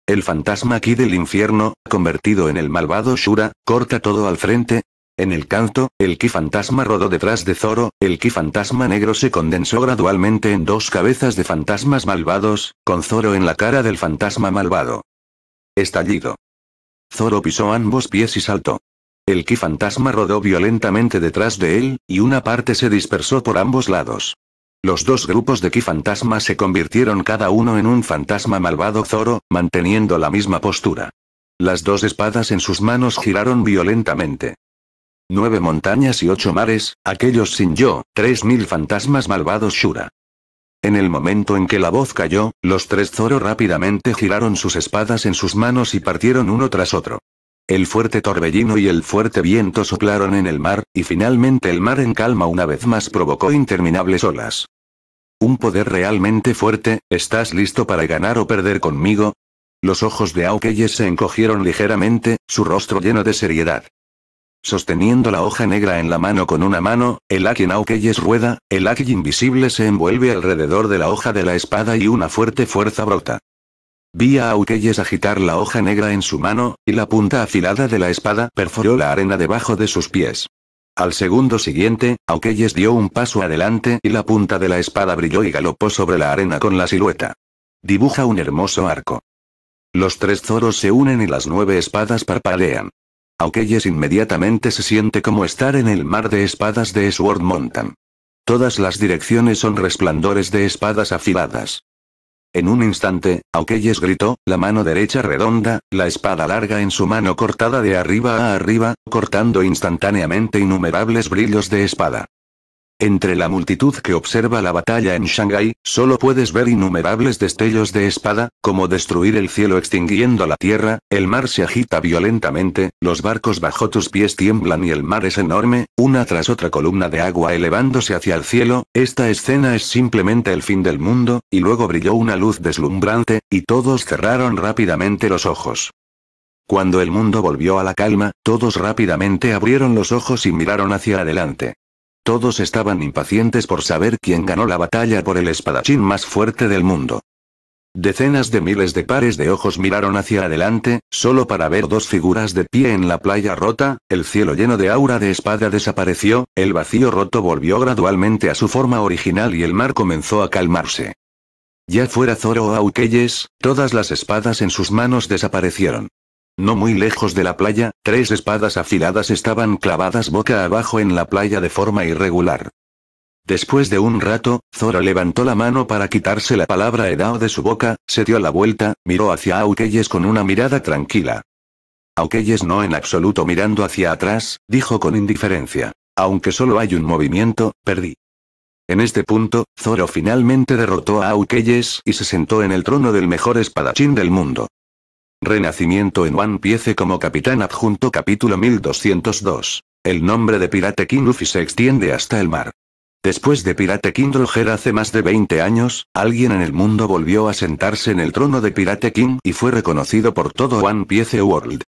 [SPEAKER 1] El fantasma aquí del infierno, convertido en el malvado Shura, corta todo al frente, en el canto, el ki fantasma rodó detrás de Zoro, el ki fantasma negro se condensó gradualmente en dos cabezas de fantasmas malvados, con Zoro en la cara del fantasma malvado. Estallido. Zoro pisó ambos pies y saltó. El ki fantasma rodó violentamente detrás de él, y una parte se dispersó por ambos lados. Los dos grupos de ki fantasma se convirtieron cada uno en un fantasma malvado Zoro, manteniendo la misma postura. Las dos espadas en sus manos giraron violentamente. Nueve montañas y ocho mares, aquellos sin yo, tres mil fantasmas malvados Shura. En el momento en que la voz cayó, los tres Zoro rápidamente giraron sus espadas en sus manos y partieron uno tras otro. El fuerte torbellino y el fuerte viento soplaron en el mar, y finalmente el mar en calma una vez más provocó interminables olas. Un poder realmente fuerte, ¿estás listo para ganar o perder conmigo? Los ojos de Aokeyes se encogieron ligeramente, su rostro lleno de seriedad. Sosteniendo la hoja negra en la mano con una mano, el Aki Naukeyes rueda, el aquí invisible se envuelve alrededor de la hoja de la espada y una fuerte fuerza brota. Vi a Aukeyes agitar la hoja negra en su mano, y la punta afilada de la espada perforó la arena debajo de sus pies. Al segundo siguiente, Aukeyes dio un paso adelante y la punta de la espada brilló y galopó sobre la arena con la silueta. Dibuja un hermoso arco. Los tres zoros se unen y las nueve espadas parpadean. Aukeyes inmediatamente se siente como estar en el mar de espadas de Sword Mountain. Todas las direcciones son resplandores de espadas afiladas. En un instante, Aukeyes gritó, la mano derecha redonda, la espada larga en su mano cortada de arriba a arriba, cortando instantáneamente innumerables brillos de espada. Entre la multitud que observa la batalla en Shanghai, solo puedes ver innumerables destellos de espada, como destruir el cielo extinguiendo la tierra, el mar se agita violentamente, los barcos bajo tus pies tiemblan y el mar es enorme, una tras otra columna de agua elevándose hacia el cielo, esta escena es simplemente el fin del mundo, y luego brilló una luz deslumbrante, y todos cerraron rápidamente los ojos. Cuando el mundo volvió a la calma, todos rápidamente abrieron los ojos y miraron hacia adelante. Todos estaban impacientes por saber quién ganó la batalla por el espadachín más fuerte del mundo. Decenas de miles de pares de ojos miraron hacia adelante, solo para ver dos figuras de pie en la playa rota, el cielo lleno de aura de espada desapareció, el vacío roto volvió gradualmente a su forma original y el mar comenzó a calmarse. Ya fuera Zoro o Aukeyes, todas las espadas en sus manos desaparecieron. No muy lejos de la playa, tres espadas afiladas estaban clavadas boca abajo en la playa de forma irregular. Después de un rato, Zoro levantó la mano para quitarse la palabra Edao de su boca, se dio la vuelta, miró hacia Aukeyes con una mirada tranquila. Aukeyes no en absoluto mirando hacia atrás, dijo con indiferencia. Aunque solo hay un movimiento, perdí. En este punto, Zoro finalmente derrotó a Aukeyes y se sentó en el trono del mejor espadachín del mundo. Renacimiento en One Piece como capitán adjunto capítulo 1202. El nombre de Pirate King Luffy se extiende hasta el mar. Después de Pirate King Roger hace más de 20 años, alguien en el mundo volvió a sentarse en el trono de Pirate King y fue reconocido por todo One Piece World.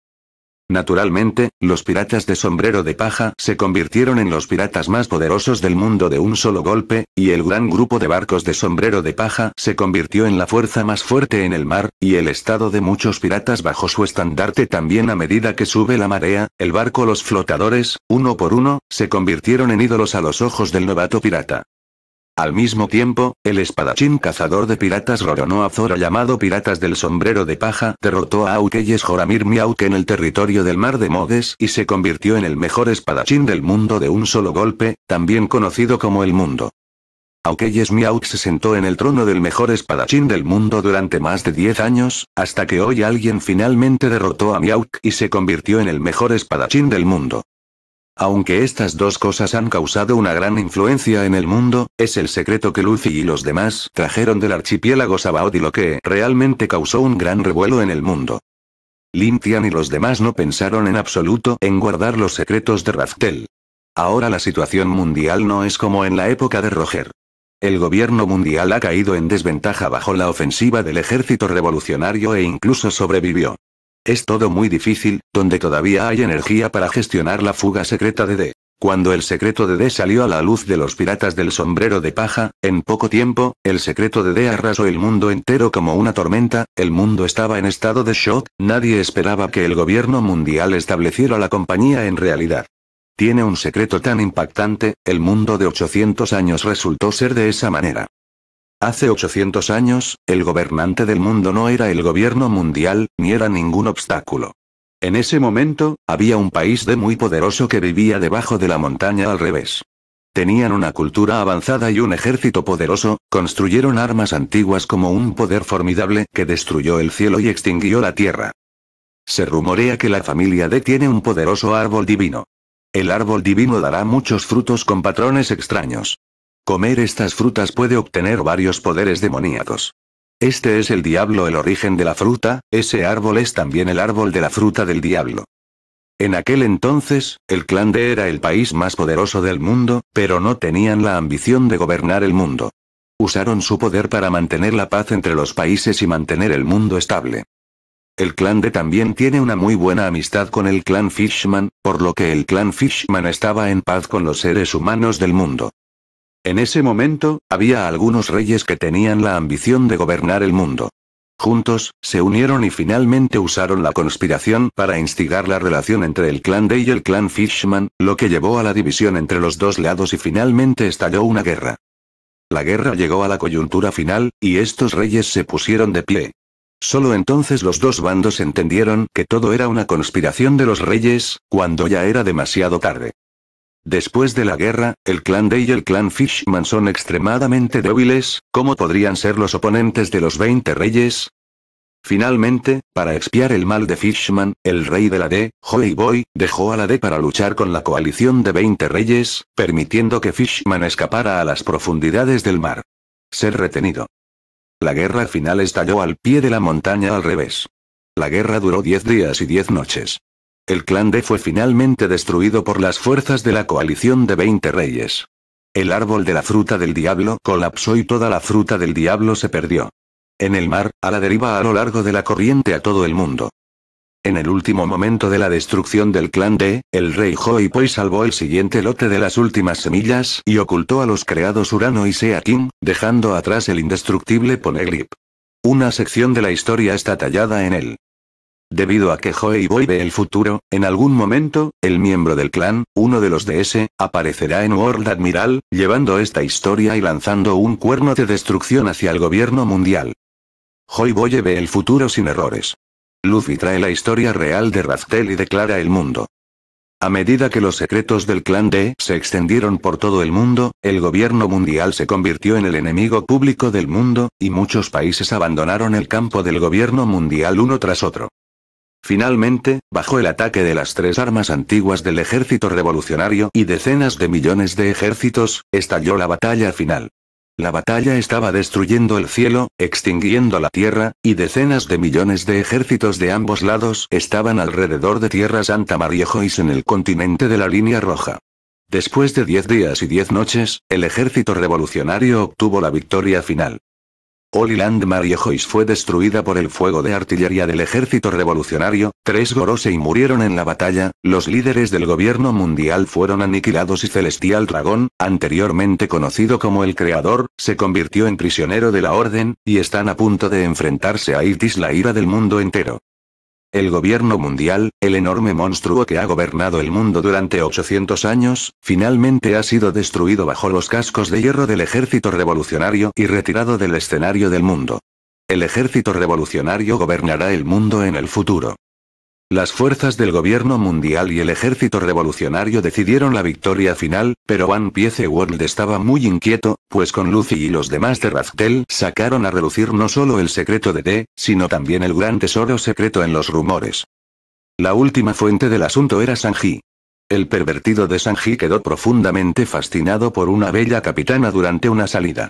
[SPEAKER 1] Naturalmente, los piratas de sombrero de paja se convirtieron en los piratas más poderosos del mundo de un solo golpe, y el gran grupo de barcos de sombrero de paja se convirtió en la fuerza más fuerte en el mar, y el estado de muchos piratas bajo su estandarte también a medida que sube la marea, el barco los flotadores, uno por uno, se convirtieron en ídolos a los ojos del novato pirata. Al mismo tiempo, el espadachín cazador de piratas Roronoa Zoro llamado Piratas del Sombrero de Paja derrotó a Aukeyes Joramir Miauk en el territorio del Mar de Modes y se convirtió en el mejor espadachín del mundo de un solo golpe, también conocido como el mundo. Aukeyes Miauk se sentó en el trono del mejor espadachín del mundo durante más de 10 años, hasta que hoy alguien finalmente derrotó a Miauk y se convirtió en el mejor espadachín del mundo. Aunque estas dos cosas han causado una gran influencia en el mundo, es el secreto que Lucy y los demás trajeron del archipiélago Sabaody lo que realmente causó un gran revuelo en el mundo. Lin y los demás no pensaron en absoluto en guardar los secretos de Raftel. Ahora la situación mundial no es como en la época de Roger. El gobierno mundial ha caído en desventaja bajo la ofensiva del ejército revolucionario e incluso sobrevivió. Es todo muy difícil, donde todavía hay energía para gestionar la fuga secreta de D. Cuando el secreto de D salió a la luz de los piratas del sombrero de paja, en poco tiempo, el secreto de D arrasó el mundo entero como una tormenta, el mundo estaba en estado de shock, nadie esperaba que el gobierno mundial estableciera la compañía en realidad. Tiene un secreto tan impactante, el mundo de 800 años resultó ser de esa manera. Hace 800 años, el gobernante del mundo no era el gobierno mundial, ni era ningún obstáculo. En ese momento, había un país de muy poderoso que vivía debajo de la montaña al revés. Tenían una cultura avanzada y un ejército poderoso, construyeron armas antiguas como un poder formidable que destruyó el cielo y extinguió la tierra. Se rumorea que la familia D tiene un poderoso árbol divino. El árbol divino dará muchos frutos con patrones extraños. Comer estas frutas puede obtener varios poderes demoníacos. Este es el diablo el origen de la fruta, ese árbol es también el árbol de la fruta del diablo. En aquel entonces, el clan de era el país más poderoso del mundo, pero no tenían la ambición de gobernar el mundo. Usaron su poder para mantener la paz entre los países y mantener el mundo estable. El clan de también tiene una muy buena amistad con el clan Fishman, por lo que el clan Fishman estaba en paz con los seres humanos del mundo. En ese momento, había algunos reyes que tenían la ambición de gobernar el mundo. Juntos, se unieron y finalmente usaron la conspiración para instigar la relación entre el clan Day y el clan Fishman, lo que llevó a la división entre los dos lados y finalmente estalló una guerra. La guerra llegó a la coyuntura final, y estos reyes se pusieron de pie. Solo entonces los dos bandos entendieron que todo era una conspiración de los reyes, cuando ya era demasiado tarde. Después de la guerra, el clan Day y el clan Fishman son extremadamente débiles, ¿cómo podrían ser los oponentes de los 20 reyes? Finalmente, para expiar el mal de Fishman, el rey de la D, Joy Boy, dejó a la D para luchar con la coalición de 20 reyes, permitiendo que Fishman escapara a las profundidades del mar. Ser retenido. La guerra final estalló al pie de la montaña al revés. La guerra duró 10 días y 10 noches. El clan D fue finalmente destruido por las fuerzas de la coalición de 20 reyes. El árbol de la fruta del diablo colapsó y toda la fruta del diablo se perdió. En el mar, a la deriva a lo largo de la corriente a todo el mundo. En el último momento de la destrucción del clan D, el rey Poi salvó el siguiente lote de las últimas semillas y ocultó a los creados Urano y King, dejando atrás el indestructible Ponegrip. Una sección de la historia está tallada en él. Debido a que Joey Boy ve el futuro, en algún momento, el miembro del clan, uno de los DS, aparecerá en World Admiral, llevando esta historia y lanzando un cuerno de destrucción hacia el gobierno mundial. Joy Boy ve el futuro sin errores. Luffy trae la historia real de Raftel y declara el mundo. A medida que los secretos del clan D se extendieron por todo el mundo, el gobierno mundial se convirtió en el enemigo público del mundo, y muchos países abandonaron el campo del gobierno mundial uno tras otro. Finalmente, bajo el ataque de las tres armas antiguas del ejército revolucionario y decenas de millones de ejércitos, estalló la batalla final. La batalla estaba destruyendo el cielo, extinguiendo la tierra, y decenas de millones de ejércitos de ambos lados estaban alrededor de Tierra Santa María Joyce en el continente de la línea roja. Después de diez días y diez noches, el ejército revolucionario obtuvo la victoria final. Marie Joyce fue destruida por el fuego de artillería del ejército revolucionario, tres Gorosei murieron en la batalla, los líderes del gobierno mundial fueron aniquilados y Celestial Dragón, anteriormente conocido como el Creador, se convirtió en prisionero de la Orden, y están a punto de enfrentarse a Itis la ira del mundo entero. El gobierno mundial, el enorme monstruo que ha gobernado el mundo durante 800 años, finalmente ha sido destruido bajo los cascos de hierro del ejército revolucionario y retirado del escenario del mundo. El ejército revolucionario gobernará el mundo en el futuro. Las fuerzas del gobierno mundial y el ejército revolucionario decidieron la victoria final, pero Van Piece World estaba muy inquieto, pues con Lucy y los demás de Raftel sacaron a relucir no solo el secreto de D, sino también el gran tesoro secreto en los rumores. La última fuente del asunto era Sanji. El pervertido de Sanji quedó profundamente fascinado por una bella capitana durante una salida.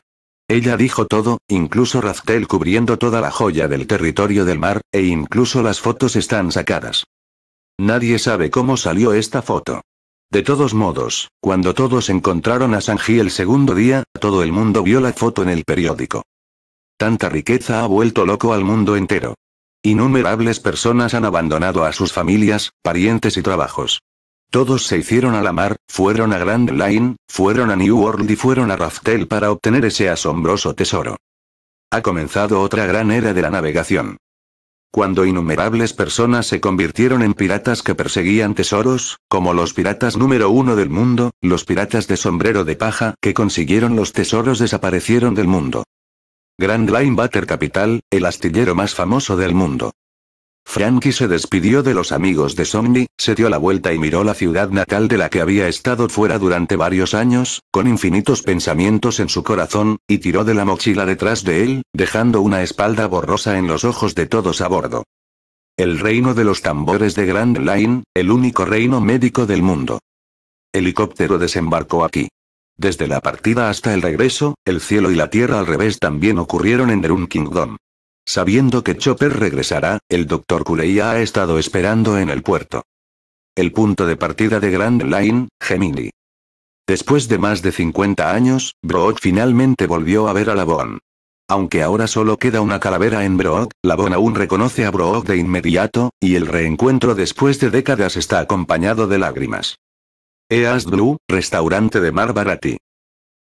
[SPEAKER 1] Ella dijo todo, incluso Raztel cubriendo toda la joya del territorio del mar, e incluso las fotos están sacadas. Nadie sabe cómo salió esta foto. De todos modos, cuando todos encontraron a Sanji el segundo día, todo el mundo vio la foto en el periódico. Tanta riqueza ha vuelto loco al mundo entero. Innumerables personas han abandonado a sus familias, parientes y trabajos. Todos se hicieron a la mar, fueron a Grand Line, fueron a New World y fueron a Raftel para obtener ese asombroso tesoro. Ha comenzado otra gran era de la navegación. Cuando innumerables personas se convirtieron en piratas que perseguían tesoros, como los piratas número uno del mundo, los piratas de sombrero de paja que consiguieron los tesoros desaparecieron del mundo. Grand Line Butter Capital, el astillero más famoso del mundo. Frankie se despidió de los amigos de Somni, se dio la vuelta y miró la ciudad natal de la que había estado fuera durante varios años, con infinitos pensamientos en su corazón, y tiró de la mochila detrás de él, dejando una espalda borrosa en los ojos de todos a bordo. El reino de los tambores de Grand Line, el único reino médico del mundo. Helicóptero desembarcó aquí. Desde la partida hasta el regreso, el cielo y la tierra al revés también ocurrieron en Derun Kingdom. Sabiendo que Chopper regresará, el Dr. Kuleia ha estado esperando en el puerto. El punto de partida de Grand Line, Gemini. Después de más de 50 años, Brock finalmente volvió a ver a Labón. Aunque ahora solo queda una calavera en Brock, Labón aún reconoce a Brock de inmediato, y el reencuentro después de décadas está acompañado de lágrimas. East Blue, restaurante de Mar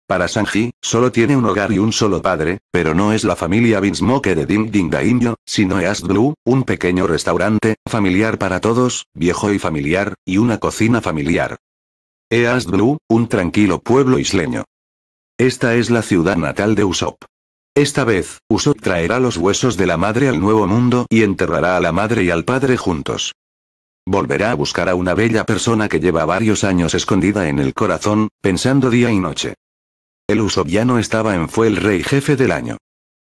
[SPEAKER 1] para Sanji, solo tiene un hogar y un solo padre, pero no es la familia Binsmoke de Ding Ding Daimyo, sino East Blue, un pequeño restaurante, familiar para todos, viejo y familiar, y una cocina familiar. East Blue, un tranquilo pueblo isleño. Esta es la ciudad natal de Usopp. Esta vez, Usopp traerá los huesos de la madre al nuevo mundo y enterrará a la madre y al padre juntos. Volverá a buscar a una bella persona que lleva varios años escondida en el corazón, pensando día y noche. El usobiano estaba en fue el rey jefe del año.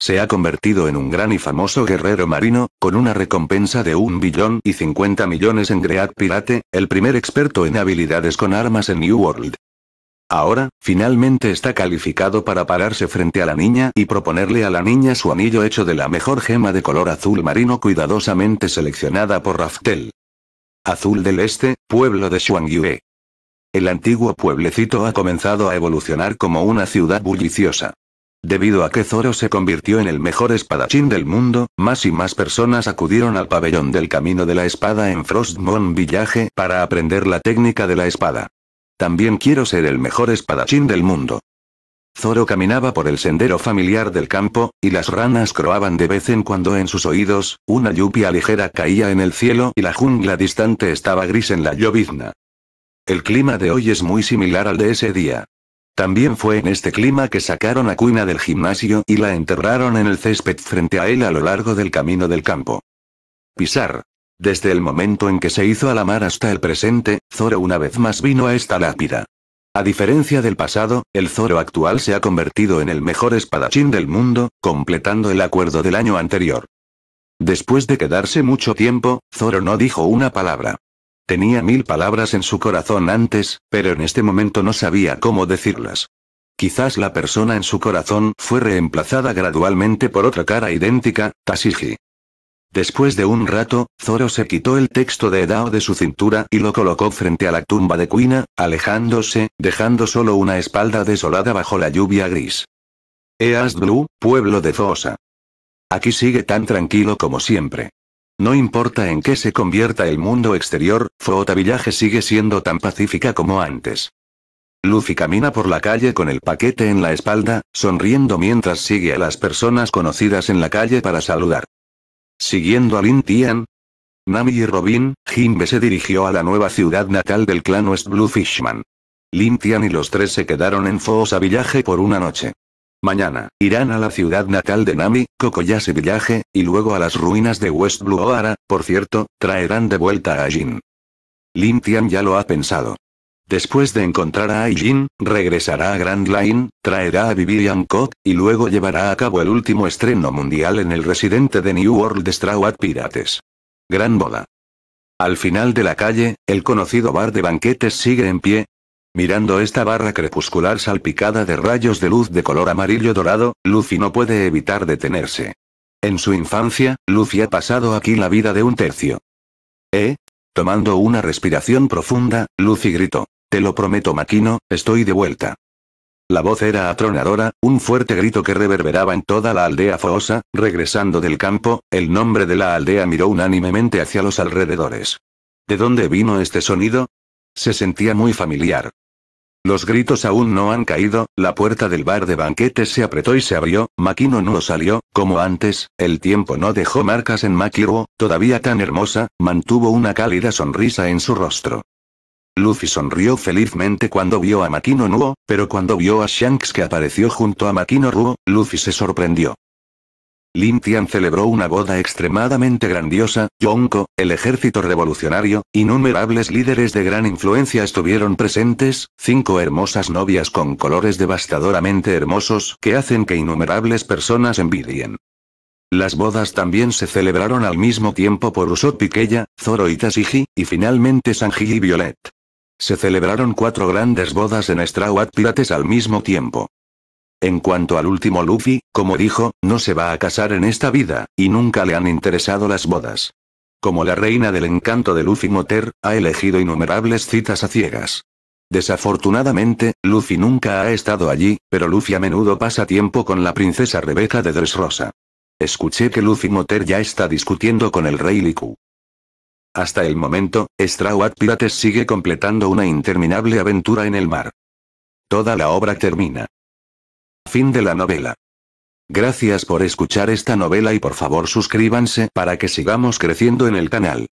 [SPEAKER 1] Se ha convertido en un gran y famoso guerrero marino, con una recompensa de un billón y 50 millones en Great Pirate, el primer experto en habilidades con armas en New World. Ahora, finalmente está calificado para pararse frente a la niña y proponerle a la niña su anillo hecho de la mejor gema de color azul marino cuidadosamente seleccionada por Raftel. Azul del Este, pueblo de Xuangyue. El antiguo pueblecito ha comenzado a evolucionar como una ciudad bulliciosa. Debido a que Zoro se convirtió en el mejor espadachín del mundo, más y más personas acudieron al pabellón del camino de la espada en frostmont Village para aprender la técnica de la espada. También quiero ser el mejor espadachín del mundo. Zoro caminaba por el sendero familiar del campo, y las ranas croaban de vez en cuando en sus oídos, una lluvia ligera caía en el cielo y la jungla distante estaba gris en la llovizna. El clima de hoy es muy similar al de ese día. También fue en este clima que sacaron a Cuina del gimnasio y la enterraron en el césped frente a él a lo largo del camino del campo. Pisar. Desde el momento en que se hizo a la mar hasta el presente, Zoro una vez más vino a esta lápida. A diferencia del pasado, el Zoro actual se ha convertido en el mejor espadachín del mundo, completando el acuerdo del año anterior. Después de quedarse mucho tiempo, Zoro no dijo una palabra. Tenía mil palabras en su corazón antes, pero en este momento no sabía cómo decirlas. Quizás la persona en su corazón fue reemplazada gradualmente por otra cara idéntica, Tasiji. Después de un rato, Zoro se quitó el texto de Edao de su cintura y lo colocó frente a la tumba de Quina, alejándose, dejando solo una espalda desolada bajo la lluvia gris. East Blue, pueblo de Zosa. Aquí sigue tan tranquilo como siempre. No importa en qué se convierta el mundo exterior, Fota Village sigue siendo tan pacífica como antes. Luffy camina por la calle con el paquete en la espalda, sonriendo mientras sigue a las personas conocidas en la calle para saludar. Siguiendo a Lin Tian, Nami y Robin, Jimbe se dirigió a la nueva ciudad natal del clan West Blue Fishman. Lin Tian y los tres se quedaron en Foosa Village por una noche. Mañana, irán a la ciudad natal de Nami, Kokoyase Village, y luego a las ruinas de West Blue Ohara, por cierto, traerán de vuelta a Jin. Lin Tian ya lo ha pensado. Después de encontrar a Aijin, regresará a Grand Line, traerá a Vivian Kok, y luego llevará a cabo el último estreno mundial en el residente de New World Straw Hat Pirates. Gran boda. Al final de la calle, el conocido bar de banquetes sigue en pie, Mirando esta barra crepuscular salpicada de rayos de luz de color amarillo dorado, Lucy no puede evitar detenerse. En su infancia, Lucy ha pasado aquí la vida de un tercio. ¿Eh? Tomando una respiración profunda, Lucy gritó. Te lo prometo, Maquino, estoy de vuelta. La voz era atronadora, un fuerte grito que reverberaba en toda la aldea fosa, regresando del campo, el nombre de la aldea miró unánimemente hacia los alrededores. ¿De dónde vino este sonido? Se sentía muy familiar. Los gritos aún no han caído, la puerta del bar de banquetes se apretó y se abrió, Makino Nuo salió, como antes, el tiempo no dejó marcas en Makiro, todavía tan hermosa, mantuvo una cálida sonrisa en su rostro. Luffy sonrió felizmente cuando vio a Makino Nuo, pero cuando vio a Shanks que apareció junto a Makino Ruo, Luffy se sorprendió. Lin Tian celebró una boda extremadamente grandiosa, Yonko, el ejército revolucionario, innumerables líderes de gran influencia estuvieron presentes, cinco hermosas novias con colores devastadoramente hermosos que hacen que innumerables personas envidien. Las bodas también se celebraron al mismo tiempo por Usopp Piqueya, Zoro y Tasiji, y finalmente Sanji y Violet. Se celebraron cuatro grandes bodas en Straw Pirates al mismo tiempo. En cuanto al último Luffy, como dijo, no se va a casar en esta vida, y nunca le han interesado las bodas. Como la reina del encanto de Luffy Moter, ha elegido innumerables citas a ciegas. Desafortunadamente, Luffy nunca ha estado allí, pero Luffy a menudo pasa tiempo con la princesa Rebeca de Dressrosa. Escuché que Luffy Moter ya está discutiendo con el rey Liku. Hasta el momento, Straw Hat Pirates sigue completando una interminable aventura en el mar. Toda la obra termina. Fin de la novela. Gracias por escuchar esta novela y por favor suscríbanse para que sigamos creciendo en el canal.